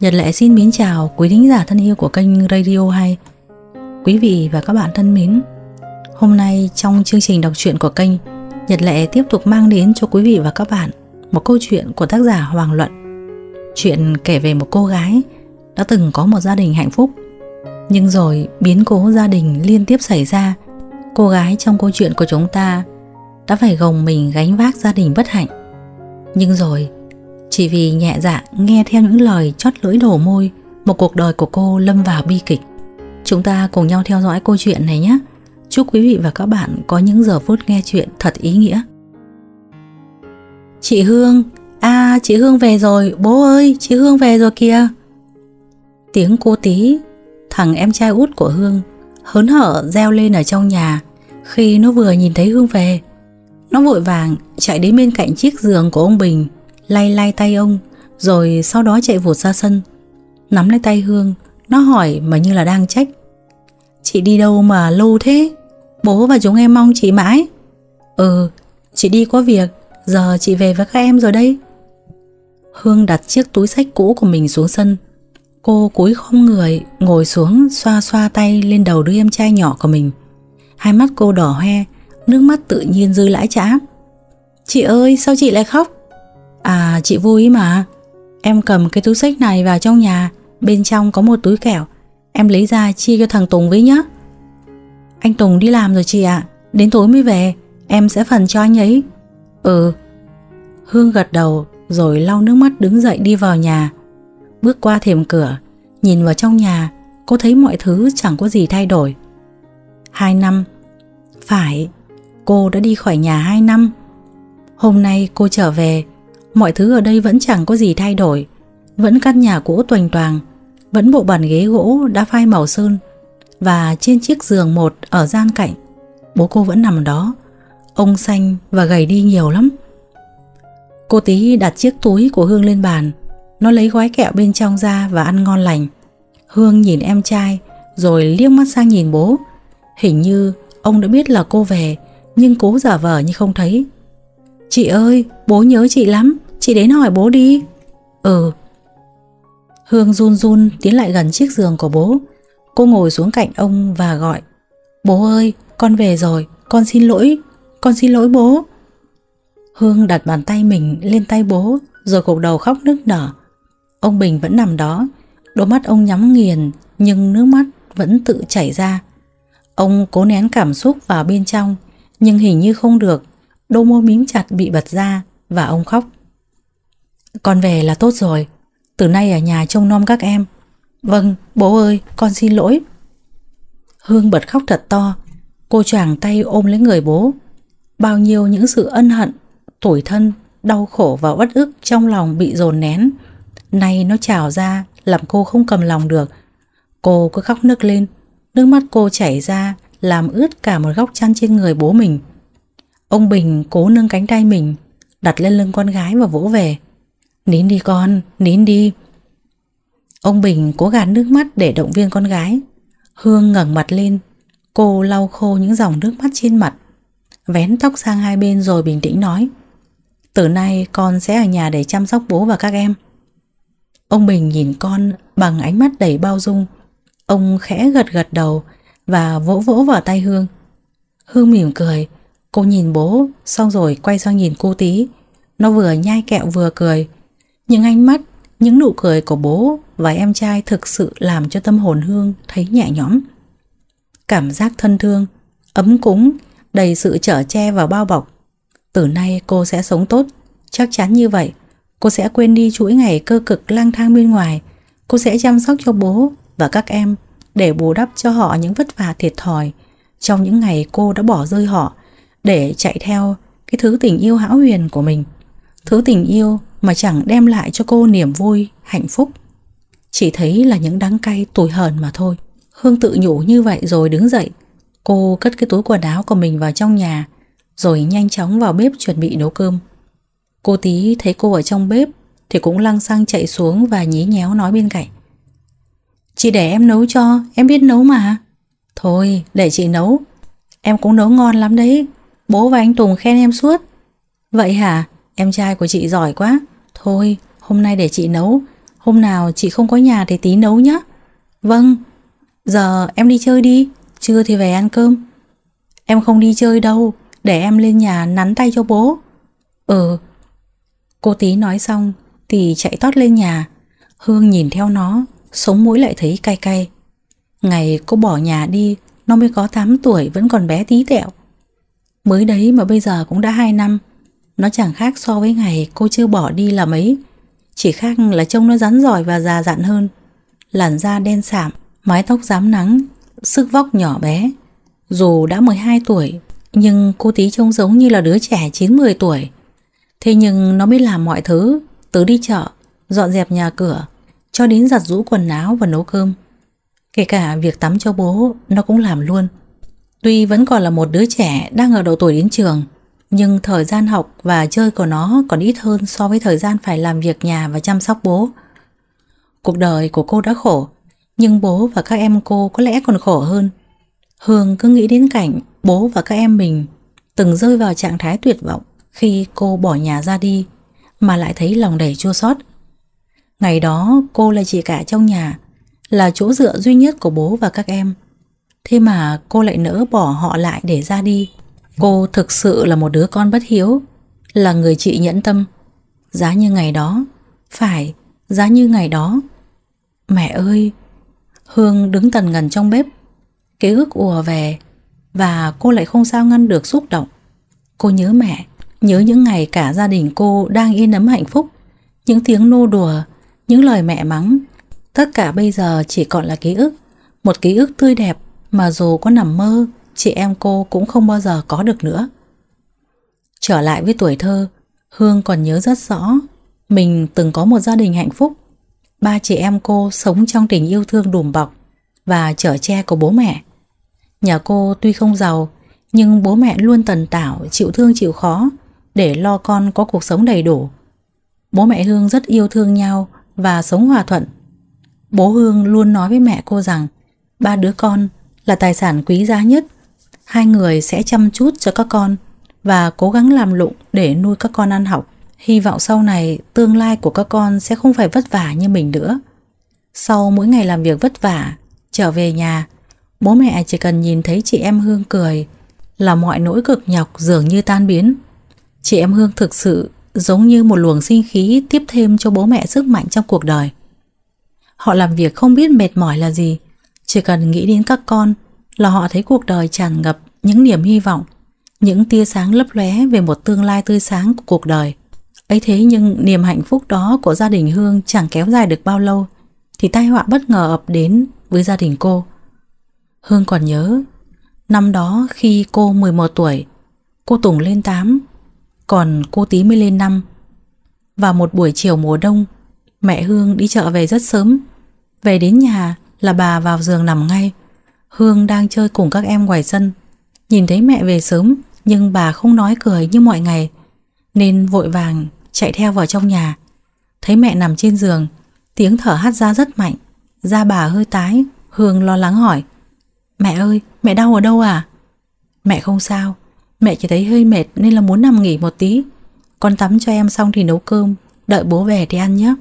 Nhật Lệ xin mến chào quý thính giả thân yêu của kênh Radio Hay Quý vị và các bạn thân mến Hôm nay trong chương trình đọc truyện của kênh Nhật Lệ tiếp tục mang đến cho quý vị và các bạn Một câu chuyện của tác giả Hoàng Luận Chuyện kể về một cô gái đã từng có một gia đình hạnh phúc Nhưng rồi biến cố gia đình liên tiếp xảy ra Cô gái trong câu chuyện của chúng ta đã phải gồng mình gánh vác gia đình bất hạnh Nhưng rồi chỉ vì nhẹ dạ nghe theo những lời chót lưỡi đổ môi, một cuộc đời của cô lâm vào bi kịch. Chúng ta cùng nhau theo dõi câu chuyện này nhé. Chúc quý vị và các bạn có những giờ phút nghe chuyện thật ý nghĩa. Chị Hương, à chị Hương về rồi, bố ơi, chị Hương về rồi kìa. Tiếng cô tí, thằng em trai út của Hương, hớn hở reo lên ở trong nhà khi nó vừa nhìn thấy Hương về. Nó vội vàng chạy đến bên cạnh chiếc giường của ông Bình lay lay tay ông Rồi sau đó chạy vụt ra sân Nắm lấy tay Hương Nó hỏi mà như là đang trách Chị đi đâu mà lâu thế Bố và chúng em mong chị mãi Ừ chị đi có việc Giờ chị về với các em rồi đây Hương đặt chiếc túi sách cũ của mình xuống sân Cô cúi khom người Ngồi xuống xoa xoa tay Lên đầu đứa em trai nhỏ của mình Hai mắt cô đỏ hoe Nước mắt tự nhiên rơi lãi trã Chị ơi sao chị lại khóc À chị vui mà Em cầm cái túi sách này vào trong nhà Bên trong có một túi kẹo Em lấy ra chia cho thằng Tùng với nhá Anh Tùng đi làm rồi chị ạ à. Đến tối mới về Em sẽ phần cho anh ấy Ừ Hương gật đầu rồi lau nước mắt đứng dậy đi vào nhà Bước qua thềm cửa Nhìn vào trong nhà Cô thấy mọi thứ chẳng có gì thay đổi Hai năm Phải Cô đã đi khỏi nhà hai năm Hôm nay cô trở về Mọi thứ ở đây vẫn chẳng có gì thay đổi Vẫn căn nhà cũ toành toàng Vẫn bộ bàn ghế gỗ đã phai màu sơn Và trên chiếc giường một ở gian cạnh Bố cô vẫn nằm đó Ông xanh và gầy đi nhiều lắm Cô tí đặt chiếc túi của Hương lên bàn Nó lấy gói kẹo bên trong ra và ăn ngon lành Hương nhìn em trai Rồi liếc mắt sang nhìn bố Hình như ông đã biết là cô về Nhưng cố giả vờ như không thấy Chị ơi, bố nhớ chị lắm, chị đến hỏi bố đi. Ừ. Hương run run tiến lại gần chiếc giường của bố. Cô ngồi xuống cạnh ông và gọi. Bố ơi, con về rồi, con xin lỗi, con xin lỗi bố. Hương đặt bàn tay mình lên tay bố rồi gục đầu khóc nức nở. Ông Bình vẫn nằm đó, đôi mắt ông nhắm nghiền nhưng nước mắt vẫn tự chảy ra. Ông cố nén cảm xúc vào bên trong nhưng hình như không được Đôi môi mím chặt bị bật ra Và ông khóc Con về là tốt rồi Từ nay ở nhà trông nom các em Vâng, bố ơi, con xin lỗi Hương bật khóc thật to Cô choàng tay ôm lấy người bố Bao nhiêu những sự ân hận Tủi thân, đau khổ và bất ức Trong lòng bị dồn nén Nay nó trào ra Làm cô không cầm lòng được Cô cứ khóc nức lên Nước mắt cô chảy ra Làm ướt cả một góc chăn trên người bố mình Ông Bình cố nâng cánh tay mình Đặt lên lưng con gái và vỗ về Nín đi con, nín đi Ông Bình cố gạt nước mắt để động viên con gái Hương ngẩng mặt lên Cô lau khô những dòng nước mắt trên mặt Vén tóc sang hai bên rồi bình tĩnh nói Từ nay con sẽ ở nhà để chăm sóc bố và các em Ông Bình nhìn con bằng ánh mắt đầy bao dung Ông khẽ gật gật đầu Và vỗ vỗ vào tay Hương Hương mỉm cười Cô nhìn bố, xong rồi quay sang nhìn cô tí. Nó vừa nhai kẹo vừa cười. Những ánh mắt, những nụ cười của bố và em trai thực sự làm cho tâm hồn Hương thấy nhẹ nhõm. Cảm giác thân thương, ấm cúng, đầy sự trở che và bao bọc. Từ nay cô sẽ sống tốt, chắc chắn như vậy. Cô sẽ quên đi chuỗi ngày cơ cực lang thang bên ngoài. Cô sẽ chăm sóc cho bố và các em để bù đắp cho họ những vất vả thiệt thòi trong những ngày cô đã bỏ rơi họ để chạy theo cái thứ tình yêu hão huyền của mình. Thứ tình yêu mà chẳng đem lại cho cô niềm vui, hạnh phúc. Chỉ thấy là những đắng cay tủi hờn mà thôi. Hương tự nhủ như vậy rồi đứng dậy. Cô cất cái túi quần áo của mình vào trong nhà, rồi nhanh chóng vào bếp chuẩn bị nấu cơm. Cô tí thấy cô ở trong bếp thì cũng lăng xăng chạy xuống và nhí nhéo nói bên cạnh. Chị để em nấu cho, em biết nấu mà. Thôi, để chị nấu. Em cũng nấu ngon lắm đấy, Bố và anh Tùng khen em suốt Vậy hả? Em trai của chị giỏi quá Thôi, hôm nay để chị nấu Hôm nào chị không có nhà thì tí nấu nhá. Vâng Giờ em đi chơi đi Trưa thì về ăn cơm Em không đi chơi đâu Để em lên nhà nắn tay cho bố Ừ Cô tí nói xong Thì chạy tót lên nhà Hương nhìn theo nó Sống mũi lại thấy cay cay Ngày cô bỏ nhà đi Nó mới có 8 tuổi vẫn còn bé tí tẹo Mới đấy mà bây giờ cũng đã 2 năm Nó chẳng khác so với ngày cô chưa bỏ đi là mấy Chỉ khác là trông nó rắn giỏi và già dặn hơn Làn da đen sạm, mái tóc rám nắng, sức vóc nhỏ bé Dù đã 12 tuổi Nhưng cô tí trông giống như là đứa trẻ 9-10 tuổi Thế nhưng nó biết làm mọi thứ Từ đi chợ, dọn dẹp nhà cửa Cho đến giặt rũ quần áo và nấu cơm Kể cả việc tắm cho bố Nó cũng làm luôn Tuy vẫn còn là một đứa trẻ đang ở độ tuổi đến trường, nhưng thời gian học và chơi của nó còn ít hơn so với thời gian phải làm việc nhà và chăm sóc bố. Cuộc đời của cô đã khổ, nhưng bố và các em cô có lẽ còn khổ hơn. Hương cứ nghĩ đến cảnh bố và các em mình từng rơi vào trạng thái tuyệt vọng khi cô bỏ nhà ra đi mà lại thấy lòng đầy chua xót. Ngày đó cô là chị cả trong nhà, là chỗ dựa duy nhất của bố và các em. Thế mà cô lại nỡ bỏ họ lại để ra đi Cô thực sự là một đứa con bất hiếu Là người chị nhẫn tâm Giá như ngày đó Phải, giá như ngày đó Mẹ ơi Hương đứng tần ngần trong bếp Ký ức ùa về Và cô lại không sao ngăn được xúc động Cô nhớ mẹ Nhớ những ngày cả gia đình cô đang yên ấm hạnh phúc Những tiếng nô đùa Những lời mẹ mắng Tất cả bây giờ chỉ còn là ký ức Một ký ức tươi đẹp mà dù có nằm mơ, chị em cô cũng không bao giờ có được nữa. Trở lại với tuổi thơ, Hương còn nhớ rất rõ mình từng có một gia đình hạnh phúc. Ba chị em cô sống trong tình yêu thương đùm bọc và chở che của bố mẹ. Nhà cô tuy không giàu, nhưng bố mẹ luôn tần tảo, chịu thương chịu khó để lo con có cuộc sống đầy đủ. Bố mẹ Hương rất yêu thương nhau và sống hòa thuận. Bố Hương luôn nói với mẹ cô rằng ba đứa con là tài sản quý giá nhất. Hai người sẽ chăm chút cho các con và cố gắng làm lụng để nuôi các con ăn học. Hy vọng sau này tương lai của các con sẽ không phải vất vả như mình nữa. Sau mỗi ngày làm việc vất vả, trở về nhà, bố mẹ chỉ cần nhìn thấy chị em Hương cười là mọi nỗi cực nhọc dường như tan biến. Chị em Hương thực sự giống như một luồng sinh khí tiếp thêm cho bố mẹ sức mạnh trong cuộc đời. Họ làm việc không biết mệt mỏi là gì, chỉ cần nghĩ đến các con là họ thấy cuộc đời tràn ngập những niềm hy vọng, những tia sáng lấp lóe về một tương lai tươi sáng của cuộc đời. Ấy thế nhưng niềm hạnh phúc đó của gia đình Hương chẳng kéo dài được bao lâu thì tai họa bất ngờ ập đến với gia đình cô. Hương còn nhớ, năm đó khi cô 11 tuổi, cô Tùng lên 8, còn cô Tí mới lên 5. Và một buổi chiều mùa đông, mẹ Hương đi chợ về rất sớm. Về đến nhà là bà vào giường nằm ngay. Hương đang chơi cùng các em ngoài sân. Nhìn thấy mẹ về sớm nhưng bà không nói cười như mọi ngày nên vội vàng chạy theo vào trong nhà. Thấy mẹ nằm trên giường, tiếng thở hắt ra rất mạnh, da bà hơi tái, Hương lo lắng hỏi. Mẹ ơi, mẹ đau ở đâu à? Mẹ không sao, mẹ chỉ thấy hơi mệt nên là muốn nằm nghỉ một tí. Con tắm cho em xong thì nấu cơm, đợi bố về thì ăn nhé.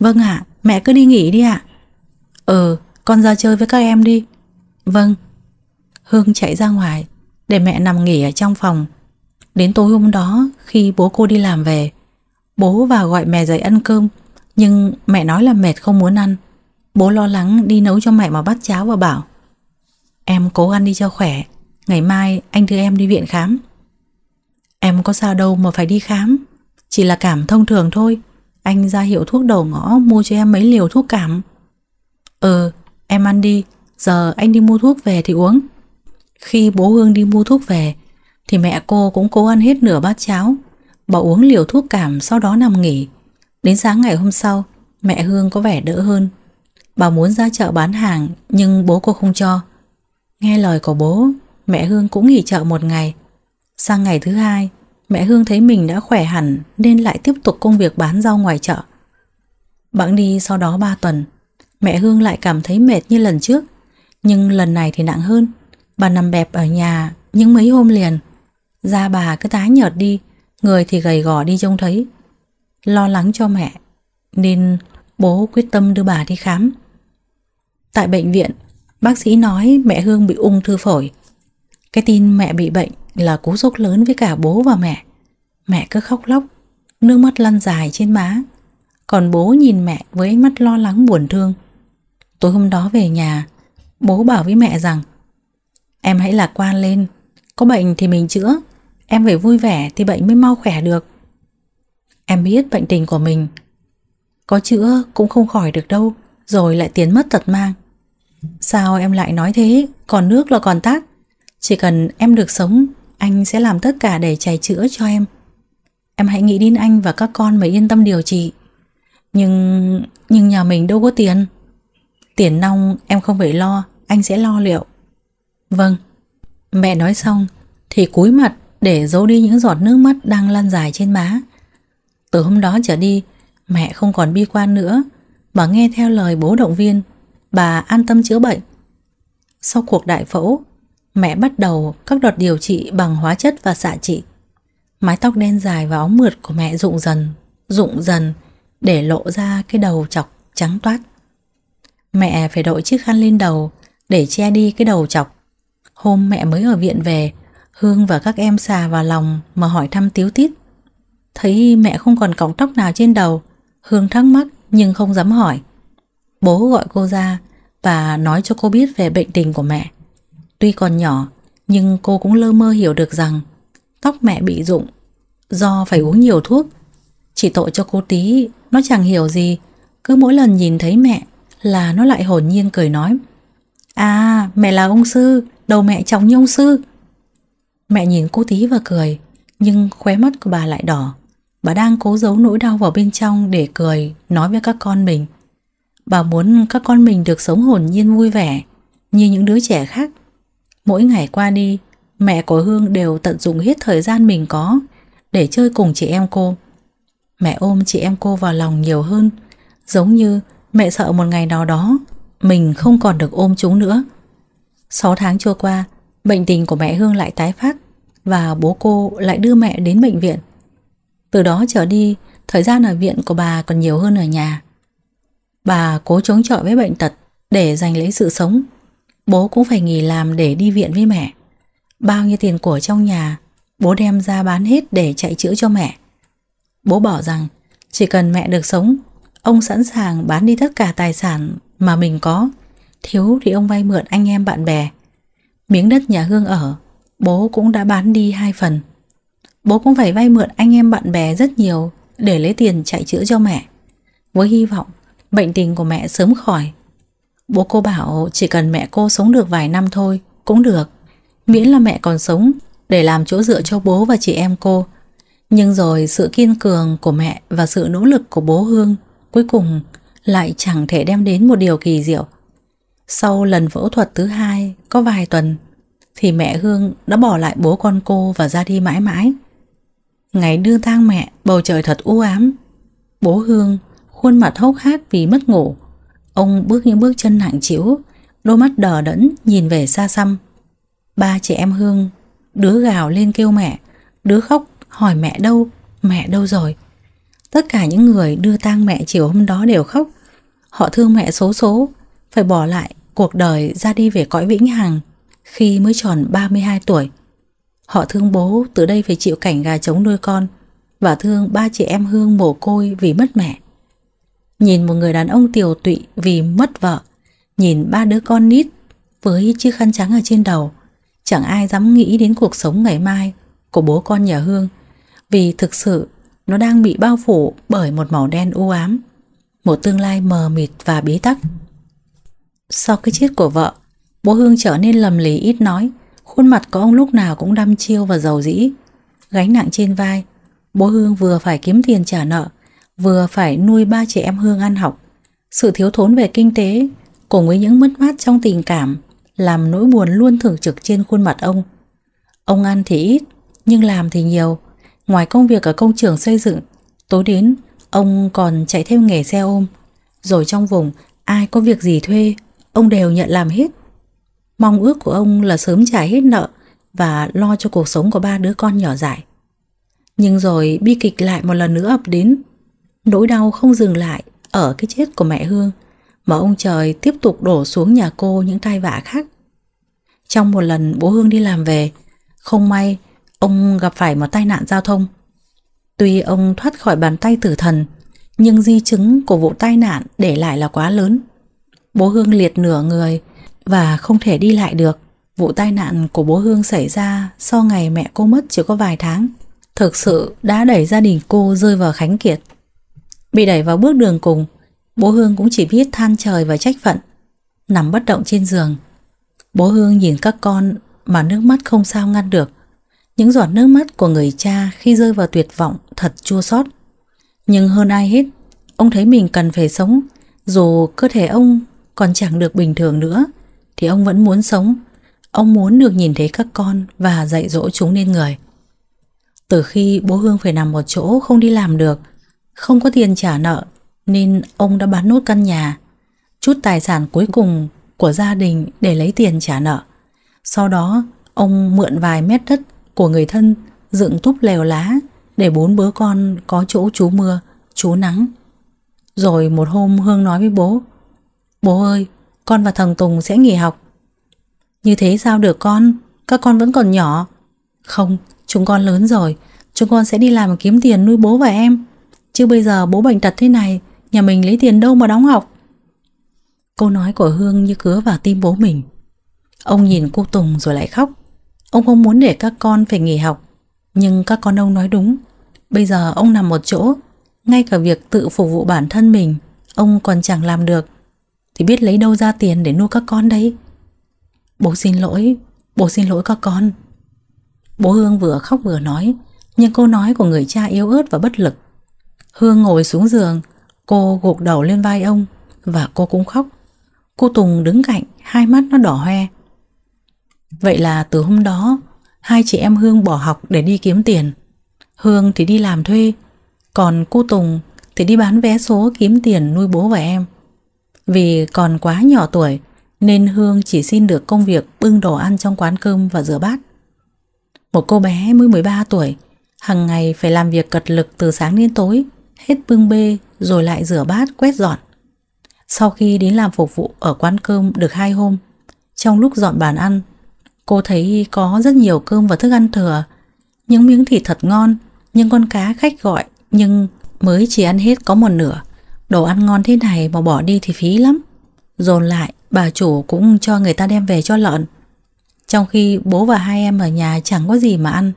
Vâng ạ, mẹ cứ đi nghỉ đi ạ. À. Ờ, con ra chơi với các em đi. Vâng. Hương chạy ra ngoài, để mẹ nằm nghỉ ở trong phòng. Đến tối hôm đó, khi bố cô đi làm về, bố vào gọi mẹ dậy ăn cơm, nhưng mẹ nói là mệt không muốn ăn. Bố lo lắng đi nấu cho mẹ mà bắt cháo và bảo Em cố ăn đi cho khỏe Ngày mai anh đưa em đi viện khám Em có sao đâu mà phải đi khám Chỉ là cảm thông thường thôi Anh ra hiệu thuốc đầu ngõ mua cho em mấy liều thuốc cảm Ừ, em ăn đi, giờ anh đi mua thuốc về thì uống. Khi bố Hương đi mua thuốc về, thì mẹ cô cũng cố ăn hết nửa bát cháo. Bà uống liều thuốc cảm sau đó nằm nghỉ. Đến sáng ngày hôm sau, mẹ Hương có vẻ đỡ hơn. Bà muốn ra chợ bán hàng nhưng bố cô không cho. Nghe lời của bố, mẹ Hương cũng nghỉ chợ một ngày. Sang ngày thứ hai, mẹ Hương thấy mình đã khỏe hẳn nên lại tiếp tục công việc bán rau ngoài chợ. Bẵng đi sau đó 3 tuần, mẹ Hương lại cảm thấy mệt như lần trước, nhưng lần này thì nặng hơn. Bà nằm bẹp ở nhà những mấy hôm liền, da bà cứ tái nhợt đi, người thì gầy gò đi trông thấy. Lo lắng cho mẹ, nên bố quyết tâm đưa bà đi khám. Tại bệnh viện, bác sĩ nói mẹ Hương bị ung thư phổi. Cái tin mẹ bị bệnh là cú sốc lớn với cả bố và mẹ. Mẹ cứ khóc lóc, nước mắt lăn dài trên má. Còn bố nhìn mẹ với ánh mắt lo lắng buồn thương. Tối hôm đó về nhà Bố bảo với mẹ rằng Em hãy lạc quan lên Có bệnh thì mình chữa Em phải vui vẻ thì bệnh mới mau khỏe được Em biết bệnh tình của mình Có chữa cũng không khỏi được đâu Rồi lại tiến mất tật mang Sao em lại nói thế Còn nước là còn tát Chỉ cần em được sống Anh sẽ làm tất cả để chạy chữa cho em Em hãy nghĩ đến anh và các con Mới yên tâm điều trị Nhưng Nhưng nhà mình đâu có tiền Tiền nong em không phải lo Anh sẽ lo liệu Vâng Mẹ nói xong Thì cúi mặt để giấu đi những giọt nước mắt đang lan dài trên má Từ hôm đó trở đi Mẹ không còn bi quan nữa Mà nghe theo lời bố động viên Bà an tâm chữa bệnh Sau cuộc đại phẫu Mẹ bắt đầu các đợt điều trị bằng hóa chất và xạ trị Mái tóc đen dài và óng mượt của mẹ rụng dần Rụng dần Để lộ ra cái đầu chọc trắng toát Mẹ phải đội chiếc khăn lên đầu để che đi cái đầu chọc. Hôm mẹ mới ở viện về, Hương và các em xà vào lòng mà hỏi thăm tiếu tít. Thấy mẹ không còn cọng tóc nào trên đầu, Hương thắc mắc nhưng không dám hỏi. Bố gọi cô ra và nói cho cô biết về bệnh tình của mẹ. Tuy còn nhỏ, nhưng cô cũng lơ mơ hiểu được rằng tóc mẹ bị rụng do phải uống nhiều thuốc. Chỉ tội cho cô tí, nó chẳng hiểu gì, cứ mỗi lần nhìn thấy mẹ là nó lại hồn nhiên cười nói À mẹ là ông sư Đầu mẹ chóng như ông sư Mẹ nhìn cô tí và cười Nhưng khóe mắt của bà lại đỏ Bà đang cố giấu nỗi đau vào bên trong Để cười nói với các con mình Bà muốn các con mình được sống hồn nhiên vui vẻ Như những đứa trẻ khác Mỗi ngày qua đi Mẹ của Hương đều tận dụng hết thời gian mình có Để chơi cùng chị em cô Mẹ ôm chị em cô vào lòng nhiều hơn Giống như Mẹ sợ một ngày nào đó Mình không còn được ôm chúng nữa 6 tháng trôi qua Bệnh tình của mẹ Hương lại tái phát Và bố cô lại đưa mẹ đến bệnh viện Từ đó trở đi Thời gian ở viện của bà còn nhiều hơn ở nhà Bà cố chống chọi với bệnh tật Để giành lấy sự sống Bố cũng phải nghỉ làm để đi viện với mẹ Bao nhiêu tiền của trong nhà Bố đem ra bán hết để chạy chữa cho mẹ Bố bảo rằng Chỉ cần mẹ được sống Ông sẵn sàng bán đi tất cả tài sản mà mình có. Thiếu thì ông vay mượn anh em bạn bè. Miếng đất nhà Hương ở, bố cũng đã bán đi hai phần. Bố cũng phải vay mượn anh em bạn bè rất nhiều để lấy tiền chạy chữa cho mẹ. Với hy vọng bệnh tình của mẹ sớm khỏi. Bố cô bảo chỉ cần mẹ cô sống được vài năm thôi cũng được. Miễn là mẹ còn sống để làm chỗ dựa cho bố và chị em cô. Nhưng rồi sự kiên cường của mẹ và sự nỗ lực của bố Hương cuối cùng lại chẳng thể đem đến một điều kỳ diệu. Sau lần phẫu thuật thứ hai có vài tuần thì mẹ Hương đã bỏ lại bố con cô và ra đi mãi mãi. Ngày đưa tang mẹ, bầu trời thật u ám. Bố Hương khuôn mặt hốc hác vì mất ngủ. Ông bước những bước chân nặng chịu, đôi mắt đờ đẫn nhìn về xa xăm. Ba chị em Hương, đứa gào lên kêu mẹ, đứa khóc hỏi mẹ đâu, mẹ đâu rồi. Tất cả những người đưa tang mẹ chiều hôm đó đều khóc. Họ thương mẹ số số, phải bỏ lại cuộc đời ra đi về cõi vĩnh hằng khi mới tròn 32 tuổi. Họ thương bố từ đây phải chịu cảnh gà trống nuôi con và thương ba chị em Hương mồ côi vì mất mẹ. Nhìn một người đàn ông tiều tụy vì mất vợ, nhìn ba đứa con nít với chiếc khăn trắng ở trên đầu, chẳng ai dám nghĩ đến cuộc sống ngày mai của bố con nhà Hương vì thực sự nó đang bị bao phủ bởi một màu đen u ám, một tương lai mờ mịt và bí tắc. Sau cái chết của vợ, bố Hương trở nên lầm lì ít nói, khuôn mặt của ông lúc nào cũng đăm chiêu và giàu dĩ. Gánh nặng trên vai, bố Hương vừa phải kiếm tiền trả nợ, vừa phải nuôi ba trẻ em Hương ăn học. Sự thiếu thốn về kinh tế cùng với những mất mát trong tình cảm làm nỗi buồn luôn thường trực trên khuôn mặt ông. Ông ăn thì ít, nhưng làm thì nhiều, Ngoài công việc ở công trường xây dựng, tối đến ông còn chạy theo nghề xe ôm. Rồi trong vùng, ai có việc gì thuê, ông đều nhận làm hết. Mong ước của ông là sớm trả hết nợ và lo cho cuộc sống của ba đứa con nhỏ dại. Nhưng rồi bi kịch lại một lần nữa ập đến. Nỗi đau không dừng lại ở cái chết của mẹ Hương mà ông trời tiếp tục đổ xuống nhà cô những tai vạ khác. Trong một lần bố Hương đi làm về, không may ông gặp phải một tai nạn giao thông. Tuy ông thoát khỏi bàn tay tử thần, nhưng di chứng của vụ tai nạn để lại là quá lớn. Bố Hương liệt nửa người và không thể đi lại được. Vụ tai nạn của bố Hương xảy ra sau ngày mẹ cô mất chỉ có vài tháng. Thực sự đã đẩy gia đình cô rơi vào khánh kiệt. Bị đẩy vào bước đường cùng, bố Hương cũng chỉ biết than trời và trách phận. Nằm bất động trên giường, bố Hương nhìn các con mà nước mắt không sao ngăn được. Những giọt nước mắt của người cha khi rơi vào tuyệt vọng thật chua xót. Nhưng hơn ai hết, ông thấy mình cần phải sống, dù cơ thể ông còn chẳng được bình thường nữa, thì ông vẫn muốn sống. Ông muốn được nhìn thấy các con và dạy dỗ chúng nên người. Từ khi bố Hương phải nằm một chỗ không đi làm được, không có tiền trả nợ, nên ông đã bán nốt căn nhà, chút tài sản cuối cùng của gia đình để lấy tiền trả nợ. Sau đó, ông mượn vài mét đất của người thân dựng túp lèo lá để bốn bứa con có chỗ trú mưa, trú nắng. Rồi một hôm Hương nói với bố Bố ơi, con và thằng Tùng sẽ nghỉ học. Như thế sao được con? Các con vẫn còn nhỏ. Không, chúng con lớn rồi. Chúng con sẽ đi làm kiếm tiền nuôi bố và em. Chứ bây giờ bố bệnh tật thế này, nhà mình lấy tiền đâu mà đóng học. Câu nói của Hương như cứa vào tim bố mình. Ông nhìn cô Tùng rồi lại khóc. Ông không muốn để các con phải nghỉ học Nhưng các con ông nói đúng Bây giờ ông nằm một chỗ Ngay cả việc tự phục vụ bản thân mình Ông còn chẳng làm được Thì biết lấy đâu ra tiền để nuôi các con đấy Bố xin lỗi Bố xin lỗi các con Bố Hương vừa khóc vừa nói Nhưng câu nói của người cha yếu ớt và bất lực Hương ngồi xuống giường Cô gục đầu lên vai ông Và cô cũng khóc Cô Tùng đứng cạnh Hai mắt nó đỏ hoe Vậy là từ hôm đó, hai chị em Hương bỏ học để đi kiếm tiền. Hương thì đi làm thuê, còn cô Tùng thì đi bán vé số kiếm tiền nuôi bố và em. Vì còn quá nhỏ tuổi nên Hương chỉ xin được công việc bưng đồ ăn trong quán cơm và rửa bát. Một cô bé mới 13 tuổi, hàng ngày phải làm việc cật lực từ sáng đến tối, hết bưng bê rồi lại rửa bát quét dọn. Sau khi đến làm phục vụ ở quán cơm được hai hôm, trong lúc dọn bàn ăn Cô thấy có rất nhiều cơm và thức ăn thừa, những miếng thịt thật ngon, những con cá khách gọi nhưng mới chỉ ăn hết có một nửa. Đồ ăn ngon thế này mà bỏ đi thì phí lắm. Dồn lại, bà chủ cũng cho người ta đem về cho lợn. Trong khi bố và hai em ở nhà chẳng có gì mà ăn.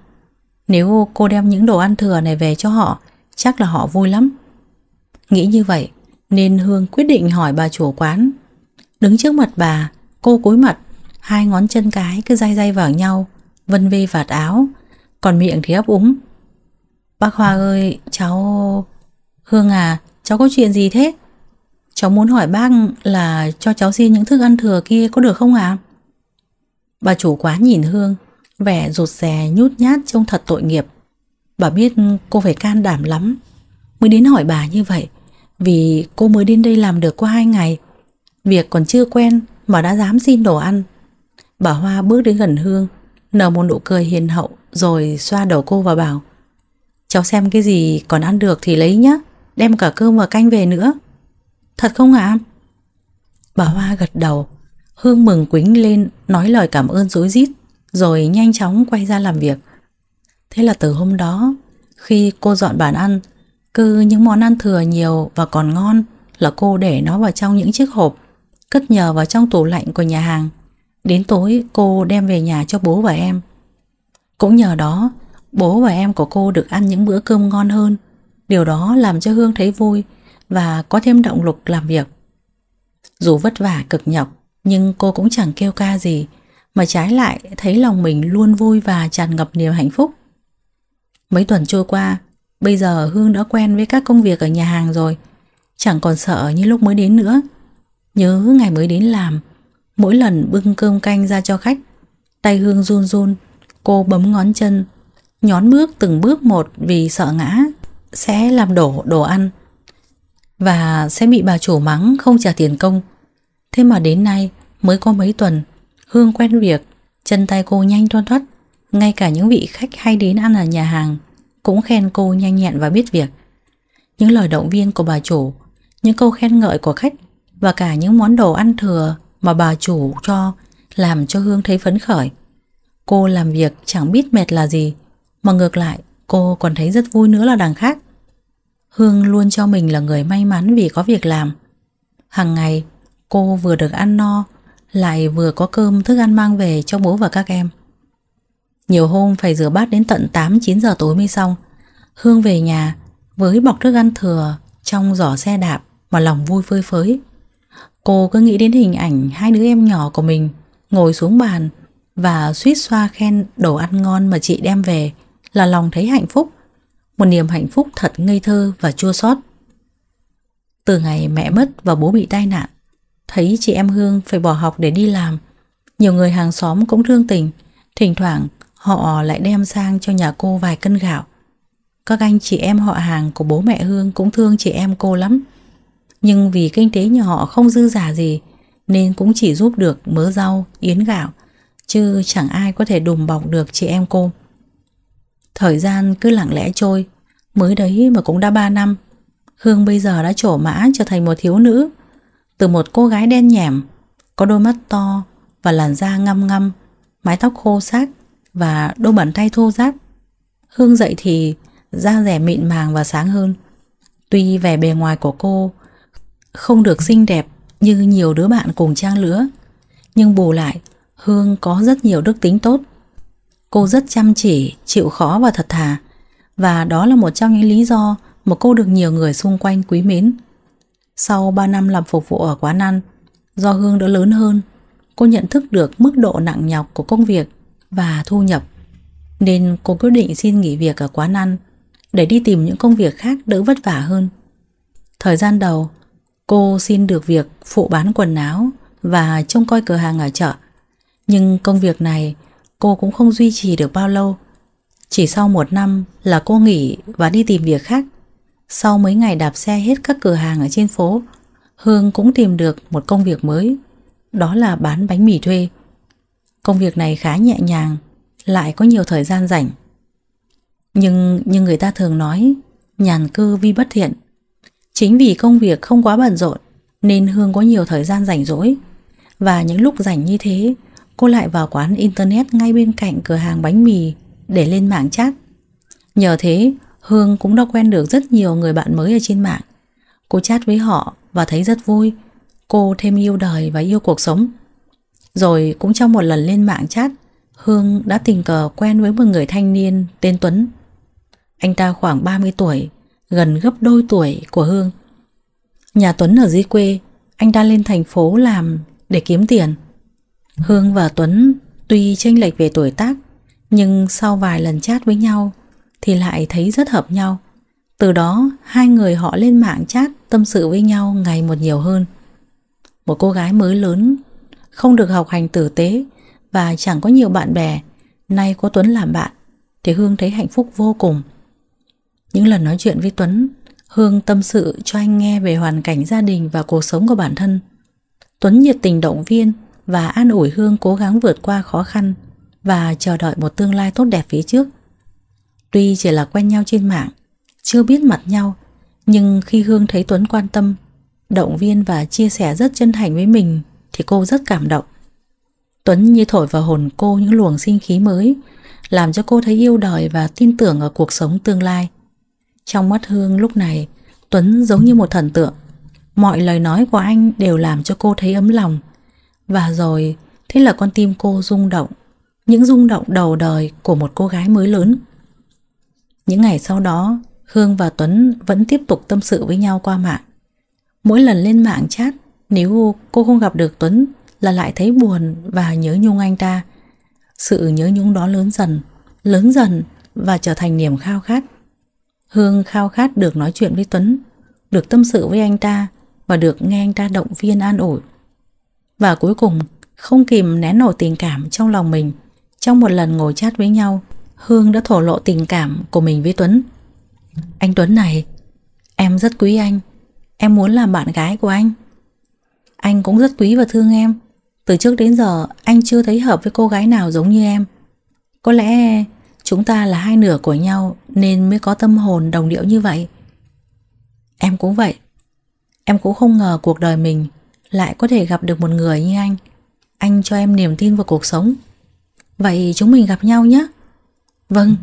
Nếu cô đem những đồ ăn thừa này về cho họ, chắc là họ vui lắm. Nghĩ như vậy, nên Hương quyết định hỏi bà chủ quán. Đứng trước mặt bà, cô cúi mặt Hai ngón chân cái cứ day day vào nhau Vân vê vạt áo Còn miệng thì ấp úng Bác Hoa ơi cháu Hương à cháu có chuyện gì thế Cháu muốn hỏi bác là cho cháu xin những thức ăn thừa kia có được không ạ? À? Bà chủ quán nhìn Hương, vẻ rụt rè nhút nhát trông thật tội nghiệp. Bà biết cô phải can đảm lắm, mới đến hỏi bà như vậy, vì cô mới đến đây làm được có hai ngày. Việc còn chưa quen mà đã dám xin đồ ăn Bà Hoa bước đến gần Hương, nở một nụ cười hiền hậu rồi xoa đầu cô và bảo Cháu xem cái gì còn ăn được thì lấy nhá, đem cả cơm và canh về nữa. Thật không ạ? À? Bà Hoa gật đầu, Hương mừng quính lên nói lời cảm ơn rối rít rồi nhanh chóng quay ra làm việc. Thế là từ hôm đó, khi cô dọn bàn ăn, cứ những món ăn thừa nhiều và còn ngon là cô để nó vào trong những chiếc hộp, cất nhờ vào trong tủ lạnh của nhà hàng. Đến tối cô đem về nhà cho bố và em Cũng nhờ đó Bố và em của cô được ăn những bữa cơm ngon hơn Điều đó làm cho Hương thấy vui Và có thêm động lực làm việc Dù vất vả cực nhọc Nhưng cô cũng chẳng kêu ca gì Mà trái lại thấy lòng mình luôn vui Và tràn ngập niềm hạnh phúc Mấy tuần trôi qua Bây giờ Hương đã quen với các công việc ở nhà hàng rồi Chẳng còn sợ như lúc mới đến nữa Nhớ ngày mới đến làm Mỗi lần bưng cơm canh ra cho khách Tay Hương run run Cô bấm ngón chân Nhón bước từng bước một vì sợ ngã Sẽ làm đổ đồ ăn Và sẽ bị bà chủ mắng không trả tiền công Thế mà đến nay mới có mấy tuần Hương quen việc Chân tay cô nhanh thoăn thoắt Ngay cả những vị khách hay đến ăn ở nhà hàng Cũng khen cô nhanh nhẹn và biết việc Những lời động viên của bà chủ Những câu khen ngợi của khách Và cả những món đồ ăn thừa mà bà chủ cho làm cho Hương thấy phấn khởi. Cô làm việc chẳng biết mệt là gì, mà ngược lại cô còn thấy rất vui nữa là đằng khác. Hương luôn cho mình là người may mắn vì có việc làm. Hằng ngày cô vừa được ăn no, lại vừa có cơm thức ăn mang về cho bố và các em. Nhiều hôm phải rửa bát đến tận 8-9 giờ tối mới xong. Hương về nhà với bọc thức ăn thừa trong giỏ xe đạp mà lòng vui phơi phới. Cô cứ nghĩ đến hình ảnh hai đứa em nhỏ của mình ngồi xuống bàn và suýt xoa khen đồ ăn ngon mà chị đem về là lòng thấy hạnh phúc. Một niềm hạnh phúc thật ngây thơ và chua xót. Từ ngày mẹ mất và bố bị tai nạn, thấy chị em Hương phải bỏ học để đi làm, nhiều người hàng xóm cũng thương tình, thỉnh thoảng họ lại đem sang cho nhà cô vài cân gạo. Các anh chị em họ hàng của bố mẹ Hương cũng thương chị em cô lắm nhưng vì kinh tế nhà họ không dư giả gì nên cũng chỉ giúp được mớ rau, yến gạo, chứ chẳng ai có thể đùm bọc được chị em cô. Thời gian cứ lặng lẽ trôi, mới đấy mà cũng đã 3 năm. Hương bây giờ đã trổ mã trở thành một thiếu nữ, từ một cô gái đen nhẻm, có đôi mắt to và làn da ngăm ngăm, mái tóc khô xác và đôi bàn tay thô ráp. Hương dậy thì da rẻ mịn màng và sáng hơn. Tuy vẻ bề ngoài của cô không được xinh đẹp như nhiều đứa bạn cùng trang lứa Nhưng bù lại Hương có rất nhiều đức tính tốt Cô rất chăm chỉ, chịu khó và thật thà Và đó là một trong những lý do mà cô được nhiều người xung quanh quý mến Sau ba năm làm phục vụ ở quán ăn Do Hương đã lớn hơn Cô nhận thức được mức độ nặng nhọc của công việc và thu nhập Nên cô quyết định xin nghỉ việc ở quán ăn Để đi tìm những công việc khác đỡ vất vả hơn Thời gian đầu Cô xin được việc phụ bán quần áo và trông coi cửa hàng ở chợ. Nhưng công việc này cô cũng không duy trì được bao lâu. Chỉ sau một năm là cô nghỉ và đi tìm việc khác. Sau mấy ngày đạp xe hết các cửa hàng ở trên phố, Hương cũng tìm được một công việc mới. Đó là bán bánh mì thuê. Công việc này khá nhẹ nhàng, lại có nhiều thời gian rảnh. Nhưng như người ta thường nói, nhàn cư vi bất thiện. Chính vì công việc không quá bận rộn nên Hương có nhiều thời gian rảnh rỗi. Và những lúc rảnh như thế, cô lại vào quán internet ngay bên cạnh cửa hàng bánh mì để lên mạng chat. Nhờ thế, Hương cũng đã quen được rất nhiều người bạn mới ở trên mạng. Cô chat với họ và thấy rất vui. Cô thêm yêu đời và yêu cuộc sống. Rồi cũng trong một lần lên mạng chat, Hương đã tình cờ quen với một người thanh niên tên Tuấn. Anh ta khoảng 30 tuổi, gần gấp đôi tuổi của Hương. Nhà Tuấn ở dưới quê, anh đang lên thành phố làm để kiếm tiền. Hương và Tuấn tuy chênh lệch về tuổi tác, nhưng sau vài lần chat với nhau thì lại thấy rất hợp nhau. Từ đó, hai người họ lên mạng chat tâm sự với nhau ngày một nhiều hơn. Một cô gái mới lớn, không được học hành tử tế và chẳng có nhiều bạn bè, nay có Tuấn làm bạn, thì Hương thấy hạnh phúc vô cùng. Những lần nói chuyện với Tuấn, Hương tâm sự cho anh nghe về hoàn cảnh gia đình và cuộc sống của bản thân. Tuấn nhiệt tình động viên và an ủi Hương cố gắng vượt qua khó khăn và chờ đợi một tương lai tốt đẹp phía trước. Tuy chỉ là quen nhau trên mạng, chưa biết mặt nhau, nhưng khi Hương thấy Tuấn quan tâm, động viên và chia sẻ rất chân thành với mình thì cô rất cảm động. Tuấn như thổi vào hồn cô những luồng sinh khí mới, làm cho cô thấy yêu đời và tin tưởng ở cuộc sống tương lai. Trong mắt Hương lúc này, Tuấn giống như một thần tượng. Mọi lời nói của anh đều làm cho cô thấy ấm lòng. Và rồi, thế là con tim cô rung động. Những rung động đầu đời của một cô gái mới lớn. Những ngày sau đó, Hương và Tuấn vẫn tiếp tục tâm sự với nhau qua mạng. Mỗi lần lên mạng chat, nếu cô không gặp được Tuấn là lại thấy buồn và nhớ nhung anh ta. Sự nhớ nhung đó lớn dần, lớn dần và trở thành niềm khao khát Hương khao khát được nói chuyện với Tuấn, được tâm sự với anh ta và được nghe anh ta động viên an ủi. Và cuối cùng, không kìm nén nổi tình cảm trong lòng mình. Trong một lần ngồi chat với nhau, Hương đã thổ lộ tình cảm của mình với Tuấn. Anh Tuấn này, em rất quý anh, em muốn làm bạn gái của anh. Anh cũng rất quý và thương em. Từ trước đến giờ, anh chưa thấy hợp với cô gái nào giống như em. Có lẽ Chúng ta là hai nửa của nhau nên mới có tâm hồn đồng điệu như vậy. Em cũng vậy. Em cũng không ngờ cuộc đời mình lại có thể gặp được một người như anh. Anh cho em niềm tin vào cuộc sống. Vậy chúng mình gặp nhau nhé. Vâng.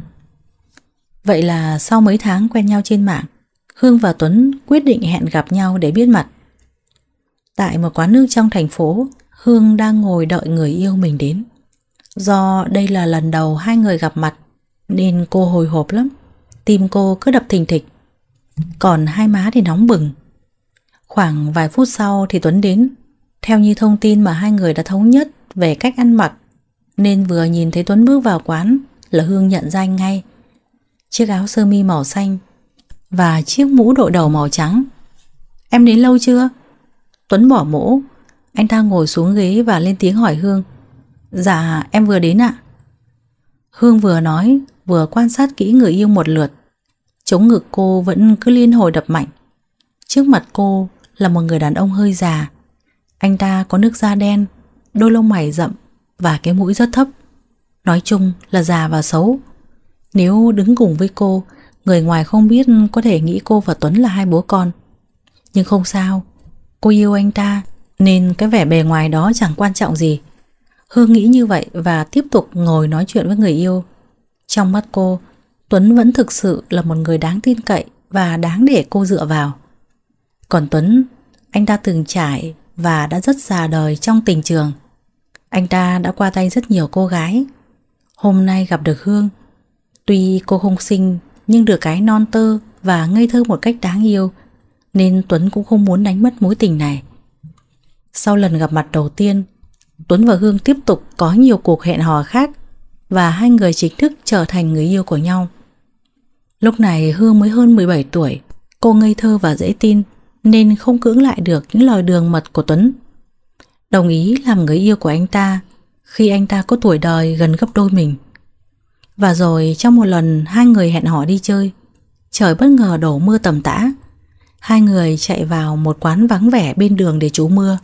Vậy là sau mấy tháng quen nhau trên mạng, Hương và Tuấn quyết định hẹn gặp nhau để biết mặt. Tại một quán nước trong thành phố, Hương đang ngồi đợi người yêu mình đến. Do đây là lần đầu hai người gặp mặt nên cô hồi hộp lắm Tim cô cứ đập thình thịch Còn hai má thì nóng bừng Khoảng vài phút sau thì Tuấn đến Theo như thông tin mà hai người đã thống nhất Về cách ăn mặc Nên vừa nhìn thấy Tuấn bước vào quán Là Hương nhận ra anh ngay Chiếc áo sơ mi màu xanh Và chiếc mũ đội đầu màu trắng Em đến lâu chưa? Tuấn bỏ mũ Anh ta ngồi xuống ghế và lên tiếng hỏi Hương Dạ em vừa đến ạ Hương vừa nói vừa quan sát kỹ người yêu một lượt. Chống ngực cô vẫn cứ liên hồi đập mạnh. Trước mặt cô là một người đàn ông hơi già. Anh ta có nước da đen, đôi lông mày rậm và cái mũi rất thấp. Nói chung là già và xấu. Nếu đứng cùng với cô, người ngoài không biết có thể nghĩ cô và Tuấn là hai bố con. Nhưng không sao, cô yêu anh ta nên cái vẻ bề ngoài đó chẳng quan trọng gì. Hương nghĩ như vậy và tiếp tục ngồi nói chuyện với người yêu trong mắt cô, Tuấn vẫn thực sự là một người đáng tin cậy và đáng để cô dựa vào. Còn Tuấn, anh ta từng trải và đã rất già đời trong tình trường. Anh ta đã qua tay rất nhiều cô gái. Hôm nay gặp được Hương, tuy cô không xinh nhưng được cái non tơ và ngây thơ một cách đáng yêu nên Tuấn cũng không muốn đánh mất mối tình này. Sau lần gặp mặt đầu tiên, Tuấn và Hương tiếp tục có nhiều cuộc hẹn hò khác và hai người chính thức trở thành người yêu của nhau. Lúc này Hương mới hơn 17 tuổi, cô ngây thơ và dễ tin nên không cưỡng lại được những lời đường mật của Tuấn. Đồng ý làm người yêu của anh ta khi anh ta có tuổi đời gần gấp đôi mình. Và rồi trong một lần hai người hẹn hò đi chơi, trời bất ngờ đổ mưa tầm tã. Hai người chạy vào một quán vắng vẻ bên đường để trú mưa.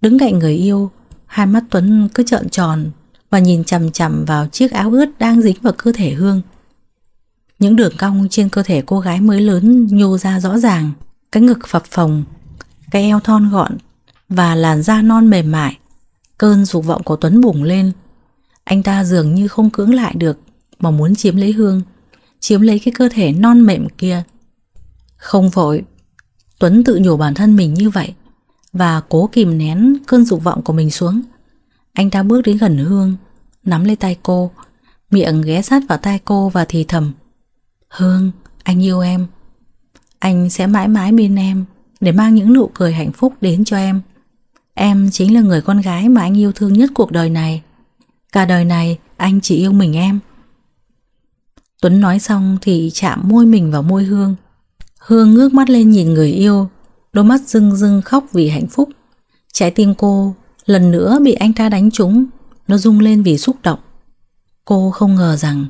Đứng cạnh người yêu, hai mắt Tuấn cứ trợn tròn và nhìn chầm chầm vào chiếc áo ướt đang dính vào cơ thể Hương. Những đường cong trên cơ thể cô gái mới lớn nhô ra rõ ràng, cái ngực phập phồng, cái eo thon gọn và làn da non mềm mại. Cơn dục vọng của Tuấn bùng lên. Anh ta dường như không cưỡng lại được mà muốn chiếm lấy Hương, chiếm lấy cái cơ thể non mềm kia. Không vội, Tuấn tự nhủ bản thân mình như vậy và cố kìm nén cơn dục vọng của mình xuống. Anh ta bước đến gần Hương Nắm lấy tay cô Miệng ghé sát vào tay cô và thì thầm Hương, anh yêu em Anh sẽ mãi mãi bên em Để mang những nụ cười hạnh phúc đến cho em Em chính là người con gái mà anh yêu thương nhất cuộc đời này Cả đời này anh chỉ yêu mình em Tuấn nói xong thì chạm môi mình vào môi Hương Hương ngước mắt lên nhìn người yêu Đôi mắt rưng rưng khóc vì hạnh phúc Trái tim cô Lần nữa bị anh ta đánh trúng Nó rung lên vì xúc động Cô không ngờ rằng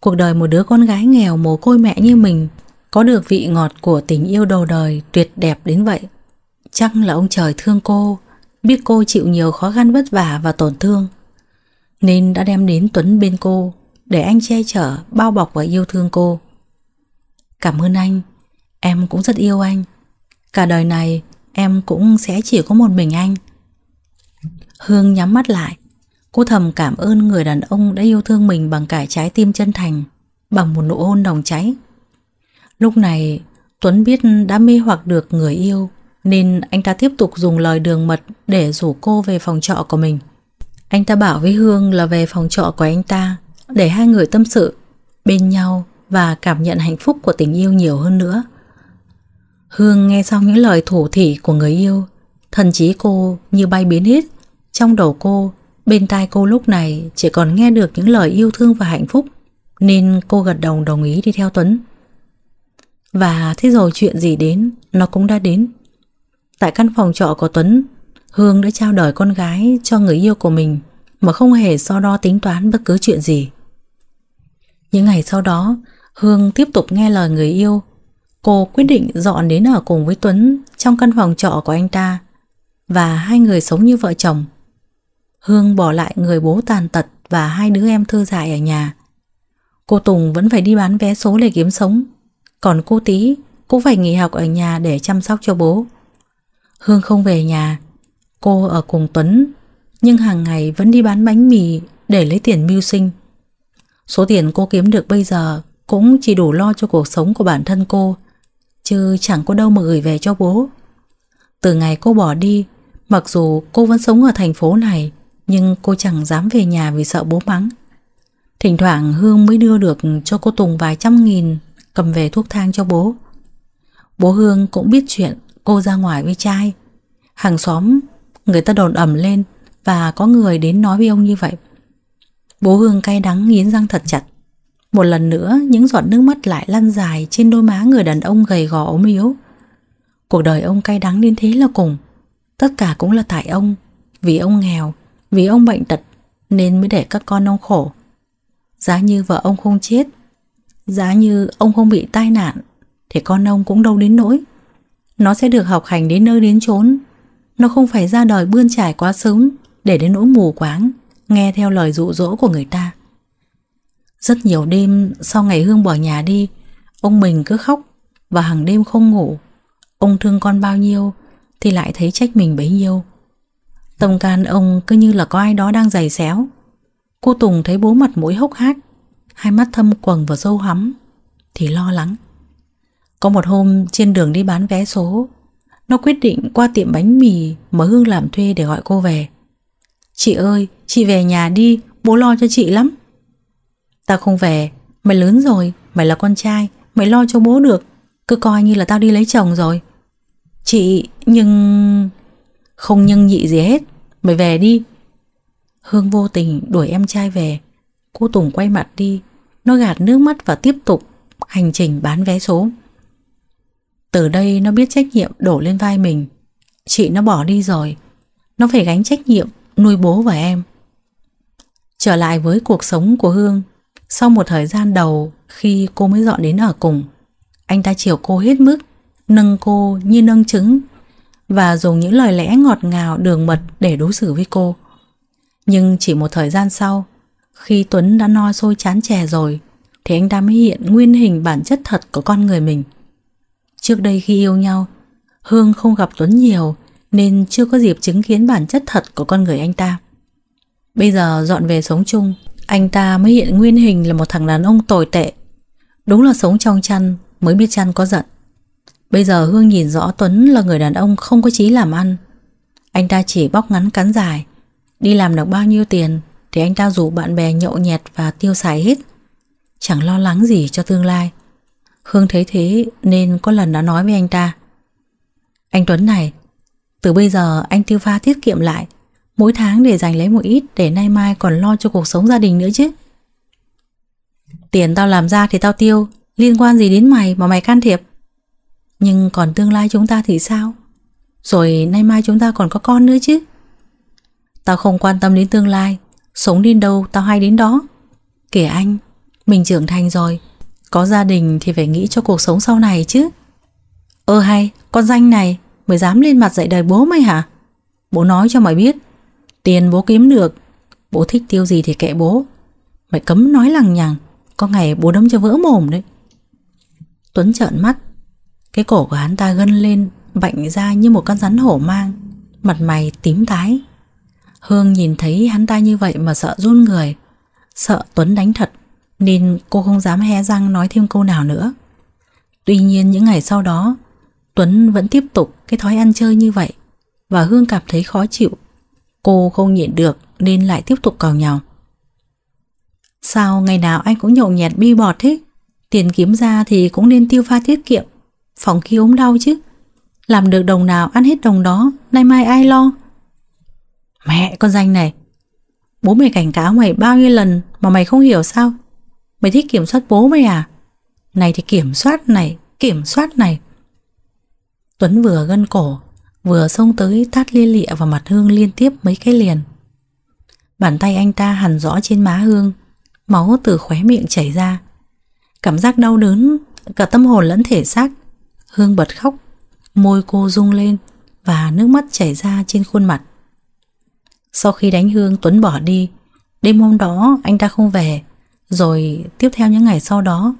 Cuộc đời một đứa con gái nghèo mồ côi mẹ như mình Có được vị ngọt của tình yêu đầu đời Tuyệt đẹp đến vậy Chắc là ông trời thương cô Biết cô chịu nhiều khó khăn vất vả và tổn thương Nên đã đem đến Tuấn bên cô Để anh che chở, bao bọc và yêu thương cô Cảm ơn anh Em cũng rất yêu anh Cả đời này em cũng sẽ chỉ có một mình anh Hương nhắm mắt lại Cô thầm cảm ơn người đàn ông đã yêu thương mình bằng cả trái tim chân thành Bằng một nụ hôn đồng cháy Lúc này Tuấn biết đã mê hoặc được người yêu Nên anh ta tiếp tục dùng lời đường mật để rủ cô về phòng trọ của mình Anh ta bảo với Hương là về phòng trọ của anh ta Để hai người tâm sự Bên nhau và cảm nhận hạnh phúc của tình yêu nhiều hơn nữa Hương nghe xong những lời thổ thỉ của người yêu Thần trí cô như bay biến hết trong đầu cô, bên tai cô lúc này chỉ còn nghe được những lời yêu thương và hạnh phúc, nên cô gật đầu đồng ý đi theo Tuấn. Và thế rồi chuyện gì đến, nó cũng đã đến. Tại căn phòng trọ của Tuấn, Hương đã trao đời con gái cho người yêu của mình mà không hề so đo tính toán bất cứ chuyện gì. Những ngày sau đó, Hương tiếp tục nghe lời người yêu. Cô quyết định dọn đến ở cùng với Tuấn trong căn phòng trọ của anh ta và hai người sống như vợ chồng. Hương bỏ lại người bố tàn tật và hai đứa em thơ dại ở nhà. Cô Tùng vẫn phải đi bán vé số để kiếm sống, còn cô Tí cũng phải nghỉ học ở nhà để chăm sóc cho bố. Hương không về nhà, cô ở cùng Tuấn, nhưng hàng ngày vẫn đi bán bánh mì để lấy tiền mưu sinh. Số tiền cô kiếm được bây giờ cũng chỉ đủ lo cho cuộc sống của bản thân cô, chứ chẳng có đâu mà gửi về cho bố. Từ ngày cô bỏ đi, mặc dù cô vẫn sống ở thành phố này, nhưng cô chẳng dám về nhà vì sợ bố mắng. Thỉnh thoảng Hương mới đưa được cho cô Tùng vài trăm nghìn cầm về thuốc thang cho bố. Bố Hương cũng biết chuyện cô ra ngoài với trai. Hàng xóm người ta đồn ẩm lên và có người đến nói với ông như vậy. Bố Hương cay đắng nghiến răng thật chặt. Một lần nữa những giọt nước mắt lại lăn dài trên đôi má người đàn ông gầy gò ốm yếu. Cuộc đời ông cay đắng đến thế là cùng. Tất cả cũng là tại ông, vì ông nghèo vì ông bệnh tật nên mới để các con ông khổ. Giá như vợ ông không chết, giá như ông không bị tai nạn, thì con ông cũng đâu đến nỗi. Nó sẽ được học hành đến nơi đến chốn. Nó không phải ra đời bươn trải quá sớm để đến nỗi mù quáng, nghe theo lời dụ dỗ của người ta. Rất nhiều đêm sau ngày Hương bỏ nhà đi, ông mình cứ khóc và hàng đêm không ngủ. Ông thương con bao nhiêu thì lại thấy trách mình bấy nhiêu. Tông can ông cứ như là có ai đó đang giày xéo Cô Tùng thấy bố mặt mũi hốc hác Hai mắt thâm quầng và sâu hắm Thì lo lắng Có một hôm trên đường đi bán vé số Nó quyết định qua tiệm bánh mì Mà Hương làm thuê để gọi cô về Chị ơi, chị về nhà đi Bố lo cho chị lắm Tao không về, mày lớn rồi Mày là con trai, mày lo cho bố được Cứ coi như là tao đi lấy chồng rồi Chị, nhưng... Không nhân nhị gì hết Mày về đi Hương vô tình đuổi em trai về Cô Tùng quay mặt đi Nó gạt nước mắt và tiếp tục Hành trình bán vé số Từ đây nó biết trách nhiệm đổ lên vai mình Chị nó bỏ đi rồi Nó phải gánh trách nhiệm Nuôi bố và em Trở lại với cuộc sống của Hương Sau một thời gian đầu Khi cô mới dọn đến ở cùng Anh ta chiều cô hết mức Nâng cô như nâng trứng và dùng những lời lẽ ngọt ngào đường mật để đối xử với cô. Nhưng chỉ một thời gian sau, khi Tuấn đã no sôi chán chè rồi, thì anh ta mới hiện nguyên hình bản chất thật của con người mình. Trước đây khi yêu nhau, Hương không gặp Tuấn nhiều nên chưa có dịp chứng kiến bản chất thật của con người anh ta. Bây giờ dọn về sống chung, anh ta mới hiện nguyên hình là một thằng đàn ông tồi tệ. Đúng là sống trong chăn mới biết chăn có giận. Bây giờ Hương nhìn rõ Tuấn là người đàn ông không có chí làm ăn. Anh ta chỉ bóc ngắn cắn dài. Đi làm được bao nhiêu tiền thì anh ta rủ bạn bè nhậu nhẹt và tiêu xài hết. Chẳng lo lắng gì cho tương lai. Hương thấy thế nên có lần đã nói với anh ta. Anh Tuấn này, từ bây giờ anh tiêu pha tiết kiệm lại. Mỗi tháng để dành lấy một ít để nay mai còn lo cho cuộc sống gia đình nữa chứ. Tiền tao làm ra thì tao tiêu, liên quan gì đến mày mà mày can thiệp. Nhưng còn tương lai chúng ta thì sao? Rồi nay mai chúng ta còn có con nữa chứ Tao không quan tâm đến tương lai Sống đến đâu tao hay đến đó Kể anh Mình trưởng thành rồi Có gia đình thì phải nghĩ cho cuộc sống sau này chứ Ơ hay Con danh này mới dám lên mặt dạy đời bố mày hả Bố nói cho mày biết Tiền bố kiếm được Bố thích tiêu gì thì kệ bố Mày cấm nói lằng nhằng Có ngày bố đấm cho vỡ mồm đấy Tuấn trợn mắt cái cổ của hắn ta gân lên Bạnh ra như một con rắn hổ mang Mặt mày tím tái Hương nhìn thấy hắn ta như vậy mà sợ run người Sợ Tuấn đánh thật Nên cô không dám hé răng nói thêm câu nào nữa Tuy nhiên những ngày sau đó Tuấn vẫn tiếp tục cái thói ăn chơi như vậy Và Hương cảm thấy khó chịu Cô không nhịn được nên lại tiếp tục cào nhào Sao ngày nào anh cũng nhậu nhẹt bi bọt thế Tiền kiếm ra thì cũng nên tiêu pha tiết kiệm Phòng khi ốm đau chứ Làm được đồng nào ăn hết đồng đó Nay mai ai lo Mẹ con danh này Bố mày cảnh cáo mày bao nhiêu lần Mà mày không hiểu sao Mày thích kiểm soát bố mày à Này thì kiểm soát này Kiểm soát này Tuấn vừa gân cổ Vừa xông tới tát liên lịa vào mặt Hương liên tiếp mấy cái liền Bàn tay anh ta hằn rõ trên má Hương Máu từ khóe miệng chảy ra Cảm giác đau đớn Cả tâm hồn lẫn thể xác Hương bật khóc, môi cô rung lên và nước mắt chảy ra trên khuôn mặt. Sau khi đánh Hương, Tuấn bỏ đi. Đêm hôm đó anh ta không về, rồi tiếp theo những ngày sau đó,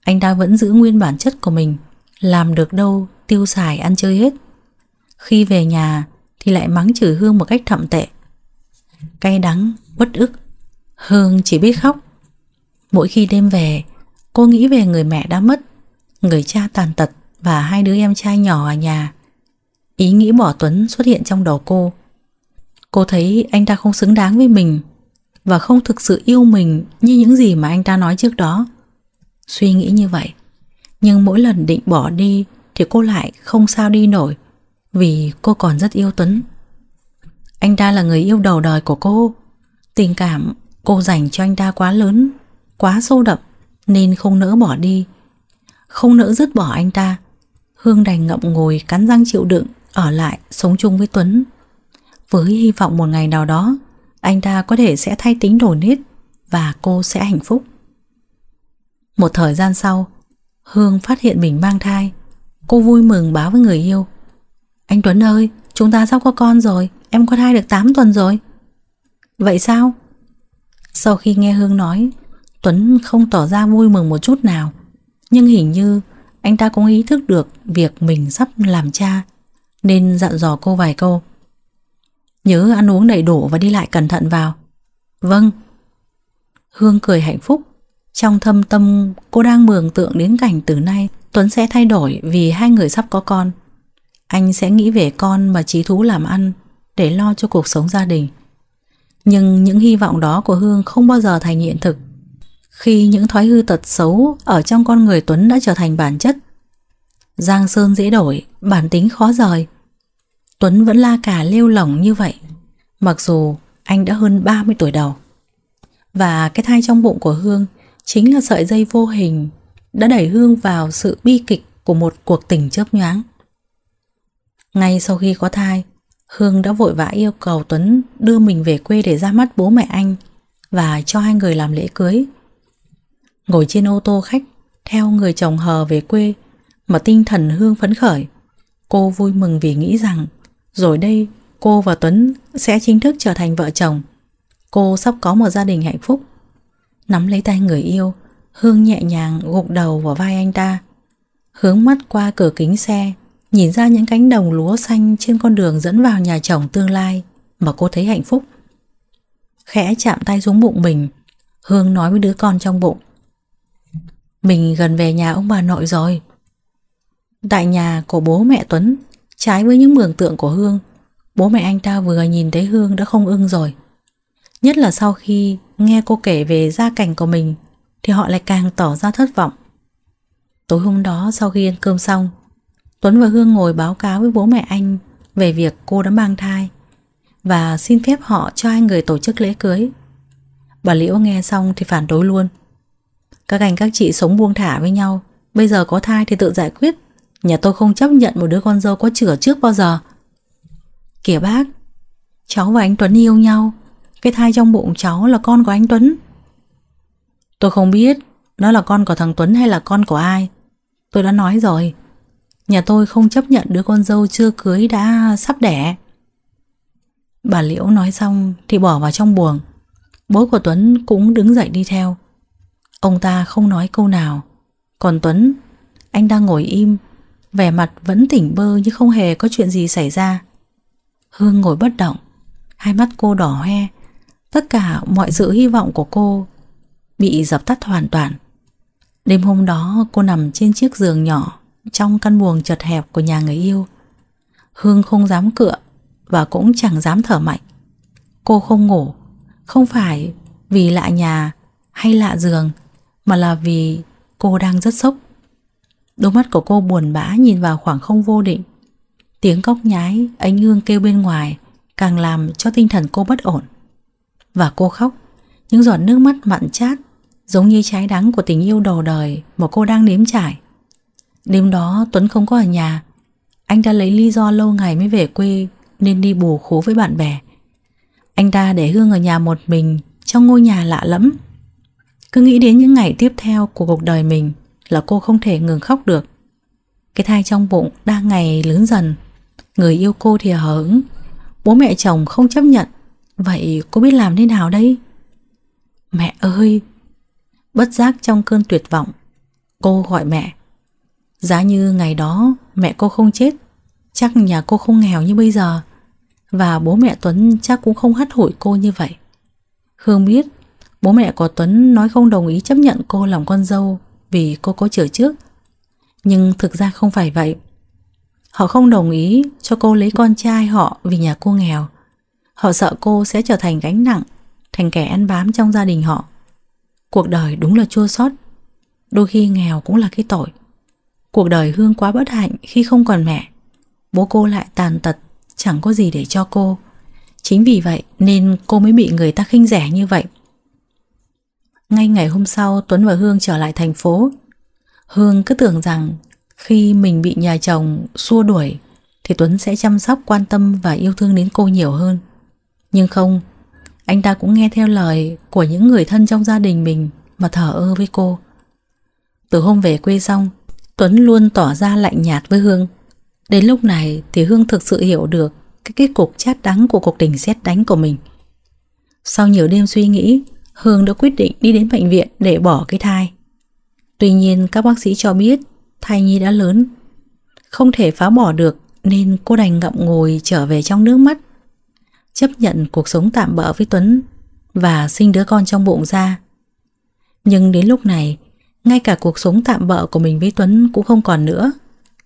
anh ta vẫn giữ nguyên bản chất của mình, làm được đâu, tiêu xài, ăn chơi hết. Khi về nhà thì lại mắng chửi Hương một cách thậm tệ. Cay đắng, bất ức, Hương chỉ biết khóc. Mỗi khi đêm về, cô nghĩ về người mẹ đã mất, người cha tàn tật, và hai đứa em trai nhỏ ở nhà. Ý nghĩ bỏ Tuấn xuất hiện trong đầu cô. Cô thấy anh ta không xứng đáng với mình và không thực sự yêu mình như những gì mà anh ta nói trước đó. Suy nghĩ như vậy, nhưng mỗi lần định bỏ đi thì cô lại không sao đi nổi vì cô còn rất yêu Tuấn. Anh ta là người yêu đầu đời của cô. Tình cảm cô dành cho anh ta quá lớn, quá sâu đậm nên không nỡ bỏ đi. Không nỡ dứt bỏ anh ta Hương đành ngậm ngồi cắn răng chịu đựng Ở lại sống chung với Tuấn Với hy vọng một ngày nào đó Anh ta có thể sẽ thay tính đổi nết Và cô sẽ hạnh phúc Một thời gian sau Hương phát hiện mình mang thai Cô vui mừng báo với người yêu Anh Tuấn ơi Chúng ta sắp có con rồi Em có thai được 8 tuần rồi Vậy sao? Sau khi nghe Hương nói Tuấn không tỏ ra vui mừng một chút nào Nhưng hình như anh ta cũng ý thức được việc mình sắp làm cha Nên dặn dò cô vài câu Nhớ ăn uống đầy đủ và đi lại cẩn thận vào Vâng Hương cười hạnh phúc Trong thâm tâm cô đang mường tượng đến cảnh từ nay Tuấn sẽ thay đổi vì hai người sắp có con Anh sẽ nghĩ về con mà trí thú làm ăn Để lo cho cuộc sống gia đình Nhưng những hy vọng đó của Hương không bao giờ thành hiện thực khi những thói hư tật xấu ở trong con người Tuấn đã trở thành bản chất. Giang Sơn dễ đổi, bản tính khó rời. Tuấn vẫn la cà lêu lỏng như vậy, mặc dù anh đã hơn 30 tuổi đầu. Và cái thai trong bụng của Hương chính là sợi dây vô hình đã đẩy Hương vào sự bi kịch của một cuộc tình chớp nhoáng. Ngay sau khi có thai, Hương đã vội vã yêu cầu Tuấn đưa mình về quê để ra mắt bố mẹ anh và cho hai người làm lễ cưới ngồi trên ô tô khách theo người chồng hờ về quê mà tinh thần Hương phấn khởi. Cô vui mừng vì nghĩ rằng rồi đây cô và Tuấn sẽ chính thức trở thành vợ chồng. Cô sắp có một gia đình hạnh phúc. Nắm lấy tay người yêu, Hương nhẹ nhàng gục đầu vào vai anh ta. Hướng mắt qua cửa kính xe, nhìn ra những cánh đồng lúa xanh trên con đường dẫn vào nhà chồng tương lai mà cô thấy hạnh phúc. Khẽ chạm tay xuống bụng mình, Hương nói với đứa con trong bụng. Mình gần về nhà ông bà nội rồi Tại nhà của bố mẹ Tuấn Trái với những mường tượng của Hương Bố mẹ anh ta vừa nhìn thấy Hương đã không ưng rồi Nhất là sau khi nghe cô kể về gia cảnh của mình Thì họ lại càng tỏ ra thất vọng Tối hôm đó sau khi ăn cơm xong Tuấn và Hương ngồi báo cáo với bố mẹ anh Về việc cô đã mang thai Và xin phép họ cho hai người tổ chức lễ cưới Bà Liễu nghe xong thì phản đối luôn các anh các chị sống buông thả với nhau Bây giờ có thai thì tự giải quyết Nhà tôi không chấp nhận một đứa con dâu có chửa trước bao giờ Kìa bác Cháu và anh Tuấn yêu nhau Cái thai trong bụng cháu là con của anh Tuấn Tôi không biết Nó là con của thằng Tuấn hay là con của ai Tôi đã nói rồi Nhà tôi không chấp nhận đứa con dâu chưa cưới đã sắp đẻ Bà Liễu nói xong thì bỏ vào trong buồng Bố của Tuấn cũng đứng dậy đi theo Ông ta không nói câu nào Còn Tuấn Anh đang ngồi im Vẻ mặt vẫn tỉnh bơ như không hề có chuyện gì xảy ra Hương ngồi bất động Hai mắt cô đỏ hoe Tất cả mọi sự hy vọng của cô Bị dập tắt hoàn toàn Đêm hôm đó cô nằm trên chiếc giường nhỏ Trong căn buồng chật hẹp của nhà người yêu Hương không dám cựa Và cũng chẳng dám thở mạnh Cô không ngủ Không phải vì lạ nhà hay lạ giường mà là vì cô đang rất sốc. Đôi mắt của cô buồn bã nhìn vào khoảng không vô định. Tiếng cóc nhái, ánh hương kêu bên ngoài càng làm cho tinh thần cô bất ổn. Và cô khóc, những giọt nước mắt mặn chát, giống như trái đắng của tình yêu đầu đời mà cô đang nếm trải. Đêm đó Tuấn không có ở nhà, anh đã lấy lý do lâu ngày mới về quê nên đi bù khố với bạn bè. Anh ta để Hương ở nhà một mình trong ngôi nhà lạ lẫm cứ nghĩ đến những ngày tiếp theo của cuộc đời mình là cô không thể ngừng khóc được. Cái thai trong bụng đang ngày lớn dần, người yêu cô thì hờ hững, bố mẹ chồng không chấp nhận, vậy cô biết làm thế nào đây? Mẹ ơi! Bất giác trong cơn tuyệt vọng, cô gọi mẹ. Giá như ngày đó mẹ cô không chết, chắc nhà cô không nghèo như bây giờ, và bố mẹ Tuấn chắc cũng không hắt hủi cô như vậy. Hương biết Bố mẹ của Tuấn nói không đồng ý chấp nhận cô làm con dâu vì cô có chữa trước. Nhưng thực ra không phải vậy. Họ không đồng ý cho cô lấy con trai họ vì nhà cô nghèo. Họ sợ cô sẽ trở thành gánh nặng, thành kẻ ăn bám trong gia đình họ. Cuộc đời đúng là chua xót. Đôi khi nghèo cũng là cái tội. Cuộc đời Hương quá bất hạnh khi không còn mẹ. Bố cô lại tàn tật, chẳng có gì để cho cô. Chính vì vậy nên cô mới bị người ta khinh rẻ như vậy. Ngay ngày hôm sau Tuấn và Hương trở lại thành phố Hương cứ tưởng rằng khi mình bị nhà chồng xua đuổi thì Tuấn sẽ chăm sóc, quan tâm và yêu thương đến cô nhiều hơn. Nhưng không, anh ta cũng nghe theo lời của những người thân trong gia đình mình mà thở ơ với cô. Từ hôm về quê xong, Tuấn luôn tỏ ra lạnh nhạt với Hương. Đến lúc này thì Hương thực sự hiểu được cái kết cục chát đắng của cuộc tình xét đánh của mình. Sau nhiều đêm suy nghĩ, Hương đã quyết định đi đến bệnh viện để bỏ cái thai. Tuy nhiên các bác sĩ cho biết thai nhi đã lớn, không thể phá bỏ được nên cô đành ngậm ngồi trở về trong nước mắt. Chấp nhận cuộc sống tạm bỡ với Tuấn và sinh đứa con trong bụng ra. Nhưng đến lúc này, ngay cả cuộc sống tạm bỡ của mình với Tuấn cũng không còn nữa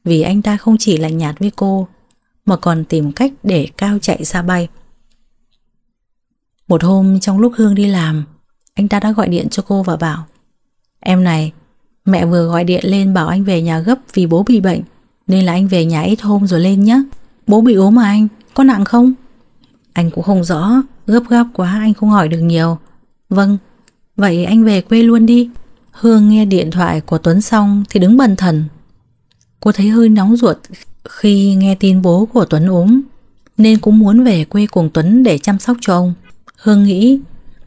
vì anh ta không chỉ lạnh nhạt với cô mà còn tìm cách để Cao chạy xa bay. Một hôm trong lúc Hương đi làm, anh ta đã gọi điện cho cô và bảo Em này, mẹ vừa gọi điện lên bảo anh về nhà gấp vì bố bị bệnh Nên là anh về nhà ít hôm rồi lên nhé Bố bị ốm mà anh, có nặng không? Anh cũng không rõ, gấp gáp quá anh không hỏi được nhiều Vâng, vậy anh về quê luôn đi Hương nghe điện thoại của Tuấn xong thì đứng bần thần Cô thấy hơi nóng ruột khi nghe tin bố của Tuấn ốm Nên cũng muốn về quê cùng Tuấn để chăm sóc cho ông Hương nghĩ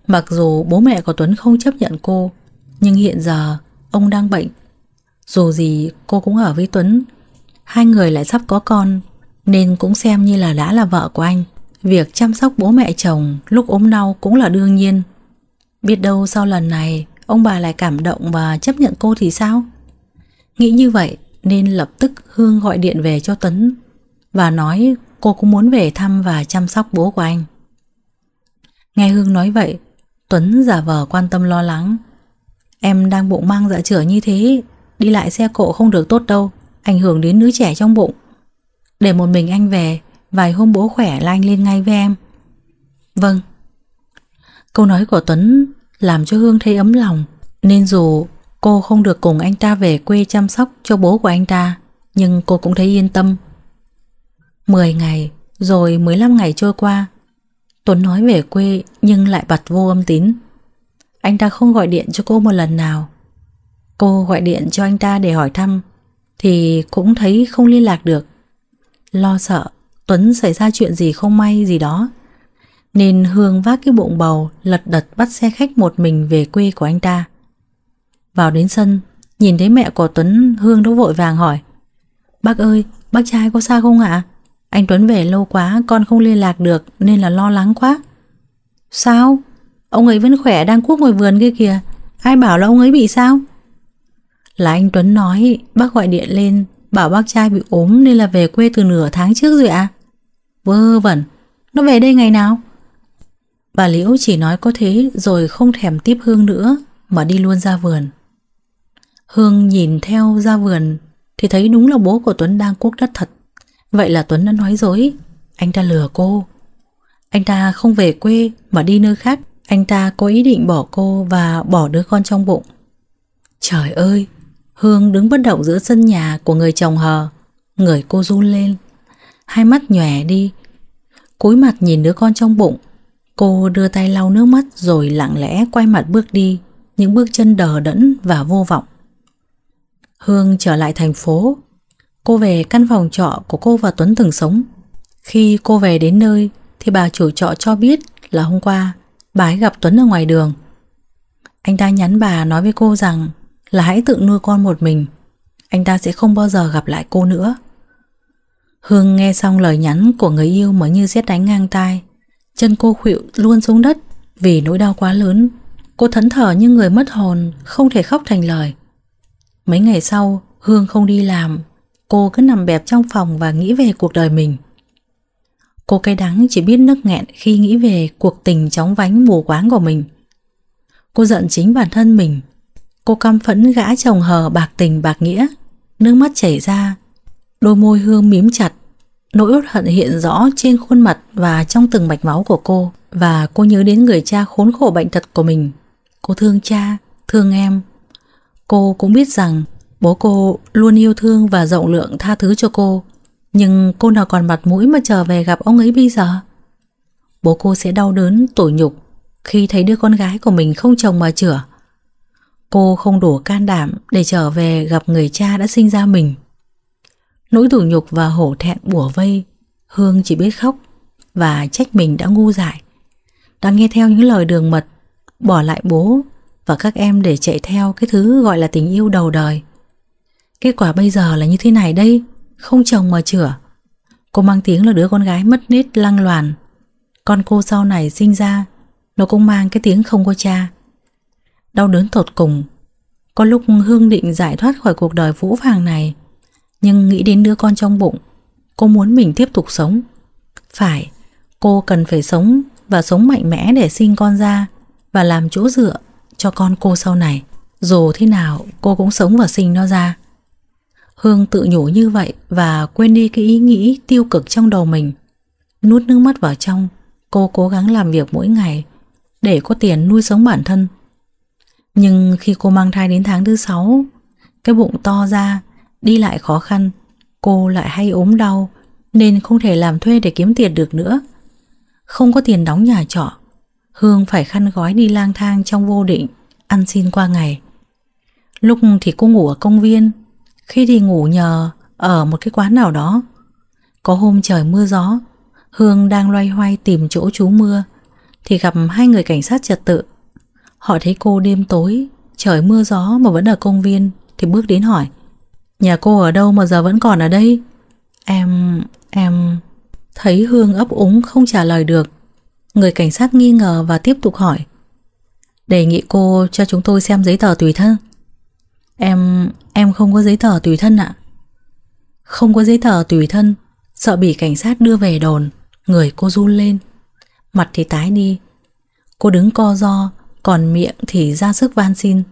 Mặc dù bố mẹ của Tuấn không chấp nhận cô Nhưng hiện giờ ông đang bệnh Dù gì cô cũng ở với Tuấn Hai người lại sắp có con Nên cũng xem như là đã là vợ của anh Việc chăm sóc bố mẹ chồng lúc ốm đau cũng là đương nhiên Biết đâu sau lần này Ông bà lại cảm động và chấp nhận cô thì sao Nghĩ như vậy Nên lập tức Hương gọi điện về cho Tuấn Và nói cô cũng muốn về thăm và chăm sóc bố của anh Nghe Hương nói vậy Tuấn giả vờ quan tâm lo lắng Em đang bụng mang dạ trở như thế Đi lại xe cộ không được tốt đâu Ảnh hưởng đến đứa trẻ trong bụng Để một mình anh về Vài hôm bố khỏe là anh lên ngay với em Vâng Câu nói của Tuấn Làm cho Hương thấy ấm lòng Nên dù cô không được cùng anh ta về quê chăm sóc cho bố của anh ta Nhưng cô cũng thấy yên tâm 10 ngày Rồi 15 ngày trôi qua Tuấn nói về quê nhưng lại bật vô âm tín. Anh ta không gọi điện cho cô một lần nào. Cô gọi điện cho anh ta để hỏi thăm thì cũng thấy không liên lạc được. Lo sợ Tuấn xảy ra chuyện gì không may gì đó. Nên Hương vác cái bụng bầu lật đật bắt xe khách một mình về quê của anh ta. Vào đến sân, nhìn thấy mẹ của Tuấn Hương đã vội vàng hỏi Bác ơi, bác trai có xa không ạ? À? Anh Tuấn về lâu quá con không liên lạc được nên là lo lắng quá. Sao? Ông ấy vẫn khỏe đang cuốc ngồi vườn kia kìa. Ai bảo là ông ấy bị sao? Là anh Tuấn nói bác gọi điện lên bảo bác trai bị ốm nên là về quê từ nửa tháng trước rồi ạ. À? Vơ vẩn, nó về đây ngày nào? Bà Liễu chỉ nói có thế rồi không thèm tiếp Hương nữa mà đi luôn ra vườn. Hương nhìn theo ra vườn thì thấy đúng là bố của Tuấn đang cuốc đất thật Vậy là Tuấn đã nói dối Anh ta lừa cô Anh ta không về quê mà đi nơi khác Anh ta có ý định bỏ cô và bỏ đứa con trong bụng Trời ơi Hương đứng bất động giữa sân nhà của người chồng hờ Người cô run lên Hai mắt nhòe đi Cúi mặt nhìn đứa con trong bụng Cô đưa tay lau nước mắt rồi lặng lẽ quay mặt bước đi Những bước chân đờ đẫn và vô vọng Hương trở lại thành phố Cô về căn phòng trọ của cô và Tuấn từng sống. Khi cô về đến nơi thì bà chủ trọ cho biết là hôm qua bà ấy gặp Tuấn ở ngoài đường. Anh ta nhắn bà nói với cô rằng là hãy tự nuôi con một mình. Anh ta sẽ không bao giờ gặp lại cô nữa. Hương nghe xong lời nhắn của người yêu mới như xét đánh ngang tai. Chân cô khuỵu luôn xuống đất vì nỗi đau quá lớn. Cô thẫn thờ như người mất hồn, không thể khóc thành lời. Mấy ngày sau, Hương không đi làm Cô cứ nằm bẹp trong phòng và nghĩ về cuộc đời mình. Cô cay đắng chỉ biết nức nghẹn khi nghĩ về cuộc tình chóng vánh mù quáng của mình. Cô giận chính bản thân mình. Cô căm phẫn gã chồng hờ bạc tình bạc nghĩa. Nước mắt chảy ra, đôi môi hương mím chặt. Nỗi uất hận hiện rõ trên khuôn mặt và trong từng mạch máu của cô. Và cô nhớ đến người cha khốn khổ bệnh tật của mình. Cô thương cha, thương em. Cô cũng biết rằng Bố cô luôn yêu thương và rộng lượng tha thứ cho cô Nhưng cô nào còn mặt mũi mà trở về gặp ông ấy bây giờ Bố cô sẽ đau đớn, tủi nhục Khi thấy đứa con gái của mình không chồng mà chữa Cô không đủ can đảm để trở về gặp người cha đã sinh ra mình Nỗi tủi nhục và hổ thẹn bủa vây Hương chỉ biết khóc Và trách mình đã ngu dại Đã nghe theo những lời đường mật Bỏ lại bố và các em để chạy theo cái thứ gọi là tình yêu đầu đời Kết quả bây giờ là như thế này đây Không chồng mà chữa Cô mang tiếng là đứa con gái mất nết lăng loàn Con cô sau này sinh ra Nó cũng mang cái tiếng không có cha Đau đớn tột cùng Có lúc Hương định giải thoát khỏi cuộc đời vũ vàng này Nhưng nghĩ đến đứa con trong bụng Cô muốn mình tiếp tục sống Phải Cô cần phải sống Và sống mạnh mẽ để sinh con ra Và làm chỗ dựa cho con cô sau này Dù thế nào cô cũng sống và sinh nó ra Hương tự nhủ như vậy và quên đi cái ý nghĩ tiêu cực trong đầu mình. Nuốt nước mắt vào trong, cô cố gắng làm việc mỗi ngày để có tiền nuôi sống bản thân. Nhưng khi cô mang thai đến tháng thứ sáu, cái bụng to ra, đi lại khó khăn, cô lại hay ốm đau nên không thể làm thuê để kiếm tiền được nữa. Không có tiền đóng nhà trọ, Hương phải khăn gói đi lang thang trong vô định, ăn xin qua ngày. Lúc thì cô ngủ ở công viên, khi đi ngủ nhờ ở một cái quán nào đó. Có hôm trời mưa gió, Hương đang loay hoay tìm chỗ trú mưa thì gặp hai người cảnh sát trật tự. Họ thấy cô đêm tối, trời mưa gió mà vẫn ở công viên thì bước đến hỏi Nhà cô ở đâu mà giờ vẫn còn ở đây? Em... em... Thấy Hương ấp úng không trả lời được Người cảnh sát nghi ngờ và tiếp tục hỏi Đề nghị cô cho chúng tôi xem giấy tờ tùy thân Em... em không có giấy tờ tùy thân ạ Không có giấy tờ tùy thân Sợ bị cảnh sát đưa về đồn Người cô run lên Mặt thì tái đi Cô đứng co do Còn miệng thì ra sức van xin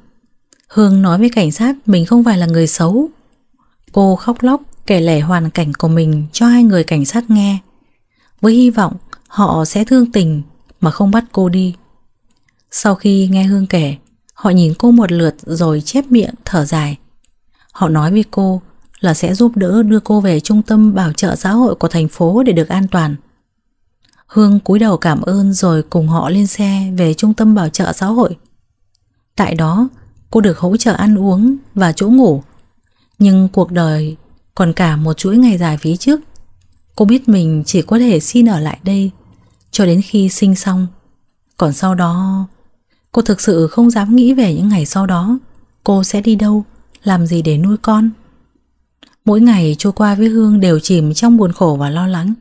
Hương nói với cảnh sát Mình không phải là người xấu Cô khóc lóc kể lể hoàn cảnh của mình Cho hai người cảnh sát nghe Với hy vọng họ sẽ thương tình Mà không bắt cô đi Sau khi nghe Hương kể Họ nhìn cô một lượt rồi chép miệng thở dài. Họ nói với cô là sẽ giúp đỡ đưa cô về trung tâm bảo trợ xã hội của thành phố để được an toàn. Hương cúi đầu cảm ơn rồi cùng họ lên xe về trung tâm bảo trợ xã hội. Tại đó, cô được hỗ trợ ăn uống và chỗ ngủ. Nhưng cuộc đời còn cả một chuỗi ngày dài phía trước. Cô biết mình chỉ có thể xin ở lại đây cho đến khi sinh xong. Còn sau đó Cô thực sự không dám nghĩ về những ngày sau đó Cô sẽ đi đâu Làm gì để nuôi con Mỗi ngày trôi qua với Hương đều chìm trong buồn khổ và lo lắng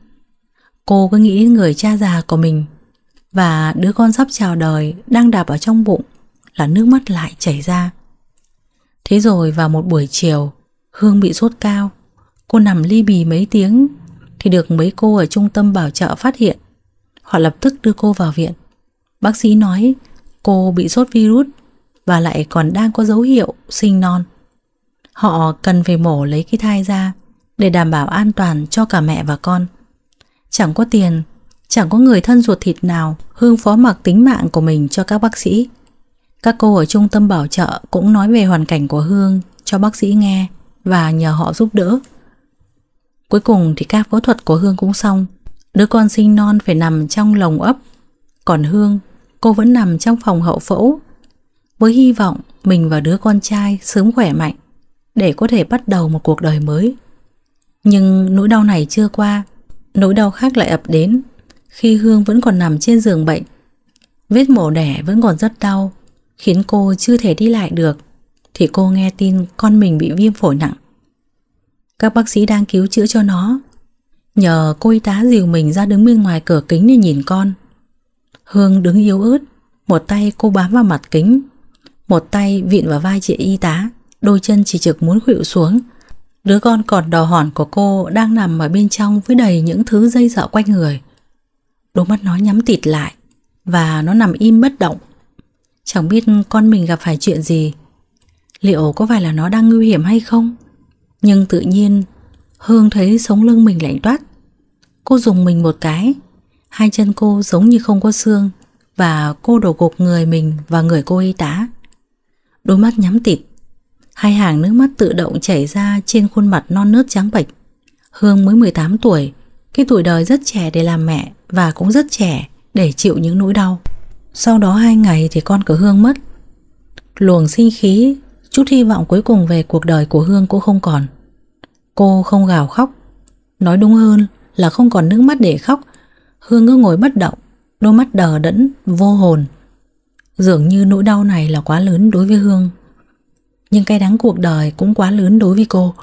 Cô cứ nghĩ đến người cha già của mình Và đứa con sắp chào đời Đang đạp ở trong bụng Là nước mắt lại chảy ra Thế rồi vào một buổi chiều Hương bị sốt cao Cô nằm ly bì mấy tiếng Thì được mấy cô ở trung tâm bảo trợ phát hiện Họ lập tức đưa cô vào viện Bác sĩ nói cô bị sốt virus và lại còn đang có dấu hiệu sinh non. Họ cần phải mổ lấy cái thai ra để đảm bảo an toàn cho cả mẹ và con. Chẳng có tiền, chẳng có người thân ruột thịt nào hương phó mặc tính mạng của mình cho các bác sĩ. Các cô ở trung tâm bảo trợ cũng nói về hoàn cảnh của Hương cho bác sĩ nghe và nhờ họ giúp đỡ. Cuối cùng thì các phẫu thuật của Hương cũng xong. Đứa con sinh non phải nằm trong lồng ấp, còn Hương cô vẫn nằm trong phòng hậu phẫu với hy vọng mình và đứa con trai sớm khỏe mạnh để có thể bắt đầu một cuộc đời mới. Nhưng nỗi đau này chưa qua, nỗi đau khác lại ập đến khi Hương vẫn còn nằm trên giường bệnh. Vết mổ đẻ vẫn còn rất đau, khiến cô chưa thể đi lại được, thì cô nghe tin con mình bị viêm phổi nặng. Các bác sĩ đang cứu chữa cho nó. Nhờ cô y tá dìu mình ra đứng bên ngoài cửa kính để nhìn con. Hương đứng yếu ớt Một tay cô bám vào mặt kính Một tay vịn vào vai chị y tá Đôi chân chỉ trực muốn khuỵu xuống Đứa con còn đỏ hòn của cô Đang nằm ở bên trong với đầy những thứ dây dọ quanh người Đôi mắt nó nhắm tịt lại Và nó nằm im bất động Chẳng biết con mình gặp phải chuyện gì Liệu có phải là nó đang nguy hiểm hay không Nhưng tự nhiên Hương thấy sống lưng mình lạnh toát Cô dùng mình một cái Hai chân cô giống như không có xương Và cô đổ gục người mình và người cô y tá Đôi mắt nhắm tịt Hai hàng nước mắt tự động chảy ra trên khuôn mặt non nớt trắng bệch Hương mới 18 tuổi Cái tuổi đời rất trẻ để làm mẹ Và cũng rất trẻ để chịu những nỗi đau Sau đó hai ngày thì con của Hương mất Luồng sinh khí Chút hy vọng cuối cùng về cuộc đời của Hương cũng không còn Cô không gào khóc Nói đúng hơn là không còn nước mắt để khóc Hương cứ ngồi bất động, đôi mắt đờ đẫn, vô hồn. Dường như nỗi đau này là quá lớn đối với Hương. Nhưng cay đắng cuộc đời cũng quá lớn đối với cô.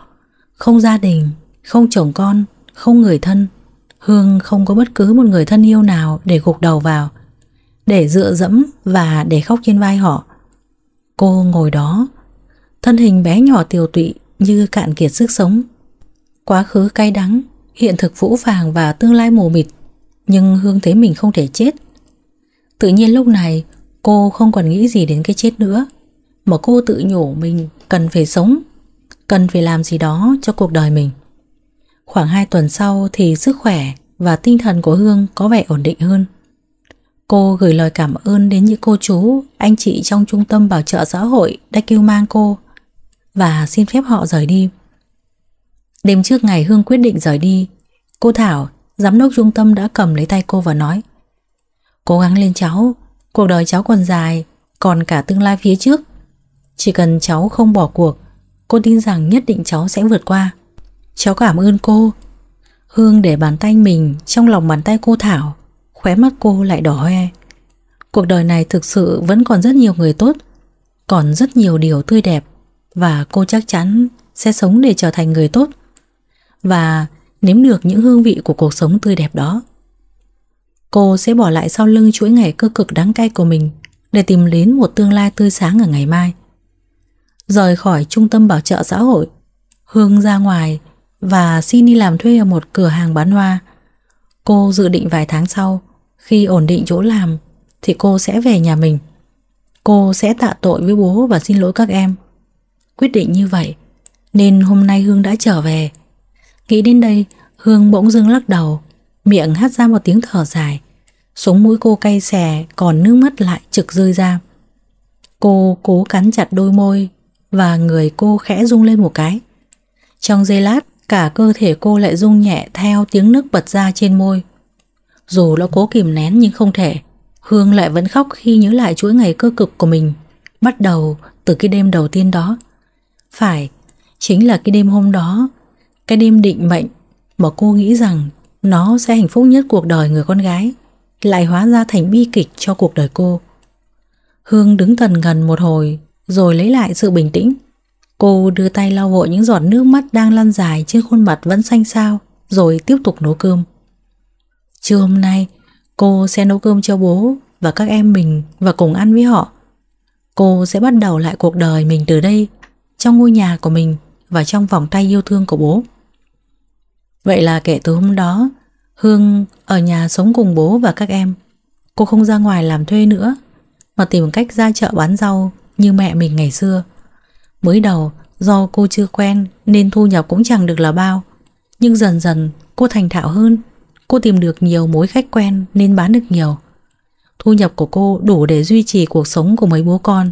Không gia đình, không chồng con, không người thân. Hương không có bất cứ một người thân yêu nào để gục đầu vào, để dựa dẫm và để khóc trên vai họ. Cô ngồi đó, thân hình bé nhỏ tiều tụy như cạn kiệt sức sống. Quá khứ cay đắng, hiện thực vũ phàng và tương lai mù mịt nhưng Hương thấy mình không thể chết. Tự nhiên lúc này cô không còn nghĩ gì đến cái chết nữa, mà cô tự nhủ mình cần phải sống, cần phải làm gì đó cho cuộc đời mình. Khoảng 2 tuần sau thì sức khỏe và tinh thần của Hương có vẻ ổn định hơn. Cô gửi lời cảm ơn đến những cô chú, anh chị trong trung tâm bảo trợ xã hội đã kêu mang cô và xin phép họ rời đi. Đêm trước ngày Hương quyết định rời đi, cô Thảo giám đốc trung tâm đã cầm lấy tay cô và nói Cố gắng lên cháu, cuộc đời cháu còn dài, còn cả tương lai phía trước. Chỉ cần cháu không bỏ cuộc, cô tin rằng nhất định cháu sẽ vượt qua. Cháu cảm ơn cô. Hương để bàn tay mình trong lòng bàn tay cô Thảo, khóe mắt cô lại đỏ hoe. Cuộc đời này thực sự vẫn còn rất nhiều người tốt, còn rất nhiều điều tươi đẹp và cô chắc chắn sẽ sống để trở thành người tốt. Và nếm được những hương vị của cuộc sống tươi đẹp đó. Cô sẽ bỏ lại sau lưng chuỗi ngày cơ cực đáng cay của mình để tìm đến một tương lai tươi sáng ở ngày mai. Rời khỏi trung tâm bảo trợ xã hội, Hương ra ngoài và xin đi làm thuê ở một cửa hàng bán hoa. Cô dự định vài tháng sau, khi ổn định chỗ làm, thì cô sẽ về nhà mình. Cô sẽ tạ tội với bố và xin lỗi các em. Quyết định như vậy, nên hôm nay Hương đã trở về Nghĩ đến đây, Hương bỗng dưng lắc đầu, miệng hắt ra một tiếng thở dài. Sống mũi cô cay xè, còn nước mắt lại trực rơi ra. Cô cố cắn chặt đôi môi và người cô khẽ rung lên một cái. Trong giây lát, cả cơ thể cô lại rung nhẹ theo tiếng nước bật ra trên môi. Dù đã cố kìm nén nhưng không thể, Hương lại vẫn khóc khi nhớ lại chuỗi ngày cơ cực của mình, bắt đầu từ cái đêm đầu tiên đó. Phải, chính là cái đêm hôm đó cái đêm định mệnh mà cô nghĩ rằng nó sẽ hạnh phúc nhất cuộc đời người con gái lại hóa ra thành bi kịch cho cuộc đời cô. Hương đứng thần gần một hồi rồi lấy lại sự bình tĩnh. Cô đưa tay lau vội những giọt nước mắt đang lăn dài trên khuôn mặt vẫn xanh xao rồi tiếp tục nấu cơm. Trưa hôm nay, cô sẽ nấu cơm cho bố và các em mình và cùng ăn với họ. Cô sẽ bắt đầu lại cuộc đời mình từ đây, trong ngôi nhà của mình và trong vòng tay yêu thương của bố. Vậy là kể từ hôm đó, Hương ở nhà sống cùng bố và các em. Cô không ra ngoài làm thuê nữa, mà tìm cách ra chợ bán rau như mẹ mình ngày xưa. Mới đầu, do cô chưa quen nên thu nhập cũng chẳng được là bao. Nhưng dần dần, cô thành thạo hơn. Cô tìm được nhiều mối khách quen nên bán được nhiều. Thu nhập của cô đủ để duy trì cuộc sống của mấy bố con.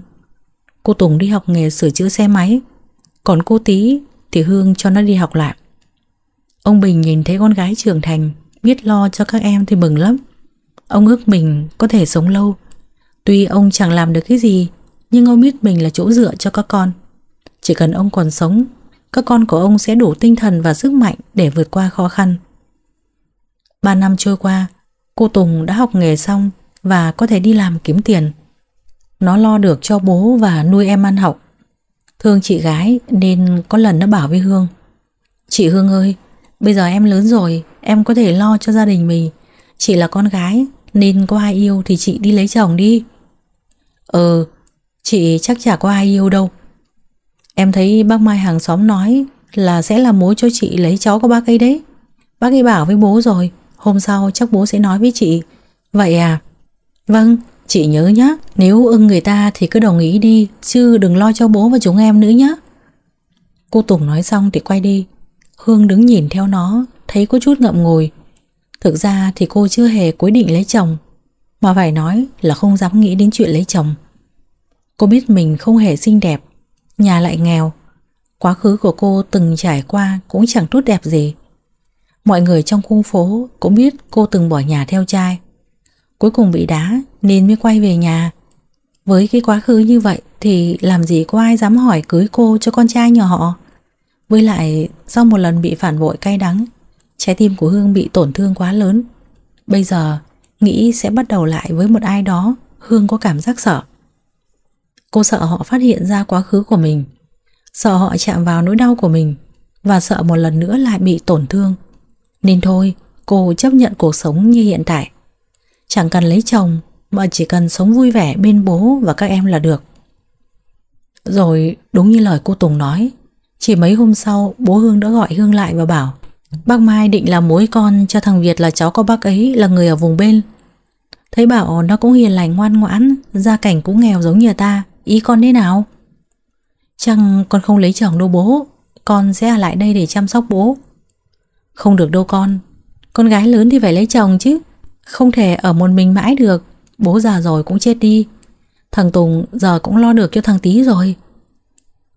Cô Tùng đi học nghề sửa chữa xe máy, còn cô Tí thì Hương cho nó đi học lại. Ông Bình nhìn thấy con gái trưởng thành Biết lo cho các em thì mừng lắm Ông ước mình có thể sống lâu Tuy ông chẳng làm được cái gì Nhưng ông biết mình là chỗ dựa cho các con Chỉ cần ông còn sống Các con của ông sẽ đủ tinh thần và sức mạnh Để vượt qua khó khăn Ba năm trôi qua Cô Tùng đã học nghề xong Và có thể đi làm kiếm tiền Nó lo được cho bố và nuôi em ăn học Thương chị gái Nên có lần nó bảo với Hương Chị Hương ơi Bây giờ em lớn rồi, em có thể lo cho gia đình mình. Chị là con gái, nên có ai yêu thì chị đi lấy chồng đi. Ờ, chị chắc chả có ai yêu đâu. Em thấy bác Mai hàng xóm nói là sẽ làm mối cho chị lấy cháu của bác ấy đấy. Bác ấy bảo với bố rồi, hôm sau chắc bố sẽ nói với chị. Vậy à? Vâng, chị nhớ nhá, nếu ưng người ta thì cứ đồng ý đi, chứ đừng lo cho bố và chúng em nữa nhá. Cô Tùng nói xong thì quay đi, Hương đứng nhìn theo nó Thấy có chút ngậm ngùi Thực ra thì cô chưa hề quyết định lấy chồng Mà phải nói là không dám nghĩ đến chuyện lấy chồng Cô biết mình không hề xinh đẹp Nhà lại nghèo Quá khứ của cô từng trải qua Cũng chẳng tốt đẹp gì Mọi người trong khu phố cũng biết cô từng bỏ nhà theo trai Cuối cùng bị đá nên mới quay về nhà Với cái quá khứ như vậy Thì làm gì có ai dám hỏi cưới cô cho con trai nhỏ họ với lại sau một lần bị phản bội cay đắng Trái tim của Hương bị tổn thương quá lớn Bây giờ Nghĩ sẽ bắt đầu lại với một ai đó Hương có cảm giác sợ Cô sợ họ phát hiện ra quá khứ của mình Sợ họ chạm vào nỗi đau của mình Và sợ một lần nữa lại bị tổn thương Nên thôi Cô chấp nhận cuộc sống như hiện tại Chẳng cần lấy chồng Mà chỉ cần sống vui vẻ bên bố và các em là được Rồi đúng như lời cô Tùng nói chỉ mấy hôm sau bố Hương đã gọi Hương lại và bảo Bác Mai định làm mối con cho thằng Việt là cháu có bác ấy là người ở vùng bên Thấy bảo nó cũng hiền lành ngoan ngoãn Gia cảnh cũng nghèo giống như ta Ý con thế nào Chăng con không lấy chồng đâu bố Con sẽ ở lại đây để chăm sóc bố Không được đâu con Con gái lớn thì phải lấy chồng chứ Không thể ở một mình mãi được Bố già rồi cũng chết đi Thằng Tùng giờ cũng lo được cho thằng Tí rồi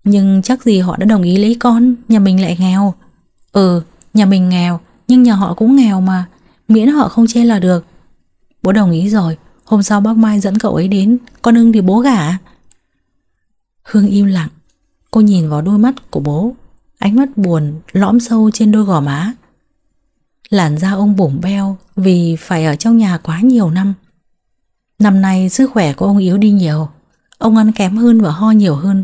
nhưng chắc gì họ đã đồng ý lấy con Nhà mình lại nghèo Ừ, nhà mình nghèo Nhưng nhà họ cũng nghèo mà Miễn họ không chê là được Bố đồng ý rồi Hôm sau bác Mai dẫn cậu ấy đến Con ưng thì bố gả Hương im lặng Cô nhìn vào đôi mắt của bố Ánh mắt buồn lõm sâu trên đôi gò má Làn da ông bổng beo Vì phải ở trong nhà quá nhiều năm Năm nay sức khỏe của ông yếu đi nhiều Ông ăn kém hơn và ho nhiều hơn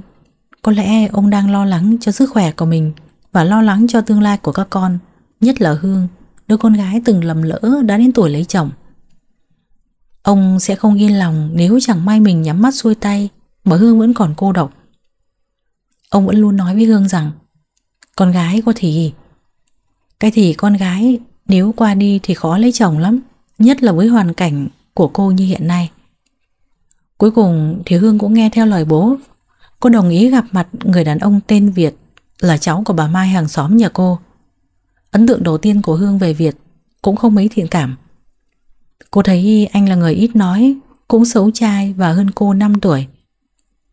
có lẽ ông đang lo lắng cho sức khỏe của mình và lo lắng cho tương lai của các con, nhất là Hương, đứa con gái từng lầm lỡ đã đến tuổi lấy chồng. Ông sẽ không yên lòng nếu chẳng may mình nhắm mắt xuôi tay mà Hương vẫn còn cô độc. Ông vẫn luôn nói với Hương rằng con gái có thì cái thì con gái nếu qua đi thì khó lấy chồng lắm Nhất là với hoàn cảnh của cô như hiện nay Cuối cùng thì Hương cũng nghe theo lời bố Cô đồng ý gặp mặt người đàn ông tên Việt là cháu của bà Mai hàng xóm nhà cô. Ấn tượng đầu tiên của Hương về Việt cũng không mấy thiện cảm. Cô thấy anh là người ít nói, cũng xấu trai và hơn cô 5 tuổi.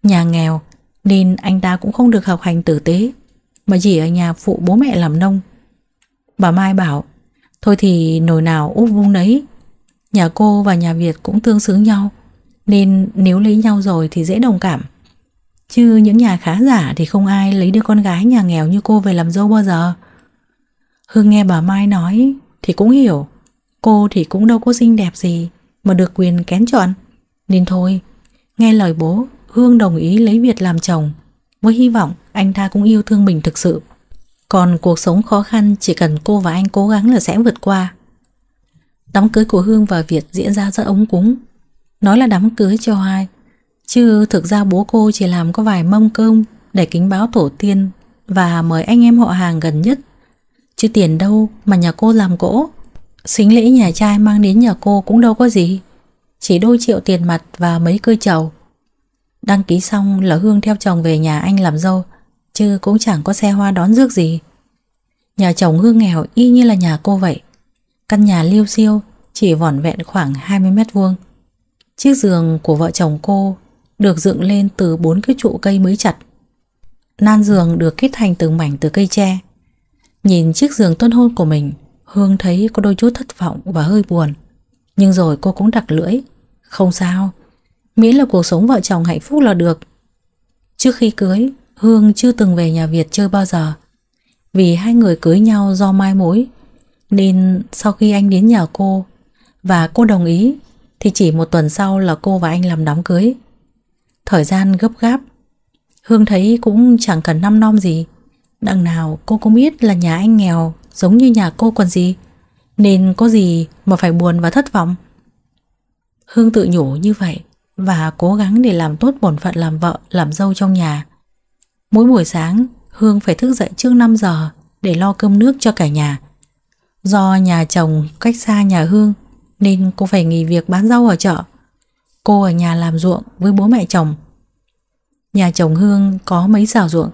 Nhà nghèo nên anh ta cũng không được học hành tử tế, mà chỉ ở nhà phụ bố mẹ làm nông. Bà Mai bảo, thôi thì nồi nào úp vung nấy, nhà cô và nhà Việt cũng tương xứng nhau, nên nếu lấy nhau rồi thì dễ đồng cảm. Chứ những nhà khá giả thì không ai lấy đứa con gái nhà nghèo như cô về làm dâu bao giờ. Hương nghe bà Mai nói thì cũng hiểu. Cô thì cũng đâu có xinh đẹp gì mà được quyền kén chọn. Nên thôi, nghe lời bố, Hương đồng ý lấy Việt làm chồng. Với hy vọng anh ta cũng yêu thương mình thực sự. Còn cuộc sống khó khăn chỉ cần cô và anh cố gắng là sẽ vượt qua. Đám cưới của Hương và Việt diễn ra rất ống cúng. Nói là đám cưới cho hai, Chứ thực ra bố cô chỉ làm có vài mâm cơm để kính báo tổ tiên và mời anh em họ hàng gần nhất. Chứ tiền đâu mà nhà cô làm cỗ. Xính lễ nhà trai mang đến nhà cô cũng đâu có gì. Chỉ đôi triệu tiền mặt và mấy cưa chầu Đăng ký xong là Hương theo chồng về nhà anh làm dâu, chứ cũng chẳng có xe hoa đón rước gì. Nhà chồng Hương nghèo y như là nhà cô vậy. Căn nhà liêu siêu chỉ vỏn vẹn khoảng 20 mét vuông. Chiếc giường của vợ chồng cô được dựng lên từ bốn cái trụ cây mới chặt. Nan giường được kết thành từng mảnh từ cây tre. Nhìn chiếc giường tân hôn của mình, Hương thấy có đôi chút thất vọng và hơi buồn. Nhưng rồi cô cũng đặt lưỡi. Không sao, miễn là cuộc sống vợ chồng hạnh phúc là được. Trước khi cưới, Hương chưa từng về nhà Việt chơi bao giờ. Vì hai người cưới nhau do mai mối, nên sau khi anh đến nhà cô và cô đồng ý, thì chỉ một tuần sau là cô và anh làm đám cưới. Thời gian gấp gáp Hương thấy cũng chẳng cần năm nom gì Đằng nào cô cũng biết là nhà anh nghèo Giống như nhà cô còn gì Nên có gì mà phải buồn và thất vọng Hương tự nhủ như vậy Và cố gắng để làm tốt bổn phận làm vợ Làm dâu trong nhà Mỗi buổi sáng Hương phải thức dậy trước 5 giờ Để lo cơm nước cho cả nhà Do nhà chồng cách xa nhà Hương Nên cô phải nghỉ việc bán rau ở chợ Cô ở nhà làm ruộng với bố mẹ chồng Nhà chồng Hương có mấy xào ruộng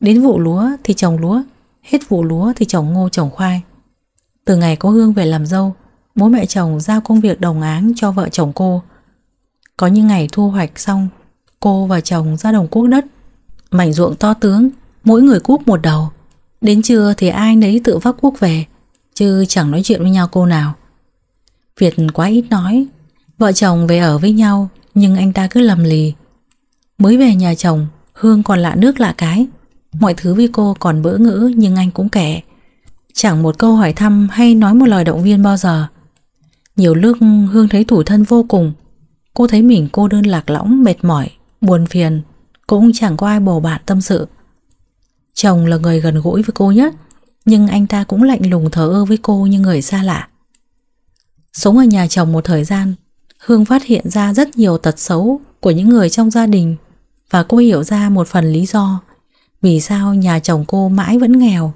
Đến vụ lúa thì trồng lúa Hết vụ lúa thì trồng ngô trồng khoai Từ ngày có Hương về làm dâu Bố mẹ chồng giao công việc đồng áng cho vợ chồng cô Có những ngày thu hoạch xong Cô và chồng ra đồng cuốc đất Mảnh ruộng to tướng Mỗi người cuốc một đầu Đến trưa thì ai nấy tự vác cuốc về Chứ chẳng nói chuyện với nhau cô nào Việt quá ít nói Vợ chồng về ở với nhau Nhưng anh ta cứ lầm lì Mới về nhà chồng Hương còn lạ nước lạ cái Mọi thứ với cô còn bỡ ngỡ nhưng anh cũng kể Chẳng một câu hỏi thăm hay nói một lời động viên bao giờ Nhiều lúc Hương thấy thủ thân vô cùng Cô thấy mình cô đơn lạc lõng, mệt mỏi, buồn phiền Cũng chẳng có ai bầu bạn tâm sự Chồng là người gần gũi với cô nhất Nhưng anh ta cũng lạnh lùng thờ ơ với cô như người xa lạ Sống ở nhà chồng một thời gian Hương phát hiện ra rất nhiều tật xấu của những người trong gia đình và cô hiểu ra một phần lý do vì sao nhà chồng cô mãi vẫn nghèo.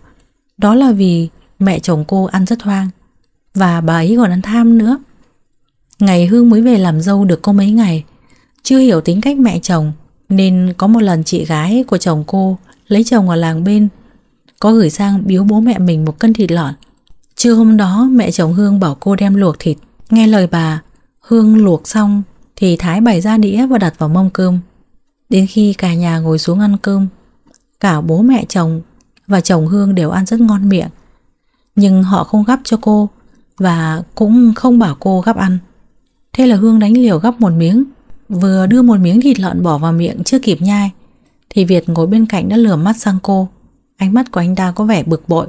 Đó là vì mẹ chồng cô ăn rất hoang và bà ấy còn ăn tham nữa. Ngày Hương mới về làm dâu được có mấy ngày, chưa hiểu tính cách mẹ chồng nên có một lần chị gái của chồng cô lấy chồng ở làng bên có gửi sang biếu bố mẹ mình một cân thịt lợn. Trưa hôm đó mẹ chồng Hương bảo cô đem luộc thịt. Nghe lời bà, Hương luộc xong thì Thái bày ra đĩa và đặt vào mâm cơm. Đến khi cả nhà ngồi xuống ăn cơm, cả bố mẹ chồng và chồng Hương đều ăn rất ngon miệng. Nhưng họ không gắp cho cô và cũng không bảo cô gắp ăn. Thế là Hương đánh liều gắp một miếng, vừa đưa một miếng thịt lợn bỏ vào miệng chưa kịp nhai, thì Việt ngồi bên cạnh đã lừa mắt sang cô. Ánh mắt của anh ta có vẻ bực bội.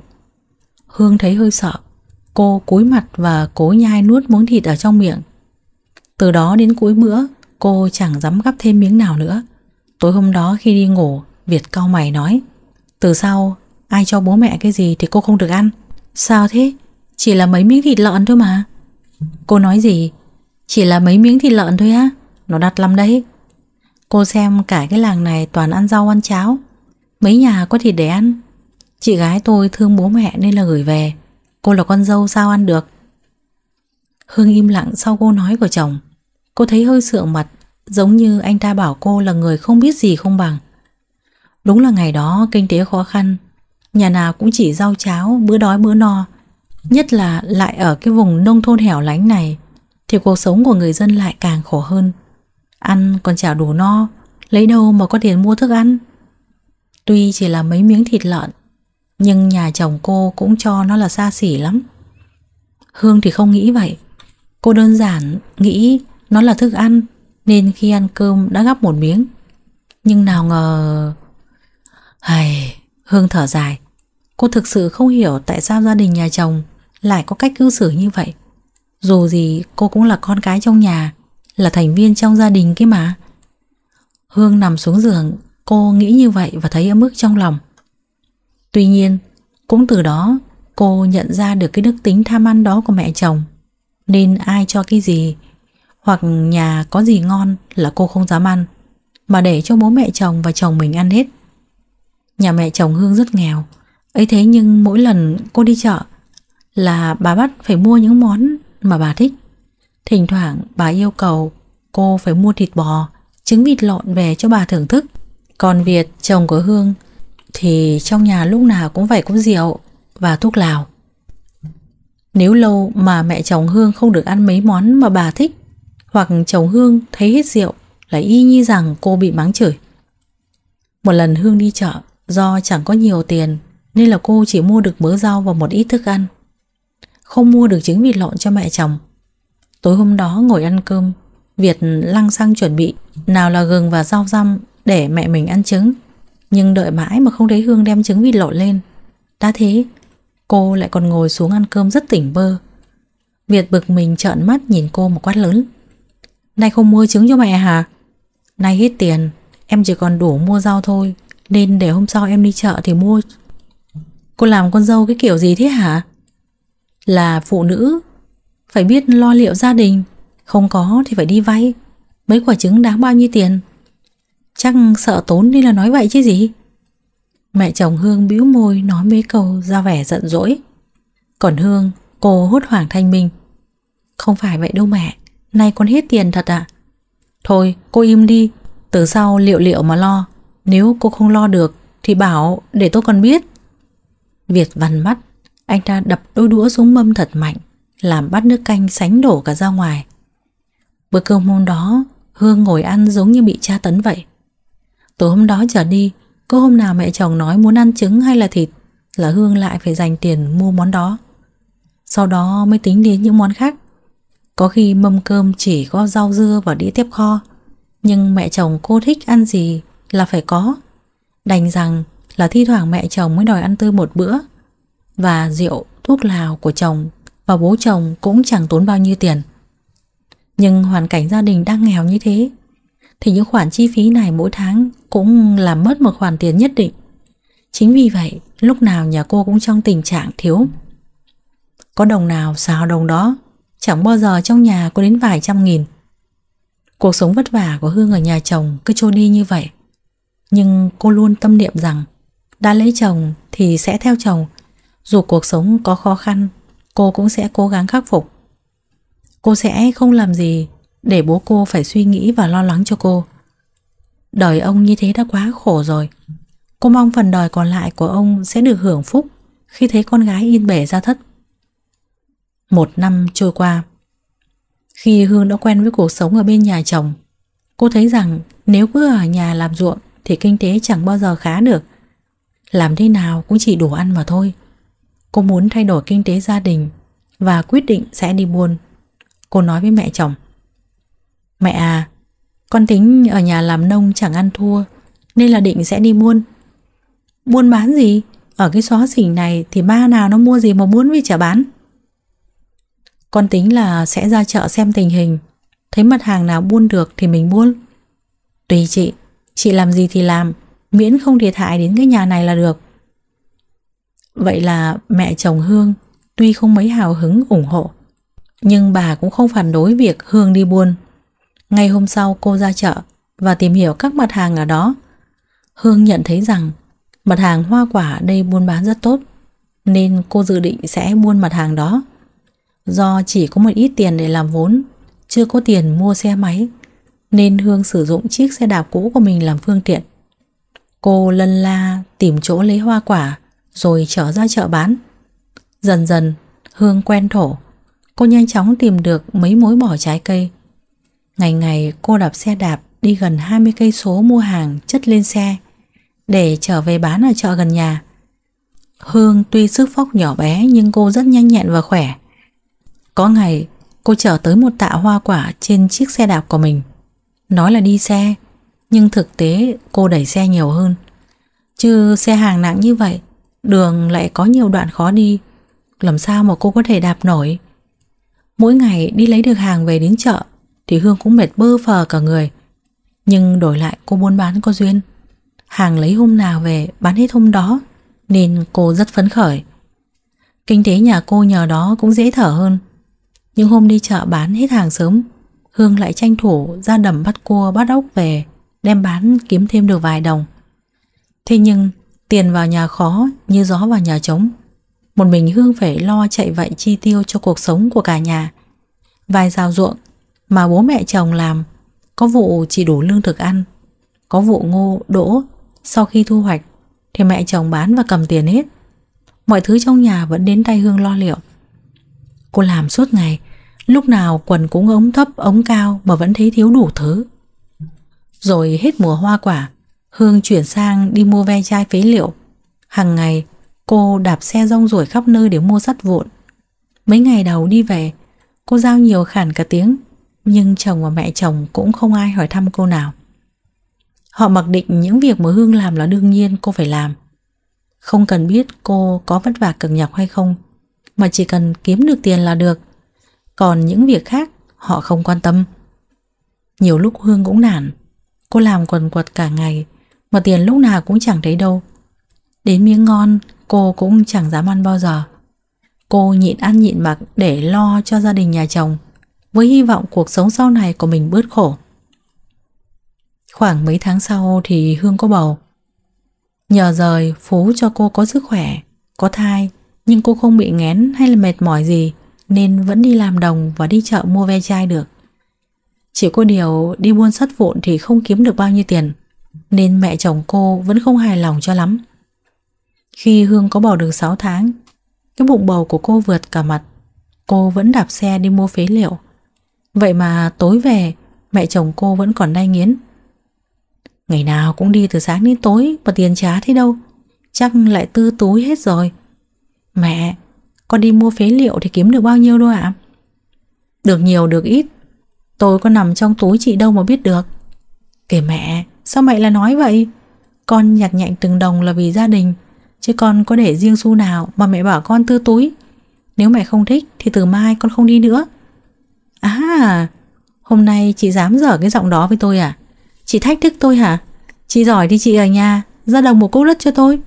Hương thấy hơi sợ. Cô cúi mặt và cố nhai nuốt miếng thịt ở trong miệng. Từ đó đến cuối bữa, cô chẳng dám gắp thêm miếng nào nữa. Tối hôm đó khi đi ngủ, Việt cau mày nói Từ sau, ai cho bố mẹ cái gì thì cô không được ăn. Sao thế? Chỉ là mấy miếng thịt lợn thôi mà. Cô nói gì? Chỉ là mấy miếng thịt lợn thôi á. Nó đắt lắm đấy. Cô xem cả cái làng này toàn ăn rau ăn cháo. Mấy nhà có thịt để ăn. Chị gái tôi thương bố mẹ nên là gửi về. Cô là con dâu sao ăn được? Hương im lặng sau câu nói của chồng. Cô thấy hơi sượng mặt Giống như anh ta bảo cô là người không biết gì không bằng Đúng là ngày đó kinh tế khó khăn Nhà nào cũng chỉ rau cháo Bữa đói bữa no Nhất là lại ở cái vùng nông thôn hẻo lánh này Thì cuộc sống của người dân lại càng khổ hơn Ăn còn chả đủ no Lấy đâu mà có tiền mua thức ăn Tuy chỉ là mấy miếng thịt lợn Nhưng nhà chồng cô cũng cho nó là xa xỉ lắm Hương thì không nghĩ vậy Cô đơn giản nghĩ nó là thức ăn Nên khi ăn cơm đã gắp một miếng Nhưng nào ngờ Hầy Hương thở dài Cô thực sự không hiểu tại sao gia đình nhà chồng Lại có cách cư xử như vậy Dù gì cô cũng là con cái trong nhà Là thành viên trong gia đình kia mà Hương nằm xuống giường Cô nghĩ như vậy và thấy ấm ức trong lòng Tuy nhiên Cũng từ đó cô nhận ra được cái đức tính tham ăn đó của mẹ chồng Nên ai cho cái gì hoặc nhà có gì ngon là cô không dám ăn Mà để cho bố mẹ chồng và chồng mình ăn hết Nhà mẹ chồng Hương rất nghèo ấy thế nhưng mỗi lần cô đi chợ Là bà bắt phải mua những món mà bà thích Thỉnh thoảng bà yêu cầu cô phải mua thịt bò Trứng vịt lộn về cho bà thưởng thức Còn Việt, chồng của Hương Thì trong nhà lúc nào cũng phải có rượu và thuốc lào nếu lâu mà mẹ chồng Hương không được ăn mấy món mà bà thích hoặc chồng Hương thấy hết rượu là y như rằng cô bị mắng chửi. Một lần Hương đi chợ, do chẳng có nhiều tiền nên là cô chỉ mua được mớ rau và một ít thức ăn. Không mua được trứng vịt lộn cho mẹ chồng. Tối hôm đó ngồi ăn cơm, Việt lăng xăng chuẩn bị nào là gừng và rau răm để mẹ mình ăn trứng. Nhưng đợi mãi mà không thấy Hương đem trứng vịt lộn lên. Đã thế, cô lại còn ngồi xuống ăn cơm rất tỉnh bơ. Việt bực mình trợn mắt nhìn cô một quát lớn. Nay không mua trứng cho mẹ hả? Nay hết tiền, em chỉ còn đủ mua rau thôi Nên để hôm sau em đi chợ thì mua Cô làm con dâu cái kiểu gì thế hả? Là phụ nữ Phải biết lo liệu gia đình Không có thì phải đi vay Mấy quả trứng đáng bao nhiêu tiền Chắc sợ tốn nên là nói vậy chứ gì Mẹ chồng Hương bĩu môi nói mấy câu ra vẻ giận dỗi Còn Hương, cô hốt hoảng thanh minh Không phải vậy đâu mẹ nay con hết tiền thật ạ. À? Thôi, cô im đi, từ sau liệu liệu mà lo. Nếu cô không lo được thì bảo để tôi còn biết. Việt vằn mắt, anh ta đập đôi đũa xuống mâm thật mạnh, làm bát nước canh sánh đổ cả ra ngoài. Bữa cơm hôm đó, Hương ngồi ăn giống như bị tra tấn vậy. Tối hôm đó trở đi, cứ hôm nào mẹ chồng nói muốn ăn trứng hay là thịt là Hương lại phải dành tiền mua món đó. Sau đó mới tính đến những món khác có khi mâm cơm chỉ có rau dưa và đĩa tiếp kho Nhưng mẹ chồng cô thích ăn gì là phải có Đành rằng là thi thoảng mẹ chồng mới đòi ăn tươi một bữa Và rượu, thuốc lào của chồng và bố chồng cũng chẳng tốn bao nhiêu tiền Nhưng hoàn cảnh gia đình đang nghèo như thế Thì những khoản chi phí này mỗi tháng cũng làm mất một khoản tiền nhất định Chính vì vậy lúc nào nhà cô cũng trong tình trạng thiếu Có đồng nào xào đồng đó Chẳng bao giờ trong nhà có đến vài trăm nghìn Cuộc sống vất vả của Hương ở nhà chồng cứ trôi đi như vậy Nhưng cô luôn tâm niệm rằng Đã lấy chồng thì sẽ theo chồng Dù cuộc sống có khó khăn Cô cũng sẽ cố gắng khắc phục Cô sẽ không làm gì Để bố cô phải suy nghĩ và lo lắng cho cô Đời ông như thế đã quá khổ rồi Cô mong phần đời còn lại của ông sẽ được hưởng phúc Khi thấy con gái yên bể ra thất một năm trôi qua Khi Hương đã quen với cuộc sống ở bên nhà chồng Cô thấy rằng nếu cứ ở nhà làm ruộng Thì kinh tế chẳng bao giờ khá được Làm thế nào cũng chỉ đủ ăn mà thôi Cô muốn thay đổi kinh tế gia đình Và quyết định sẽ đi buôn Cô nói với mẹ chồng Mẹ à Con tính ở nhà làm nông chẳng ăn thua Nên là định sẽ đi buôn Buôn bán gì Ở cái xó xỉnh này thì ba nào nó mua gì mà muốn với chả bán con tính là sẽ ra chợ xem tình hình Thấy mặt hàng nào buôn được thì mình buôn Tùy chị Chị làm gì thì làm Miễn không thiệt hại đến cái nhà này là được Vậy là mẹ chồng Hương Tuy không mấy hào hứng ủng hộ Nhưng bà cũng không phản đối việc Hương đi buôn Ngay hôm sau cô ra chợ Và tìm hiểu các mặt hàng ở đó Hương nhận thấy rằng Mặt hàng hoa quả đây buôn bán rất tốt Nên cô dự định sẽ buôn mặt hàng đó Do chỉ có một ít tiền để làm vốn, chưa có tiền mua xe máy, nên Hương sử dụng chiếc xe đạp cũ của mình làm phương tiện. Cô lân la tìm chỗ lấy hoa quả rồi trở ra chợ bán. Dần dần, Hương quen thổ. Cô nhanh chóng tìm được mấy mối bỏ trái cây. Ngày ngày cô đạp xe đạp đi gần 20 cây số mua hàng chất lên xe để trở về bán ở chợ gần nhà. Hương tuy sức phóc nhỏ bé nhưng cô rất nhanh nhẹn và khỏe. Có ngày cô chở tới một tạ hoa quả trên chiếc xe đạp của mình. Nói là đi xe, nhưng thực tế cô đẩy xe nhiều hơn. Chứ xe hàng nặng như vậy, đường lại có nhiều đoạn khó đi, làm sao mà cô có thể đạp nổi. Mỗi ngày đi lấy được hàng về đến chợ thì Hương cũng mệt bơ phờ cả người. Nhưng đổi lại cô buôn bán có duyên. Hàng lấy hôm nào về bán hết hôm đó nên cô rất phấn khởi. Kinh tế nhà cô nhờ đó cũng dễ thở hơn. Nhưng hôm đi chợ bán hết hàng sớm Hương lại tranh thủ ra đầm bắt cua bắt ốc về Đem bán kiếm thêm được vài đồng Thế nhưng tiền vào nhà khó như gió vào nhà trống Một mình Hương phải lo chạy vậy chi tiêu cho cuộc sống của cả nhà Vài rào ruộng mà bố mẹ chồng làm Có vụ chỉ đủ lương thực ăn Có vụ ngô, đỗ Sau khi thu hoạch Thì mẹ chồng bán và cầm tiền hết Mọi thứ trong nhà vẫn đến tay Hương lo liệu Cô làm suốt ngày lúc nào quần cũng ống thấp ống cao mà vẫn thấy thiếu đủ thứ. Rồi hết mùa hoa quả, Hương chuyển sang đi mua ve chai phế liệu. Hàng ngày, cô đạp xe rong ruổi khắp nơi để mua sắt vụn. Mấy ngày đầu đi về, cô giao nhiều khản cả tiếng, nhưng chồng và mẹ chồng cũng không ai hỏi thăm cô nào. Họ mặc định những việc mà Hương làm là đương nhiên cô phải làm. Không cần biết cô có vất vả cực nhọc hay không, mà chỉ cần kiếm được tiền là được. Còn những việc khác họ không quan tâm Nhiều lúc Hương cũng nản Cô làm quần quật cả ngày Mà tiền lúc nào cũng chẳng thấy đâu Đến miếng ngon cô cũng chẳng dám ăn bao giờ Cô nhịn ăn nhịn mặc để lo cho gia đình nhà chồng Với hy vọng cuộc sống sau này của mình bớt khổ Khoảng mấy tháng sau thì Hương có bầu Nhờ rời Phú cho cô có sức khỏe Có thai Nhưng cô không bị ngén hay là mệt mỏi gì nên vẫn đi làm đồng và đi chợ mua ve chai được. Chỉ có điều đi buôn sắt vụn thì không kiếm được bao nhiêu tiền, nên mẹ chồng cô vẫn không hài lòng cho lắm. Khi Hương có bỏ được 6 tháng, cái bụng bầu của cô vượt cả mặt, cô vẫn đạp xe đi mua phế liệu. Vậy mà tối về, mẹ chồng cô vẫn còn đay nghiến. Ngày nào cũng đi từ sáng đến tối mà tiền chả thế đâu, chắc lại tư túi hết rồi. Mẹ, con đi mua phế liệu thì kiếm được bao nhiêu đâu ạ? Được nhiều được ít Tôi có nằm trong túi chị đâu mà biết được Kể mẹ Sao mẹ lại nói vậy Con nhặt nhạnh từng đồng là vì gia đình Chứ con có để riêng xu nào Mà mẹ bảo con tư túi Nếu mẹ không thích thì từ mai con không đi nữa À Hôm nay chị dám dở cái giọng đó với tôi à Chị thách thức tôi hả Chị giỏi đi chị ở nhà Ra đồng một cốc đất cho tôi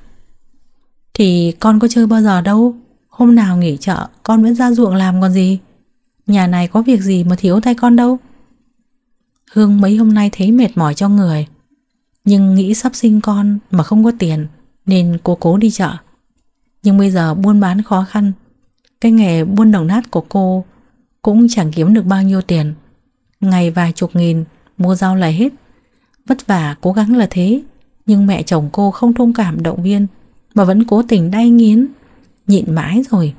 Thì con có chơi bao giờ đâu Hôm nào nghỉ chợ con vẫn ra ruộng làm còn gì Nhà này có việc gì mà thiếu tay con đâu Hương mấy hôm nay thấy mệt mỏi cho người Nhưng nghĩ sắp sinh con mà không có tiền Nên cô cố đi chợ Nhưng bây giờ buôn bán khó khăn Cái nghề buôn đồng nát của cô Cũng chẳng kiếm được bao nhiêu tiền Ngày vài chục nghìn Mua rau lại hết Vất vả cố gắng là thế Nhưng mẹ chồng cô không thông cảm động viên Mà vẫn cố tình đay nghiến nhịn mãi rồi.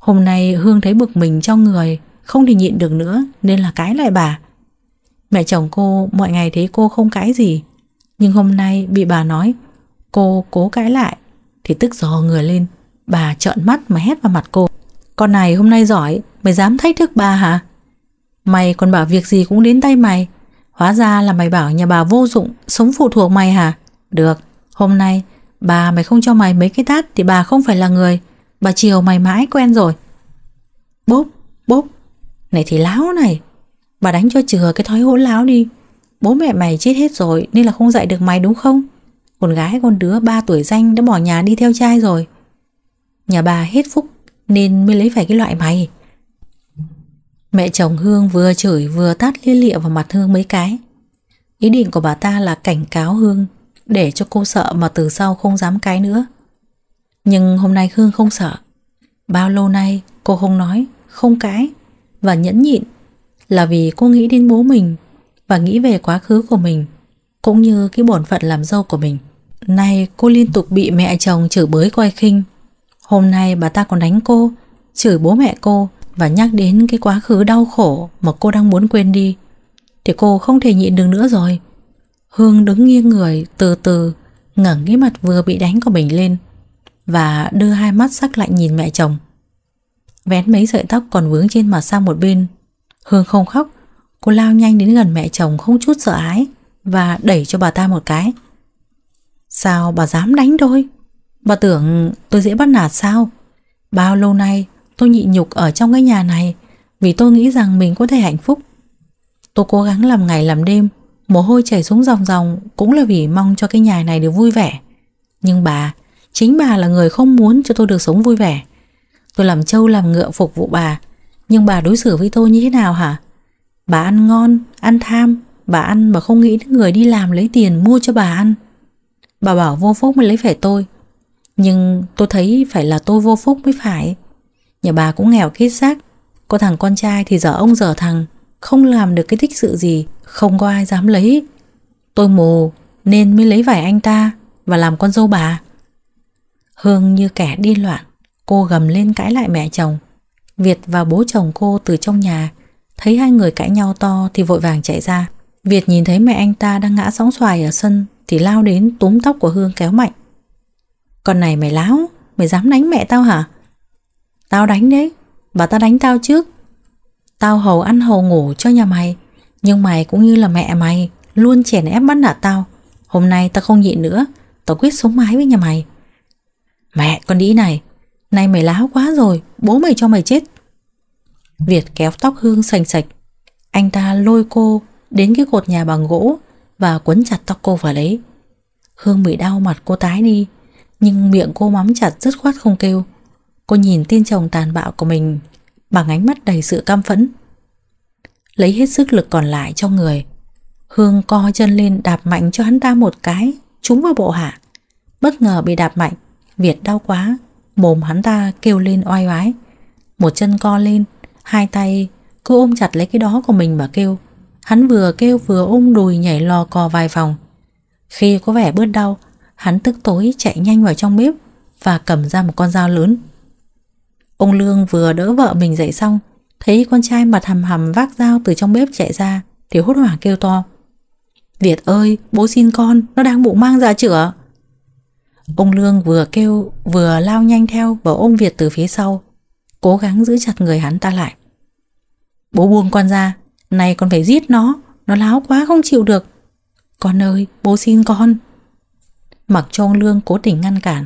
Hôm nay Hương thấy bực mình cho người, không thể nhịn được nữa nên là cãi lại bà. Mẹ chồng cô mọi ngày thấy cô không cãi gì, nhưng hôm nay bị bà nói cô cố cãi lại thì tức giò người lên. Bà trợn mắt mà hét vào mặt cô. Con này hôm nay giỏi, mày dám thách thức bà hả? Mày còn bảo việc gì cũng đến tay mày. Hóa ra là mày bảo nhà bà vô dụng, sống phụ thuộc mày hả? Được, hôm nay bà mày không cho mày mấy cái tát thì bà không phải là người. Bà Triều mày mãi quen rồi Bốp, bốp Này thì láo này Bà đánh cho chừa cái thói hỗn láo đi Bố mẹ mày chết hết rồi Nên là không dạy được mày đúng không Con gái con đứa 3 tuổi danh đã bỏ nhà đi theo trai rồi Nhà bà hết phúc Nên mới lấy phải cái loại mày Mẹ chồng Hương vừa chửi vừa tát liên lịa vào mặt Hương mấy cái Ý định của bà ta là cảnh cáo Hương Để cho cô sợ mà từ sau không dám cái nữa nhưng hôm nay Hương không sợ. Bao lâu nay cô không nói, không cái và nhẫn nhịn là vì cô nghĩ đến bố mình và nghĩ về quá khứ của mình cũng như cái bổn phận làm dâu của mình. Nay cô liên tục bị mẹ chồng chửi bới coi khinh. Hôm nay bà ta còn đánh cô, chửi bố mẹ cô và nhắc đến cái quá khứ đau khổ mà cô đang muốn quên đi. Thì cô không thể nhịn được nữa rồi. Hương đứng nghiêng người từ từ ngẩng cái mặt vừa bị đánh của mình lên và đưa hai mắt sắc lạnh nhìn mẹ chồng. Vén mấy sợi tóc còn vướng trên mặt sang một bên. Hương không khóc, cô lao nhanh đến gần mẹ chồng không chút sợ ái và đẩy cho bà ta một cái. Sao bà dám đánh tôi? Bà tưởng tôi dễ bắt nạt sao? Bao lâu nay tôi nhịn nhục ở trong cái nhà này vì tôi nghĩ rằng mình có thể hạnh phúc. Tôi cố gắng làm ngày làm đêm, mồ hôi chảy xuống ròng ròng cũng là vì mong cho cái nhà này được vui vẻ. Nhưng bà Chính bà là người không muốn cho tôi được sống vui vẻ Tôi làm trâu làm ngựa phục vụ bà Nhưng bà đối xử với tôi như thế nào hả? Bà ăn ngon, ăn tham Bà ăn mà không nghĩ đến người đi làm lấy tiền mua cho bà ăn Bà bảo vô phúc mới lấy phải tôi Nhưng tôi thấy phải là tôi vô phúc mới phải Nhà bà cũng nghèo kết xác Có thằng con trai thì dở ông dở thằng Không làm được cái thích sự gì Không có ai dám lấy Tôi mù nên mới lấy vải anh ta Và làm con dâu bà Hương như kẻ điên loạn, cô gầm lên cãi lại mẹ chồng. Việt và bố chồng cô từ trong nhà, thấy hai người cãi nhau to thì vội vàng chạy ra. Việt nhìn thấy mẹ anh ta đang ngã sóng xoài ở sân thì lao đến túm tóc của Hương kéo mạnh. Con này mày láo, mày dám đánh mẹ tao hả? Tao đánh đấy, bà ta đánh tao trước. Tao hầu ăn hầu ngủ cho nhà mày, nhưng mày cũng như là mẹ mày, luôn chèn ép bắt nạt tao. Hôm nay tao không nhịn nữa, tao quyết sống mái với nhà mày. Mẹ con đĩ này Nay mày láo quá rồi Bố mày cho mày chết Việt kéo tóc Hương sành sạch Anh ta lôi cô đến cái cột nhà bằng gỗ Và quấn chặt tóc cô vào lấy Hương bị đau mặt cô tái đi Nhưng miệng cô mắm chặt dứt khoát không kêu Cô nhìn tin chồng tàn bạo của mình Bằng ánh mắt đầy sự căm phẫn Lấy hết sức lực còn lại cho người Hương co chân lên đạp mạnh cho hắn ta một cái Trúng vào bộ hạ Bất ngờ bị đạp mạnh Việt đau quá, mồm hắn ta kêu lên oai oái. Một chân co lên, hai tay cứ ôm chặt lấy cái đó của mình mà kêu. Hắn vừa kêu vừa ôm đùi nhảy lò cò vài vòng. Khi có vẻ bớt đau, hắn tức tối chạy nhanh vào trong bếp và cầm ra một con dao lớn. Ông Lương vừa đỡ vợ mình dậy xong, thấy con trai mặt hầm hầm vác dao từ trong bếp chạy ra thì hốt hoảng kêu to. Việt ơi, bố xin con, nó đang bụng mang ra chữa. Ông Lương vừa kêu vừa lao nhanh theo và ôm Việt từ phía sau Cố gắng giữ chặt người hắn ta lại Bố buông con ra Này con phải giết nó Nó láo quá không chịu được Con ơi bố xin con Mặc cho ông Lương cố tình ngăn cản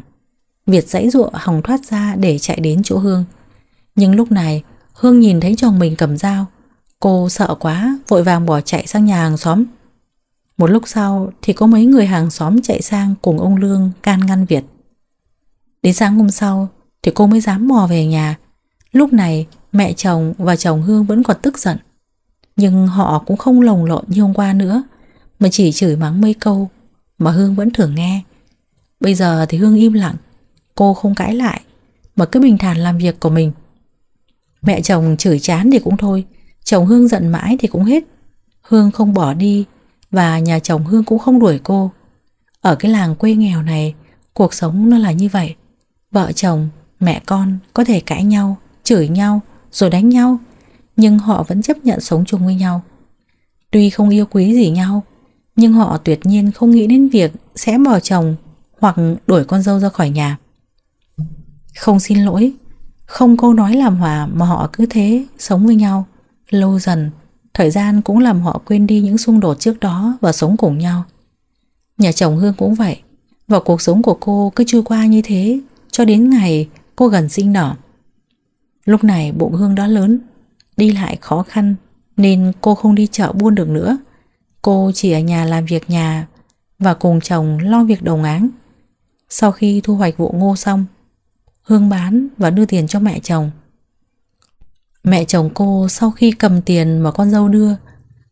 Việt dãy ruộng hòng thoát ra để chạy đến chỗ Hương Nhưng lúc này Hương nhìn thấy chồng mình cầm dao Cô sợ quá vội vàng bỏ chạy sang nhà hàng xóm một lúc sau thì có mấy người hàng xóm chạy sang cùng ông Lương can ngăn Việt. Đến sáng hôm sau thì cô mới dám mò về nhà. Lúc này mẹ chồng và chồng Hương vẫn còn tức giận. Nhưng họ cũng không lồng lộn như hôm qua nữa mà chỉ chửi mắng mấy câu mà Hương vẫn thường nghe. Bây giờ thì Hương im lặng, cô không cãi lại mà cứ bình thản làm việc của mình. Mẹ chồng chửi chán thì cũng thôi, chồng Hương giận mãi thì cũng hết. Hương không bỏ đi và nhà chồng Hương cũng không đuổi cô Ở cái làng quê nghèo này Cuộc sống nó là như vậy Vợ chồng, mẹ con có thể cãi nhau Chửi nhau, rồi đánh nhau Nhưng họ vẫn chấp nhận sống chung với nhau Tuy không yêu quý gì nhau Nhưng họ tuyệt nhiên không nghĩ đến việc Sẽ bỏ chồng Hoặc đuổi con dâu ra khỏi nhà Không xin lỗi Không câu nói làm hòa Mà họ cứ thế sống với nhau Lâu dần Thời gian cũng làm họ quên đi những xung đột trước đó và sống cùng nhau. Nhà chồng Hương cũng vậy. Và cuộc sống của cô cứ trôi qua như thế cho đến ngày cô gần sinh nở. Lúc này bụng Hương đã lớn, đi lại khó khăn nên cô không đi chợ buôn được nữa. Cô chỉ ở nhà làm việc nhà và cùng chồng lo việc đồng áng. Sau khi thu hoạch vụ ngô xong, Hương bán và đưa tiền cho mẹ chồng. Mẹ chồng cô sau khi cầm tiền mà con dâu đưa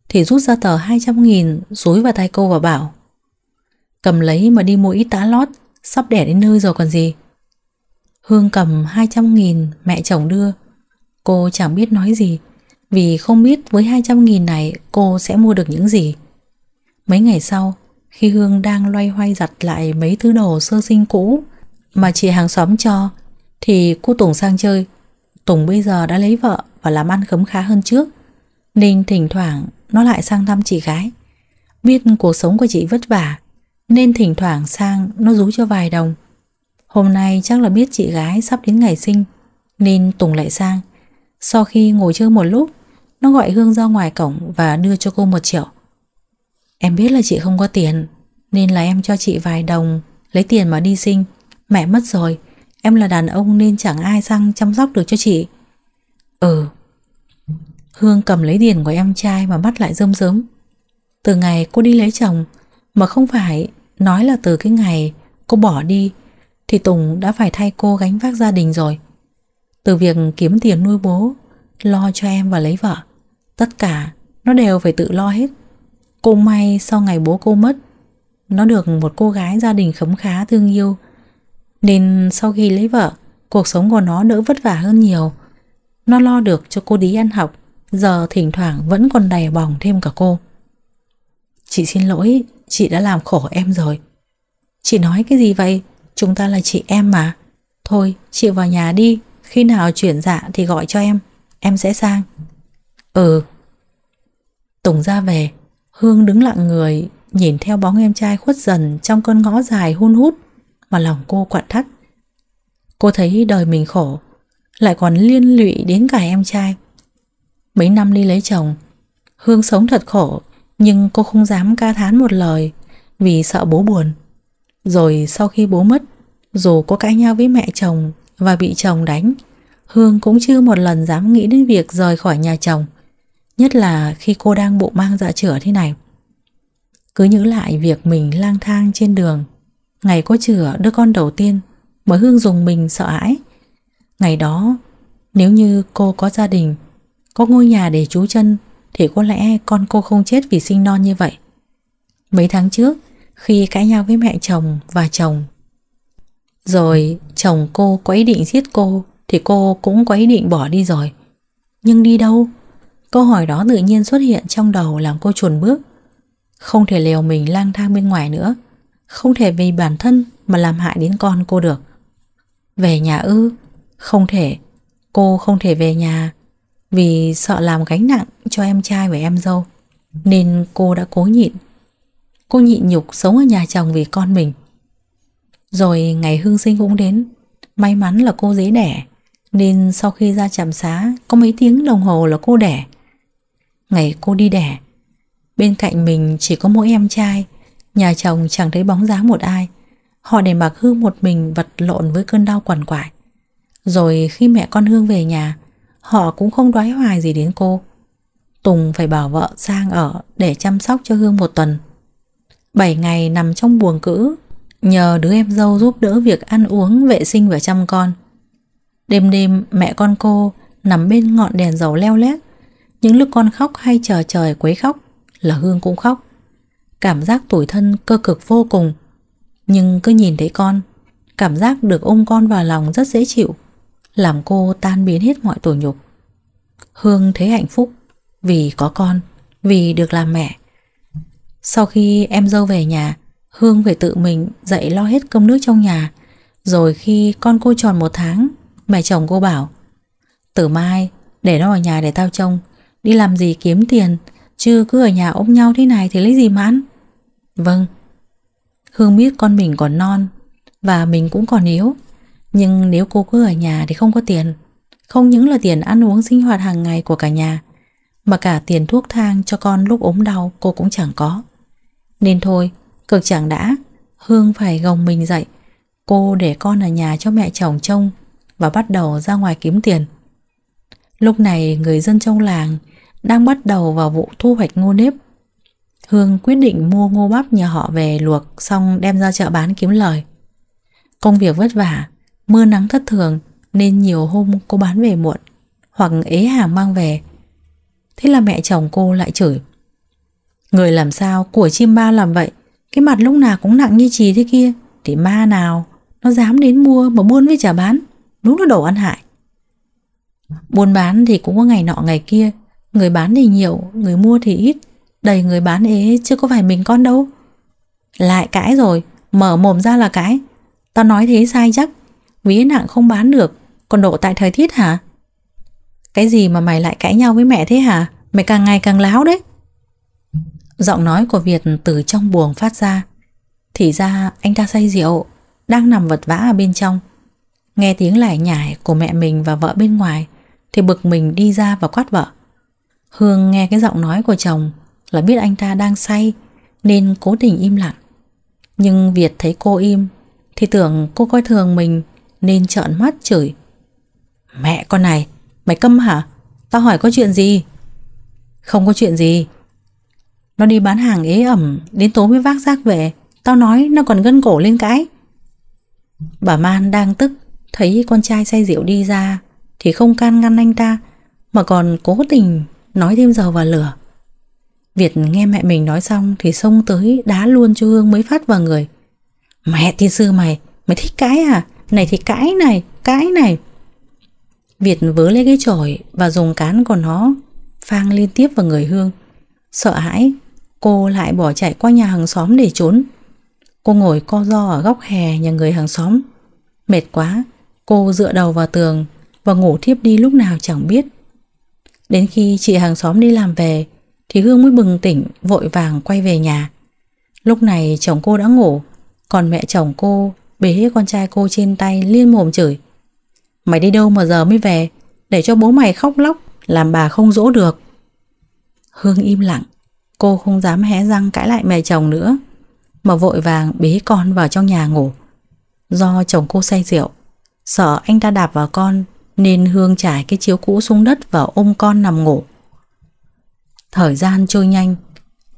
thì rút ra tờ 200 nghìn rúi vào tay cô và bảo Cầm lấy mà đi mua ít tã lót sắp đẻ đến nơi rồi còn gì. Hương cầm 200 nghìn mẹ chồng đưa Cô chẳng biết nói gì Vì không biết với 200 nghìn này cô sẽ mua được những gì Mấy ngày sau Khi Hương đang loay hoay giặt lại mấy thứ đồ sơ sinh cũ Mà chị hàng xóm cho Thì cô Tùng sang chơi Tùng bây giờ đã lấy vợ và làm ăn khấm khá hơn trước Nên thỉnh thoảng nó lại sang thăm chị gái Biết cuộc sống của chị vất vả Nên thỉnh thoảng sang nó rú cho vài đồng Hôm nay chắc là biết chị gái sắp đến ngày sinh Nên Tùng lại sang Sau khi ngồi chơi một lúc Nó gọi Hương ra ngoài cổng và đưa cho cô một triệu Em biết là chị không có tiền Nên là em cho chị vài đồng Lấy tiền mà đi sinh Mẹ mất rồi Em là đàn ông nên chẳng ai sang chăm sóc được cho chị Ừ Hương cầm lấy tiền của em trai mà bắt lại rơm rớm Từ ngày cô đi lấy chồng Mà không phải nói là từ cái ngày cô bỏ đi Thì Tùng đã phải thay cô gánh vác gia đình rồi Từ việc kiếm tiền nuôi bố Lo cho em và lấy vợ Tất cả nó đều phải tự lo hết Cô may sau ngày bố cô mất Nó được một cô gái gia đình khấm khá thương yêu nên sau khi lấy vợ, cuộc sống của nó đỡ vất vả hơn nhiều. Nó lo được cho cô Đí ăn học, giờ thỉnh thoảng vẫn còn đè bỏng thêm cả cô. Chị xin lỗi, chị đã làm khổ em rồi. Chị nói cái gì vậy? Chúng ta là chị em mà. Thôi, chị vào nhà đi, khi nào chuyển dạ thì gọi cho em, em sẽ sang. Ừ. Tùng ra về, Hương đứng lặng người, nhìn theo bóng em trai khuất dần trong con ngõ dài hun hút mà lòng cô quặn thắt. Cô thấy đời mình khổ, lại còn liên lụy đến cả em trai. Mấy năm đi lấy chồng, Hương sống thật khổ, nhưng cô không dám ca thán một lời vì sợ bố buồn. Rồi sau khi bố mất, dù có cãi nhau với mẹ chồng và bị chồng đánh, Hương cũng chưa một lần dám nghĩ đến việc rời khỏi nhà chồng, nhất là khi cô đang bộ mang dạ chữa thế này. Cứ nhớ lại việc mình lang thang trên đường Ngày có chữa đứa con đầu tiên Mới Hương dùng mình sợ hãi Ngày đó Nếu như cô có gia đình Có ngôi nhà để trú chân Thì có lẽ con cô không chết vì sinh non như vậy Mấy tháng trước Khi cãi nhau với mẹ chồng và chồng Rồi chồng cô có ý định giết cô Thì cô cũng có ý định bỏ đi rồi Nhưng đi đâu Câu hỏi đó tự nhiên xuất hiện trong đầu Làm cô chuồn bước Không thể lèo mình lang thang bên ngoài nữa không thể vì bản thân mà làm hại đến con cô được Về nhà ư Không thể Cô không thể về nhà Vì sợ làm gánh nặng cho em trai và em dâu Nên cô đã cố nhịn Cô nhịn nhục sống ở nhà chồng vì con mình Rồi ngày hương sinh cũng đến May mắn là cô dễ đẻ Nên sau khi ra trạm xá Có mấy tiếng đồng hồ là cô đẻ Ngày cô đi đẻ Bên cạnh mình chỉ có mỗi em trai Nhà chồng chẳng thấy bóng dáng một ai Họ để mặc Hương một mình vật lộn với cơn đau quằn quại Rồi khi mẹ con Hương về nhà Họ cũng không đoái hoài gì đến cô Tùng phải bảo vợ sang ở để chăm sóc cho Hương một tuần bảy ngày nằm trong buồng cữ Nhờ đứa em dâu giúp đỡ việc ăn uống, vệ sinh và chăm con Đêm đêm mẹ con cô nằm bên ngọn đèn dầu leo lét Những lúc con khóc hay chờ trời quấy khóc là Hương cũng khóc Cảm giác tủi thân cơ cực vô cùng Nhưng cứ nhìn thấy con Cảm giác được ôm con vào lòng rất dễ chịu Làm cô tan biến hết mọi tủi nhục Hương thấy hạnh phúc Vì có con Vì được làm mẹ Sau khi em dâu về nhà Hương phải tự mình dậy lo hết cơm nước trong nhà Rồi khi con cô tròn một tháng Mẹ chồng cô bảo Từ mai để nó ở nhà để tao trông Đi làm gì kiếm tiền chưa cứ ở nhà ôm nhau thế này thì lấy gì mà ăn Vâng Hương biết con mình còn non Và mình cũng còn yếu Nhưng nếu cô cứ ở nhà thì không có tiền Không những là tiền ăn uống sinh hoạt hàng ngày của cả nhà Mà cả tiền thuốc thang cho con lúc ốm đau cô cũng chẳng có Nên thôi Cực chẳng đã Hương phải gồng mình dậy Cô để con ở nhà cho mẹ chồng trông Và bắt đầu ra ngoài kiếm tiền Lúc này người dân trong làng đang bắt đầu vào vụ thu hoạch ngô nếp. Hương quyết định mua ngô bắp nhà họ về luộc xong đem ra chợ bán kiếm lời. Công việc vất vả, mưa nắng thất thường nên nhiều hôm cô bán về muộn hoặc ế hàng mang về. Thế là mẹ chồng cô lại chửi. Người làm sao của chim bao làm vậy, cái mặt lúc nào cũng nặng như chì thế kia, thì ma nào nó dám đến mua mà buôn với trả bán, đúng là đồ ăn hại. Buôn bán thì cũng có ngày nọ ngày kia Người bán thì nhiều, người mua thì ít Đầy người bán ế chứ có phải mình con đâu Lại cãi rồi Mở mồm ra là cãi Tao nói thế sai chắc Ví nặng không bán được Còn độ tại thời tiết hả Cái gì mà mày lại cãi nhau với mẹ thế hả Mày càng ngày càng láo đấy Giọng nói của Việt từ trong buồng phát ra Thì ra anh ta say rượu Đang nằm vật vã ở bên trong Nghe tiếng lải nhải của mẹ mình và vợ bên ngoài Thì bực mình đi ra và quát vợ Hương nghe cái giọng nói của chồng là biết anh ta đang say nên cố tình im lặng. Nhưng Việt thấy cô im thì tưởng cô coi thường mình nên trợn mắt chửi. Mẹ con này, mày câm hả? Tao hỏi có chuyện gì? Không có chuyện gì. Nó đi bán hàng ế ẩm đến tối mới vác rác về. Tao nói nó còn gân cổ lên cãi. Bà Man đang tức thấy con trai say rượu đi ra thì không can ngăn anh ta mà còn cố tình Nói thêm dầu vào lửa Việt nghe mẹ mình nói xong Thì xông tới đá luôn cho Hương mới phát vào người Mẹ tiên sư mày Mày thích cãi à Này thì cãi này Cãi này Việt vớ lấy cái chổi Và dùng cán của nó Phang liên tiếp vào người Hương Sợ hãi Cô lại bỏ chạy qua nhà hàng xóm để trốn Cô ngồi co ro ở góc hè nhà người hàng xóm Mệt quá Cô dựa đầu vào tường Và ngủ thiếp đi lúc nào chẳng biết Đến khi chị hàng xóm đi làm về thì Hương mới bừng tỉnh vội vàng quay về nhà. Lúc này chồng cô đã ngủ, còn mẹ chồng cô bế con trai cô trên tay liên mồm chửi. Mày đi đâu mà giờ mới về, để cho bố mày khóc lóc, làm bà không dỗ được. Hương im lặng, cô không dám hé răng cãi lại mẹ chồng nữa, mà vội vàng bế con vào trong nhà ngủ. Do chồng cô say rượu, sợ anh ta đạp vào con nên Hương trải cái chiếu cũ xuống đất và ôm con nằm ngủ. Thời gian trôi nhanh,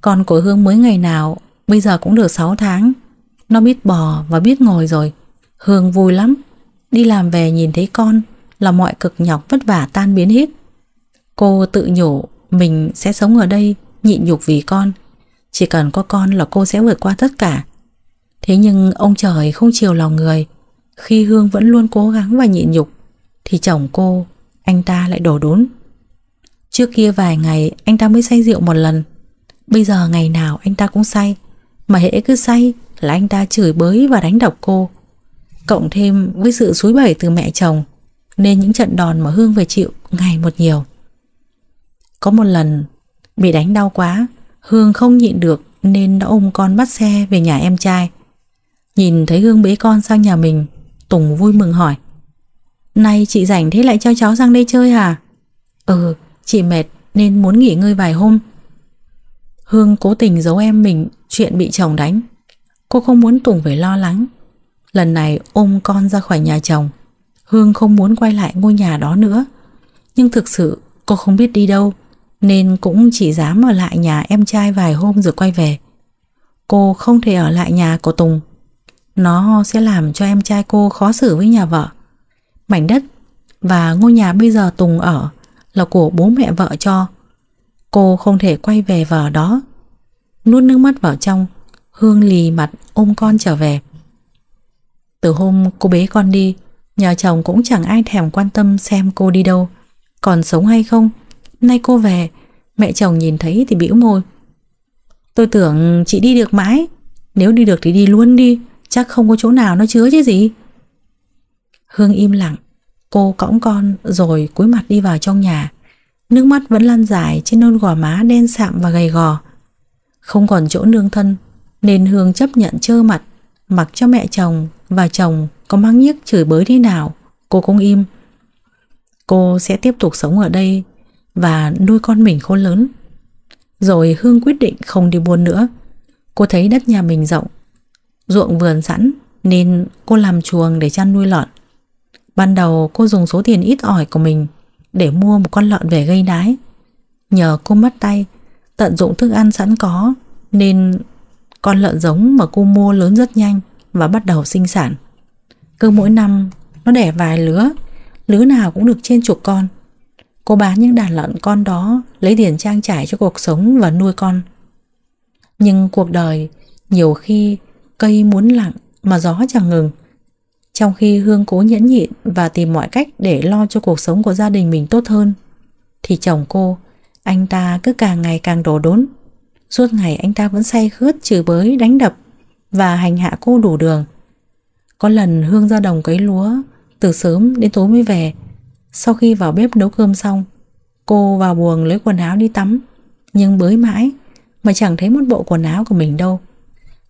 con của Hương mới ngày nào, bây giờ cũng được 6 tháng. Nó biết bò và biết ngồi rồi, Hương vui lắm. Đi làm về nhìn thấy con là mọi cực nhọc vất vả tan biến hết. Cô tự nhủ mình sẽ sống ở đây nhịn nhục vì con. Chỉ cần có con là cô sẽ vượt qua tất cả. Thế nhưng ông trời không chiều lòng người khi Hương vẫn luôn cố gắng và nhịn nhục thì chồng cô Anh ta lại đổ đốn Trước kia vài ngày anh ta mới say rượu một lần Bây giờ ngày nào anh ta cũng say Mà hễ cứ say Là anh ta chửi bới và đánh đập cô Cộng thêm với sự suối bẩy từ mẹ chồng Nên những trận đòn mà Hương phải chịu Ngày một nhiều Có một lần Bị đánh đau quá Hương không nhịn được Nên đã ôm con bắt xe về nhà em trai Nhìn thấy Hương bế con sang nhà mình Tùng vui mừng hỏi Nay chị rảnh thế lại cho cháu sang đây chơi hả? Ừ, chị mệt nên muốn nghỉ ngơi vài hôm. Hương cố tình giấu em mình chuyện bị chồng đánh. Cô không muốn Tùng phải lo lắng. Lần này ôm con ra khỏi nhà chồng. Hương không muốn quay lại ngôi nhà đó nữa. Nhưng thực sự cô không biết đi đâu nên cũng chỉ dám ở lại nhà em trai vài hôm rồi quay về. Cô không thể ở lại nhà của Tùng. Nó sẽ làm cho em trai cô khó xử với nhà vợ. Mảnh đất và ngôi nhà bây giờ Tùng ở là của bố mẹ vợ cho. Cô không thể quay về vào đó. Nuốt nước mắt vào trong, Hương lì mặt ôm con trở về. Từ hôm cô bế con đi, nhà chồng cũng chẳng ai thèm quan tâm xem cô đi đâu, còn sống hay không. Nay cô về, mẹ chồng nhìn thấy thì bĩu môi. Tôi tưởng chị đi được mãi, nếu đi được thì đi luôn đi, chắc không có chỗ nào nó chứa chứ gì. Hương im lặng, cô cõng con rồi cúi mặt đi vào trong nhà. Nước mắt vẫn lan dài trên nôn gò má đen sạm và gầy gò. Không còn chỗ nương thân, nên Hương chấp nhận trơ mặt, mặc cho mẹ chồng và chồng có mang nhức chửi bới thế nào, cô cũng im. Cô sẽ tiếp tục sống ở đây và nuôi con mình khôn lớn. Rồi Hương quyết định không đi buôn nữa. Cô thấy đất nhà mình rộng, ruộng vườn sẵn nên cô làm chuồng để chăn nuôi lợn. Ban đầu cô dùng số tiền ít ỏi của mình để mua một con lợn về gây đái. Nhờ cô mất tay, tận dụng thức ăn sẵn có nên con lợn giống mà cô mua lớn rất nhanh và bắt đầu sinh sản. Cứ mỗi năm nó đẻ vài lứa, lứa nào cũng được trên chục con. Cô bán những đàn lợn con đó lấy tiền trang trải cho cuộc sống và nuôi con. Nhưng cuộc đời nhiều khi cây muốn lặng mà gió chẳng ngừng trong khi Hương cố nhẫn nhịn và tìm mọi cách để lo cho cuộc sống của gia đình mình tốt hơn, thì chồng cô, anh ta cứ càng ngày càng đổ đốn. Suốt ngày anh ta vẫn say khướt chửi bới, đánh đập và hành hạ cô đủ đường. Có lần Hương ra đồng cấy lúa, từ sớm đến tối mới về. Sau khi vào bếp nấu cơm xong, cô vào buồng lấy quần áo đi tắm, nhưng bới mãi mà chẳng thấy một bộ quần áo của mình đâu.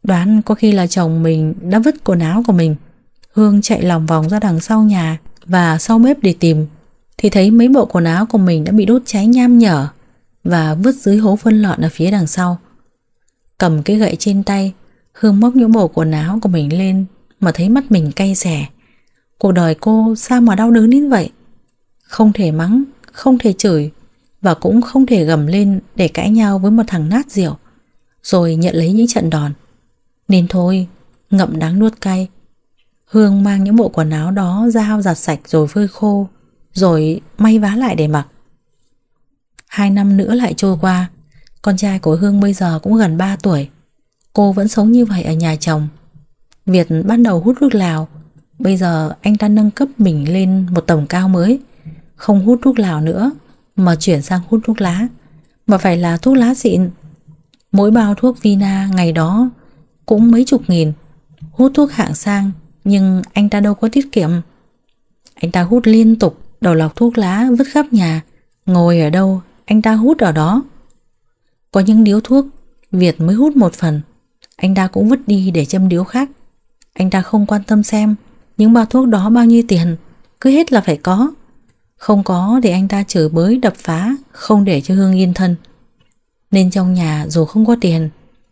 Đoán có khi là chồng mình đã vứt quần áo của mình. Hương chạy lòng vòng ra đằng sau nhà và sau bếp để tìm thì thấy mấy bộ quần áo của mình đã bị đốt cháy nham nhở và vứt dưới hố phân lợn ở phía đằng sau. Cầm cái gậy trên tay, Hương móc những bộ quần áo của mình lên mà thấy mắt mình cay xẻ. Cuộc đời cô sao mà đau đớn đến vậy? Không thể mắng, không thể chửi và cũng không thể gầm lên để cãi nhau với một thằng nát rượu rồi nhận lấy những trận đòn. Nên thôi, ngậm đắng nuốt cay, Hương mang những bộ quần áo đó ra hao giặt sạch rồi phơi khô, rồi may vá lại để mặc. Hai năm nữa lại trôi qua, con trai của Hương bây giờ cũng gần 3 tuổi. Cô vẫn sống như vậy ở nhà chồng. Việt bắt đầu hút thuốc lào, bây giờ anh ta nâng cấp mình lên một tầm cao mới. Không hút thuốc lào nữa, mà chuyển sang hút thuốc lá, mà phải là thuốc lá xịn. Mỗi bao thuốc Vina ngày đó cũng mấy chục nghìn, hút thuốc hạng sang nhưng anh ta đâu có tiết kiệm Anh ta hút liên tục Đầu lọc thuốc lá vứt khắp nhà Ngồi ở đâu anh ta hút ở đó Có những điếu thuốc Việt mới hút một phần Anh ta cũng vứt đi để châm điếu khác Anh ta không quan tâm xem Những bao thuốc đó bao nhiêu tiền Cứ hết là phải có Không có để anh ta chửi bới đập phá Không để cho Hương yên thân Nên trong nhà dù không có tiền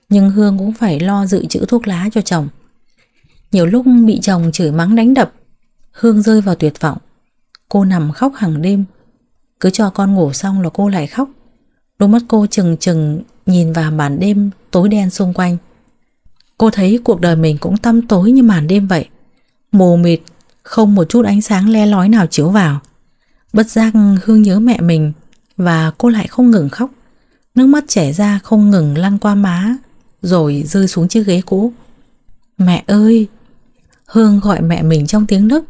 Nhưng Hương cũng phải lo dự trữ thuốc lá cho chồng nhiều lúc bị chồng chửi mắng đánh đập Hương rơi vào tuyệt vọng Cô nằm khóc hàng đêm Cứ cho con ngủ xong là cô lại khóc Đôi mắt cô chừng chừng Nhìn vào màn đêm tối đen xung quanh Cô thấy cuộc đời mình cũng tăm tối như màn đêm vậy Mù mịt Không một chút ánh sáng le lói nào chiếu vào Bất giác Hương nhớ mẹ mình Và cô lại không ngừng khóc Nước mắt chảy ra không ngừng lăn qua má Rồi rơi xuống chiếc ghế cũ Mẹ ơi Hương gọi mẹ mình trong tiếng nức.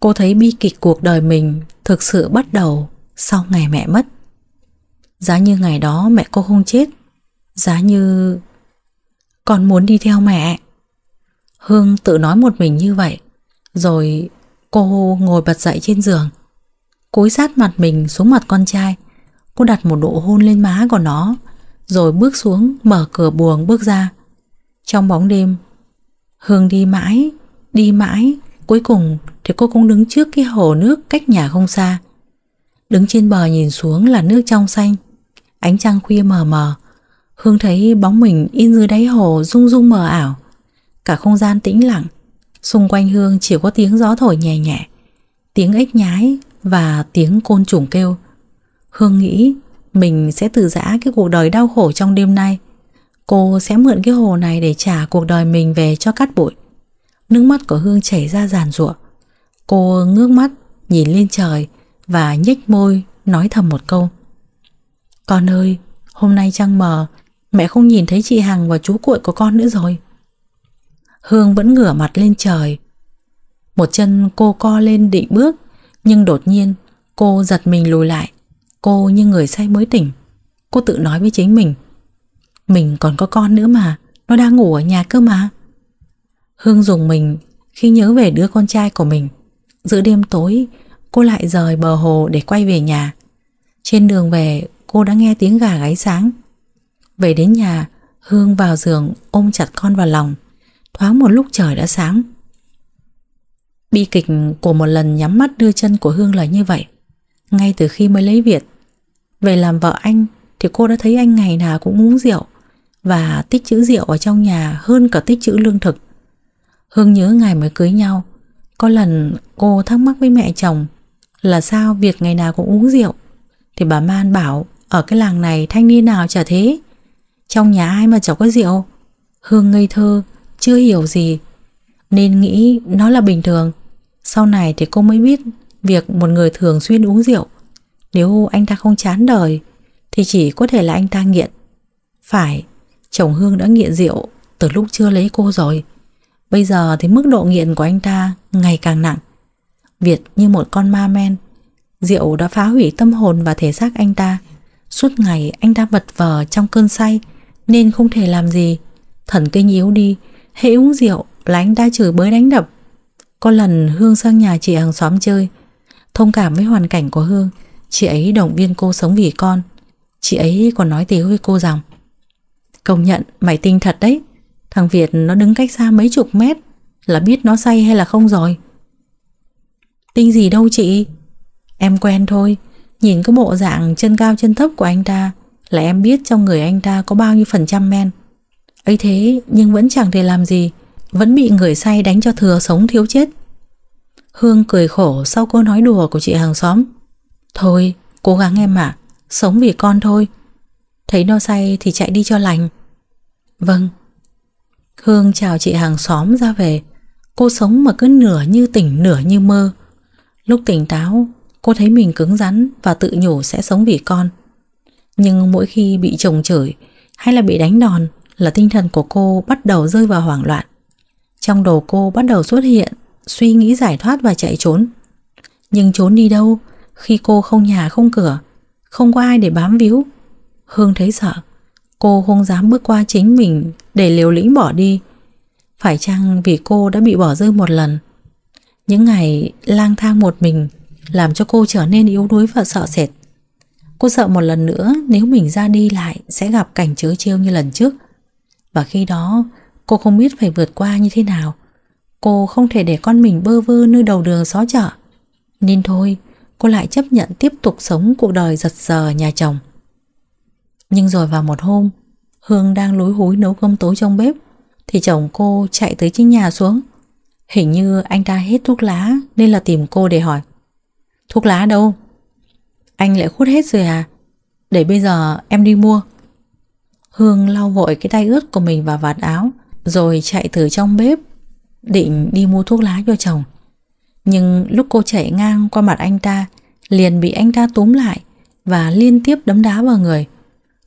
Cô thấy bi kịch cuộc đời mình thực sự bắt đầu sau ngày mẹ mất. Giá như ngày đó mẹ cô không chết. Giá như... Con muốn đi theo mẹ. Hương tự nói một mình như vậy. Rồi cô ngồi bật dậy trên giường. Cúi sát mặt mình xuống mặt con trai. Cô đặt một nụ hôn lên má của nó. Rồi bước xuống mở cửa buồng bước ra. Trong bóng đêm Hương đi mãi Đi mãi, cuối cùng thì cô cũng đứng trước cái hồ nước cách nhà không xa. Đứng trên bờ nhìn xuống là nước trong xanh, ánh trăng khuya mờ mờ. Hương thấy bóng mình in dưới đáy hồ rung rung mờ ảo. Cả không gian tĩnh lặng, xung quanh Hương chỉ có tiếng gió thổi nhẹ nhẹ, tiếng ếch nhái và tiếng côn trùng kêu. Hương nghĩ mình sẽ từ giã cái cuộc đời đau khổ trong đêm nay. Cô sẽ mượn cái hồ này để trả cuộc đời mình về cho cát bụi. Nước mắt của Hương chảy ra giàn rụa Cô ngước mắt nhìn lên trời Và nhếch môi nói thầm một câu Con ơi Hôm nay trăng mờ Mẹ không nhìn thấy chị Hằng và chú cuội của con nữa rồi Hương vẫn ngửa mặt lên trời Một chân cô co lên định bước Nhưng đột nhiên cô giật mình lùi lại Cô như người say mới tỉnh Cô tự nói với chính mình Mình còn có con nữa mà Nó đang ngủ ở nhà cơ mà Hương dùng mình khi nhớ về đứa con trai của mình. Giữa đêm tối, cô lại rời bờ hồ để quay về nhà. Trên đường về, cô đã nghe tiếng gà gáy sáng. Về đến nhà, Hương vào giường ôm chặt con vào lòng. Thoáng một lúc trời đã sáng. Bi kịch của một lần nhắm mắt đưa chân của Hương là như vậy. Ngay từ khi mới lấy Việt, về làm vợ anh thì cô đã thấy anh ngày nào cũng uống rượu và tích chữ rượu ở trong nhà hơn cả tích chữ lương thực. Hương nhớ ngày mới cưới nhau Có lần cô thắc mắc với mẹ chồng Là sao việc ngày nào cũng uống rượu Thì bà Man bảo Ở cái làng này thanh niên nào chả thế Trong nhà ai mà chẳng có rượu Hương ngây thơ Chưa hiểu gì Nên nghĩ nó là bình thường Sau này thì cô mới biết Việc một người thường xuyên uống rượu Nếu anh ta không chán đời Thì chỉ có thể là anh ta nghiện Phải Chồng Hương đã nghiện rượu Từ lúc chưa lấy cô rồi Bây giờ thì mức độ nghiện của anh ta ngày càng nặng. Việt như một con ma men. Rượu đã phá hủy tâm hồn và thể xác anh ta. Suốt ngày anh ta vật vờ trong cơn say nên không thể làm gì. Thần kinh yếu đi, hễ uống rượu là anh ta chửi bới đánh đập. Có lần Hương sang nhà chị hàng xóm chơi, thông cảm với hoàn cảnh của Hương, chị ấy động viên cô sống vì con. Chị ấy còn nói tiếng với cô rằng Công nhận mày tinh thật đấy Thằng Việt nó đứng cách xa mấy chục mét Là biết nó say hay là không rồi Tinh gì đâu chị Em quen thôi Nhìn cái bộ dạng chân cao chân thấp của anh ta Là em biết trong người anh ta có bao nhiêu phần trăm men ấy thế nhưng vẫn chẳng thể làm gì Vẫn bị người say đánh cho thừa sống thiếu chết Hương cười khổ sau câu nói đùa của chị hàng xóm Thôi cố gắng em ạ Sống vì con thôi Thấy nó say thì chạy đi cho lành Vâng Hương chào chị hàng xóm ra về Cô sống mà cứ nửa như tỉnh nửa như mơ Lúc tỉnh táo Cô thấy mình cứng rắn Và tự nhủ sẽ sống vì con Nhưng mỗi khi bị chồng chửi Hay là bị đánh đòn Là tinh thần của cô bắt đầu rơi vào hoảng loạn Trong đầu cô bắt đầu xuất hiện Suy nghĩ giải thoát và chạy trốn Nhưng trốn đi đâu Khi cô không nhà không cửa Không có ai để bám víu Hương thấy sợ Cô không dám bước qua chính mình để liều lĩnh bỏ đi. Phải chăng vì cô đã bị bỏ rơi một lần? Những ngày lang thang một mình làm cho cô trở nên yếu đuối và sợ sệt. Cô sợ một lần nữa nếu mình ra đi lại sẽ gặp cảnh chớ chiêu như lần trước. Và khi đó cô không biết phải vượt qua như thế nào. Cô không thể để con mình bơ vơ nơi đầu đường xó chợ. Nên thôi, cô lại chấp nhận tiếp tục sống cuộc đời giật giờ nhà chồng. Nhưng rồi vào một hôm Hương đang lúi húi nấu cơm tối trong bếp Thì chồng cô chạy tới chiếc nhà xuống Hình như anh ta hết thuốc lá Nên là tìm cô để hỏi Thuốc lá đâu? Anh lại hút hết rồi à? Để bây giờ em đi mua Hương lau vội cái tay ướt của mình vào vạt áo Rồi chạy từ trong bếp Định đi mua thuốc lá cho chồng Nhưng lúc cô chạy ngang qua mặt anh ta Liền bị anh ta túm lại Và liên tiếp đấm đá vào người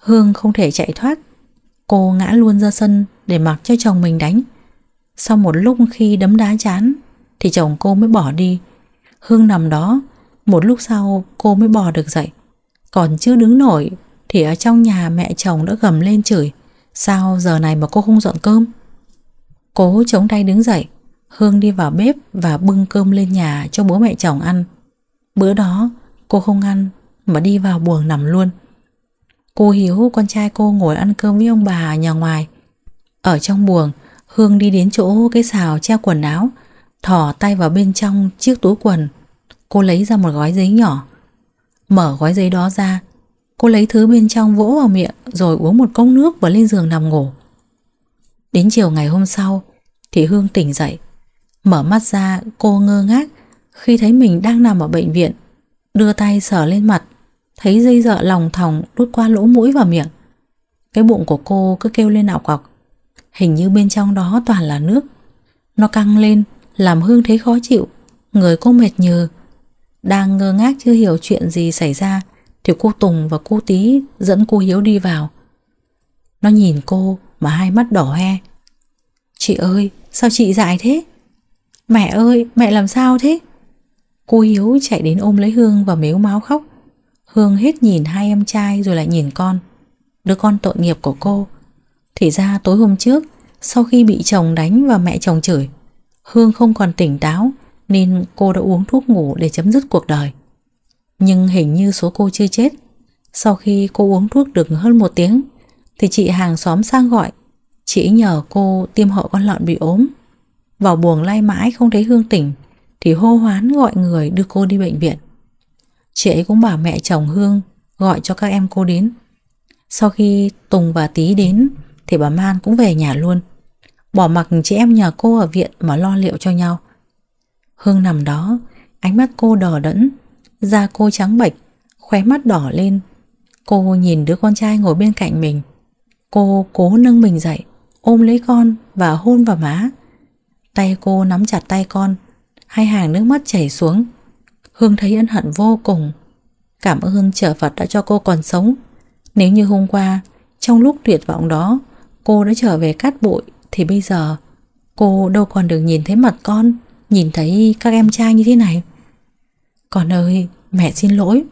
Hương không thể chạy thoát Cô ngã luôn ra sân để mặc cho chồng mình đánh Sau một lúc khi đấm đá chán Thì chồng cô mới bỏ đi Hương nằm đó Một lúc sau cô mới bò được dậy Còn chưa đứng nổi Thì ở trong nhà mẹ chồng đã gầm lên chửi Sao giờ này mà cô không dọn cơm Cô chống tay đứng dậy Hương đi vào bếp và bưng cơm lên nhà cho bố mẹ chồng ăn Bữa đó cô không ăn mà đi vào buồng nằm luôn Cô Hiếu, con trai cô ngồi ăn cơm với ông bà ở nhà ngoài. Ở trong buồng, Hương đi đến chỗ cái xào treo quần áo, thỏ tay vào bên trong chiếc túi quần. Cô lấy ra một gói giấy nhỏ. Mở gói giấy đó ra, cô lấy thứ bên trong vỗ vào miệng rồi uống một cốc nước và lên giường nằm ngủ. Đến chiều ngày hôm sau, thì Hương tỉnh dậy. Mở mắt ra, cô ngơ ngác khi thấy mình đang nằm ở bệnh viện. Đưa tay sờ lên mặt Thấy dây dợ lòng thòng đút qua lỗ mũi vào miệng Cái bụng của cô cứ kêu lên ảo cọc Hình như bên trong đó toàn là nước Nó căng lên Làm Hương thấy khó chịu Người cô mệt nhừ Đang ngơ ngác chưa hiểu chuyện gì xảy ra Thì cô Tùng và cô Tý Dẫn cô Hiếu đi vào Nó nhìn cô mà hai mắt đỏ he Chị ơi Sao chị dại thế Mẹ ơi mẹ làm sao thế Cô Hiếu chạy đến ôm lấy Hương và mếu máu khóc Hương hết nhìn hai em trai rồi lại nhìn con Đứa con tội nghiệp của cô Thì ra tối hôm trước Sau khi bị chồng đánh và mẹ chồng chửi Hương không còn tỉnh táo Nên cô đã uống thuốc ngủ để chấm dứt cuộc đời Nhưng hình như số cô chưa chết Sau khi cô uống thuốc được hơn một tiếng Thì chị hàng xóm sang gọi Chị nhờ cô tiêm hộ con lợn bị ốm Vào buồng lai mãi không thấy Hương tỉnh Thì hô hoán gọi người đưa cô đi bệnh viện Chị ấy cũng bảo mẹ chồng Hương gọi cho các em cô đến. Sau khi Tùng và Tý đến thì bà Man cũng về nhà luôn. Bỏ mặc chị em nhà cô ở viện mà lo liệu cho nhau. Hương nằm đó, ánh mắt cô đỏ đẫn, da cô trắng bệch, khóe mắt đỏ lên. Cô nhìn đứa con trai ngồi bên cạnh mình. Cô cố nâng mình dậy, ôm lấy con và hôn vào má. Tay cô nắm chặt tay con, hai hàng nước mắt chảy xuống. Hương thấy ân hận vô cùng Cảm ơn trở Phật đã cho cô còn sống Nếu như hôm qua Trong lúc tuyệt vọng đó Cô đã trở về cát bụi Thì bây giờ cô đâu còn được nhìn thấy mặt con Nhìn thấy các em trai như thế này Con ơi mẹ xin lỗi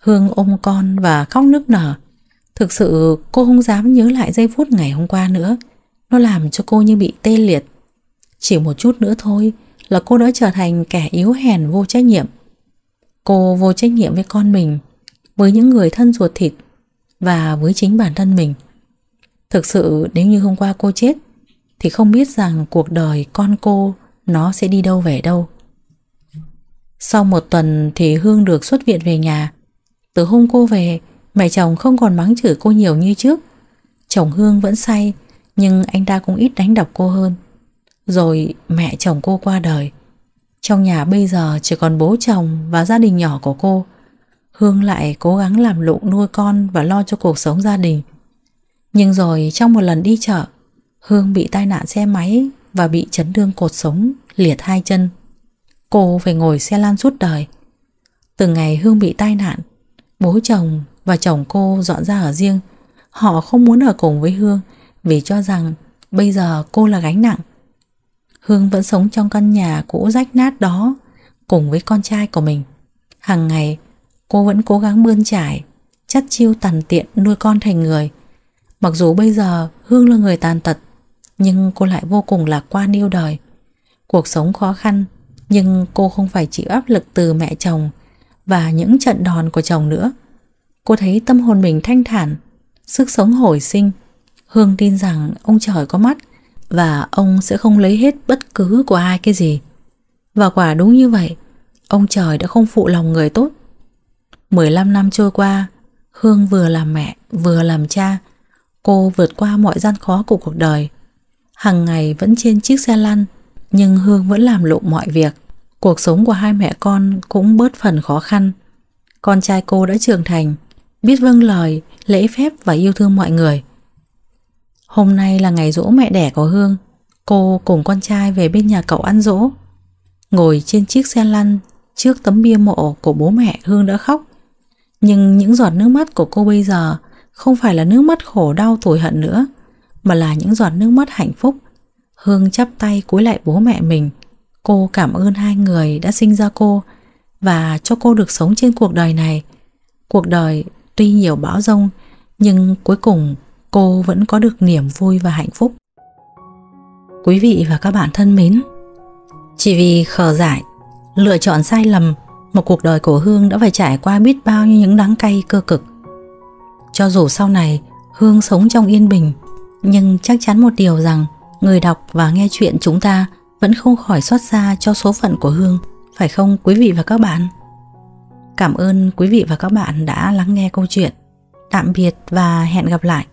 Hương ôm con và khóc nức nở Thực sự cô không dám nhớ lại giây phút ngày hôm qua nữa Nó làm cho cô như bị tê liệt Chỉ một chút nữa thôi là cô đã trở thành kẻ yếu hèn vô trách nhiệm. Cô vô trách nhiệm với con mình, với những người thân ruột thịt và với chính bản thân mình. Thực sự nếu như hôm qua cô chết thì không biết rằng cuộc đời con cô nó sẽ đi đâu về đâu. Sau một tuần thì Hương được xuất viện về nhà. Từ hôm cô về, mẹ chồng không còn mắng chửi cô nhiều như trước. Chồng Hương vẫn say, nhưng anh ta cũng ít đánh đập cô hơn. Rồi mẹ chồng cô qua đời Trong nhà bây giờ chỉ còn bố chồng và gia đình nhỏ của cô Hương lại cố gắng làm lụng nuôi con và lo cho cuộc sống gia đình Nhưng rồi trong một lần đi chợ Hương bị tai nạn xe máy và bị chấn thương cột sống, liệt hai chân Cô phải ngồi xe lan suốt đời Từ ngày Hương bị tai nạn Bố chồng và chồng cô dọn ra ở riêng Họ không muốn ở cùng với Hương Vì cho rằng bây giờ cô là gánh nặng Hương vẫn sống trong căn nhà cũ rách nát đó cùng với con trai của mình. Hằng ngày, cô vẫn cố gắng bươn trải, chất chiêu tàn tiện nuôi con thành người. Mặc dù bây giờ Hương là người tàn tật, nhưng cô lại vô cùng lạc quan yêu đời. Cuộc sống khó khăn, nhưng cô không phải chịu áp lực từ mẹ chồng và những trận đòn của chồng nữa. Cô thấy tâm hồn mình thanh thản, sức sống hồi sinh. Hương tin rằng ông trời có mắt và ông sẽ không lấy hết bất cứ của ai cái gì. Và quả đúng như vậy, ông trời đã không phụ lòng người tốt. 15 năm trôi qua, Hương vừa làm mẹ, vừa làm cha. Cô vượt qua mọi gian khó của cuộc đời. Hằng ngày vẫn trên chiếc xe lăn, nhưng Hương vẫn làm lụng mọi việc. Cuộc sống của hai mẹ con cũng bớt phần khó khăn. Con trai cô đã trưởng thành, biết vâng lời, lễ phép và yêu thương mọi người. Hôm nay là ngày rỗ mẹ đẻ của Hương Cô cùng con trai về bên nhà cậu ăn rỗ Ngồi trên chiếc xe lăn Trước tấm bia mộ của bố mẹ Hương đã khóc Nhưng những giọt nước mắt của cô bây giờ Không phải là nước mắt khổ đau tủi hận nữa Mà là những giọt nước mắt hạnh phúc Hương chắp tay cúi lại bố mẹ mình Cô cảm ơn hai người đã sinh ra cô Và cho cô được sống trên cuộc đời này Cuộc đời tuy nhiều bão rông Nhưng cuối cùng cô vẫn có được niềm vui và hạnh phúc. Quý vị và các bạn thân mến, chỉ vì khờ dại, lựa chọn sai lầm, một cuộc đời của Hương đã phải trải qua biết bao nhiêu những đắng cay cơ cực. Cho dù sau này Hương sống trong yên bình, nhưng chắc chắn một điều rằng người đọc và nghe chuyện chúng ta vẫn không khỏi xót xa cho số phận của Hương, phải không quý vị và các bạn? Cảm ơn quý vị và các bạn đã lắng nghe câu chuyện. Tạm biệt và hẹn gặp lại.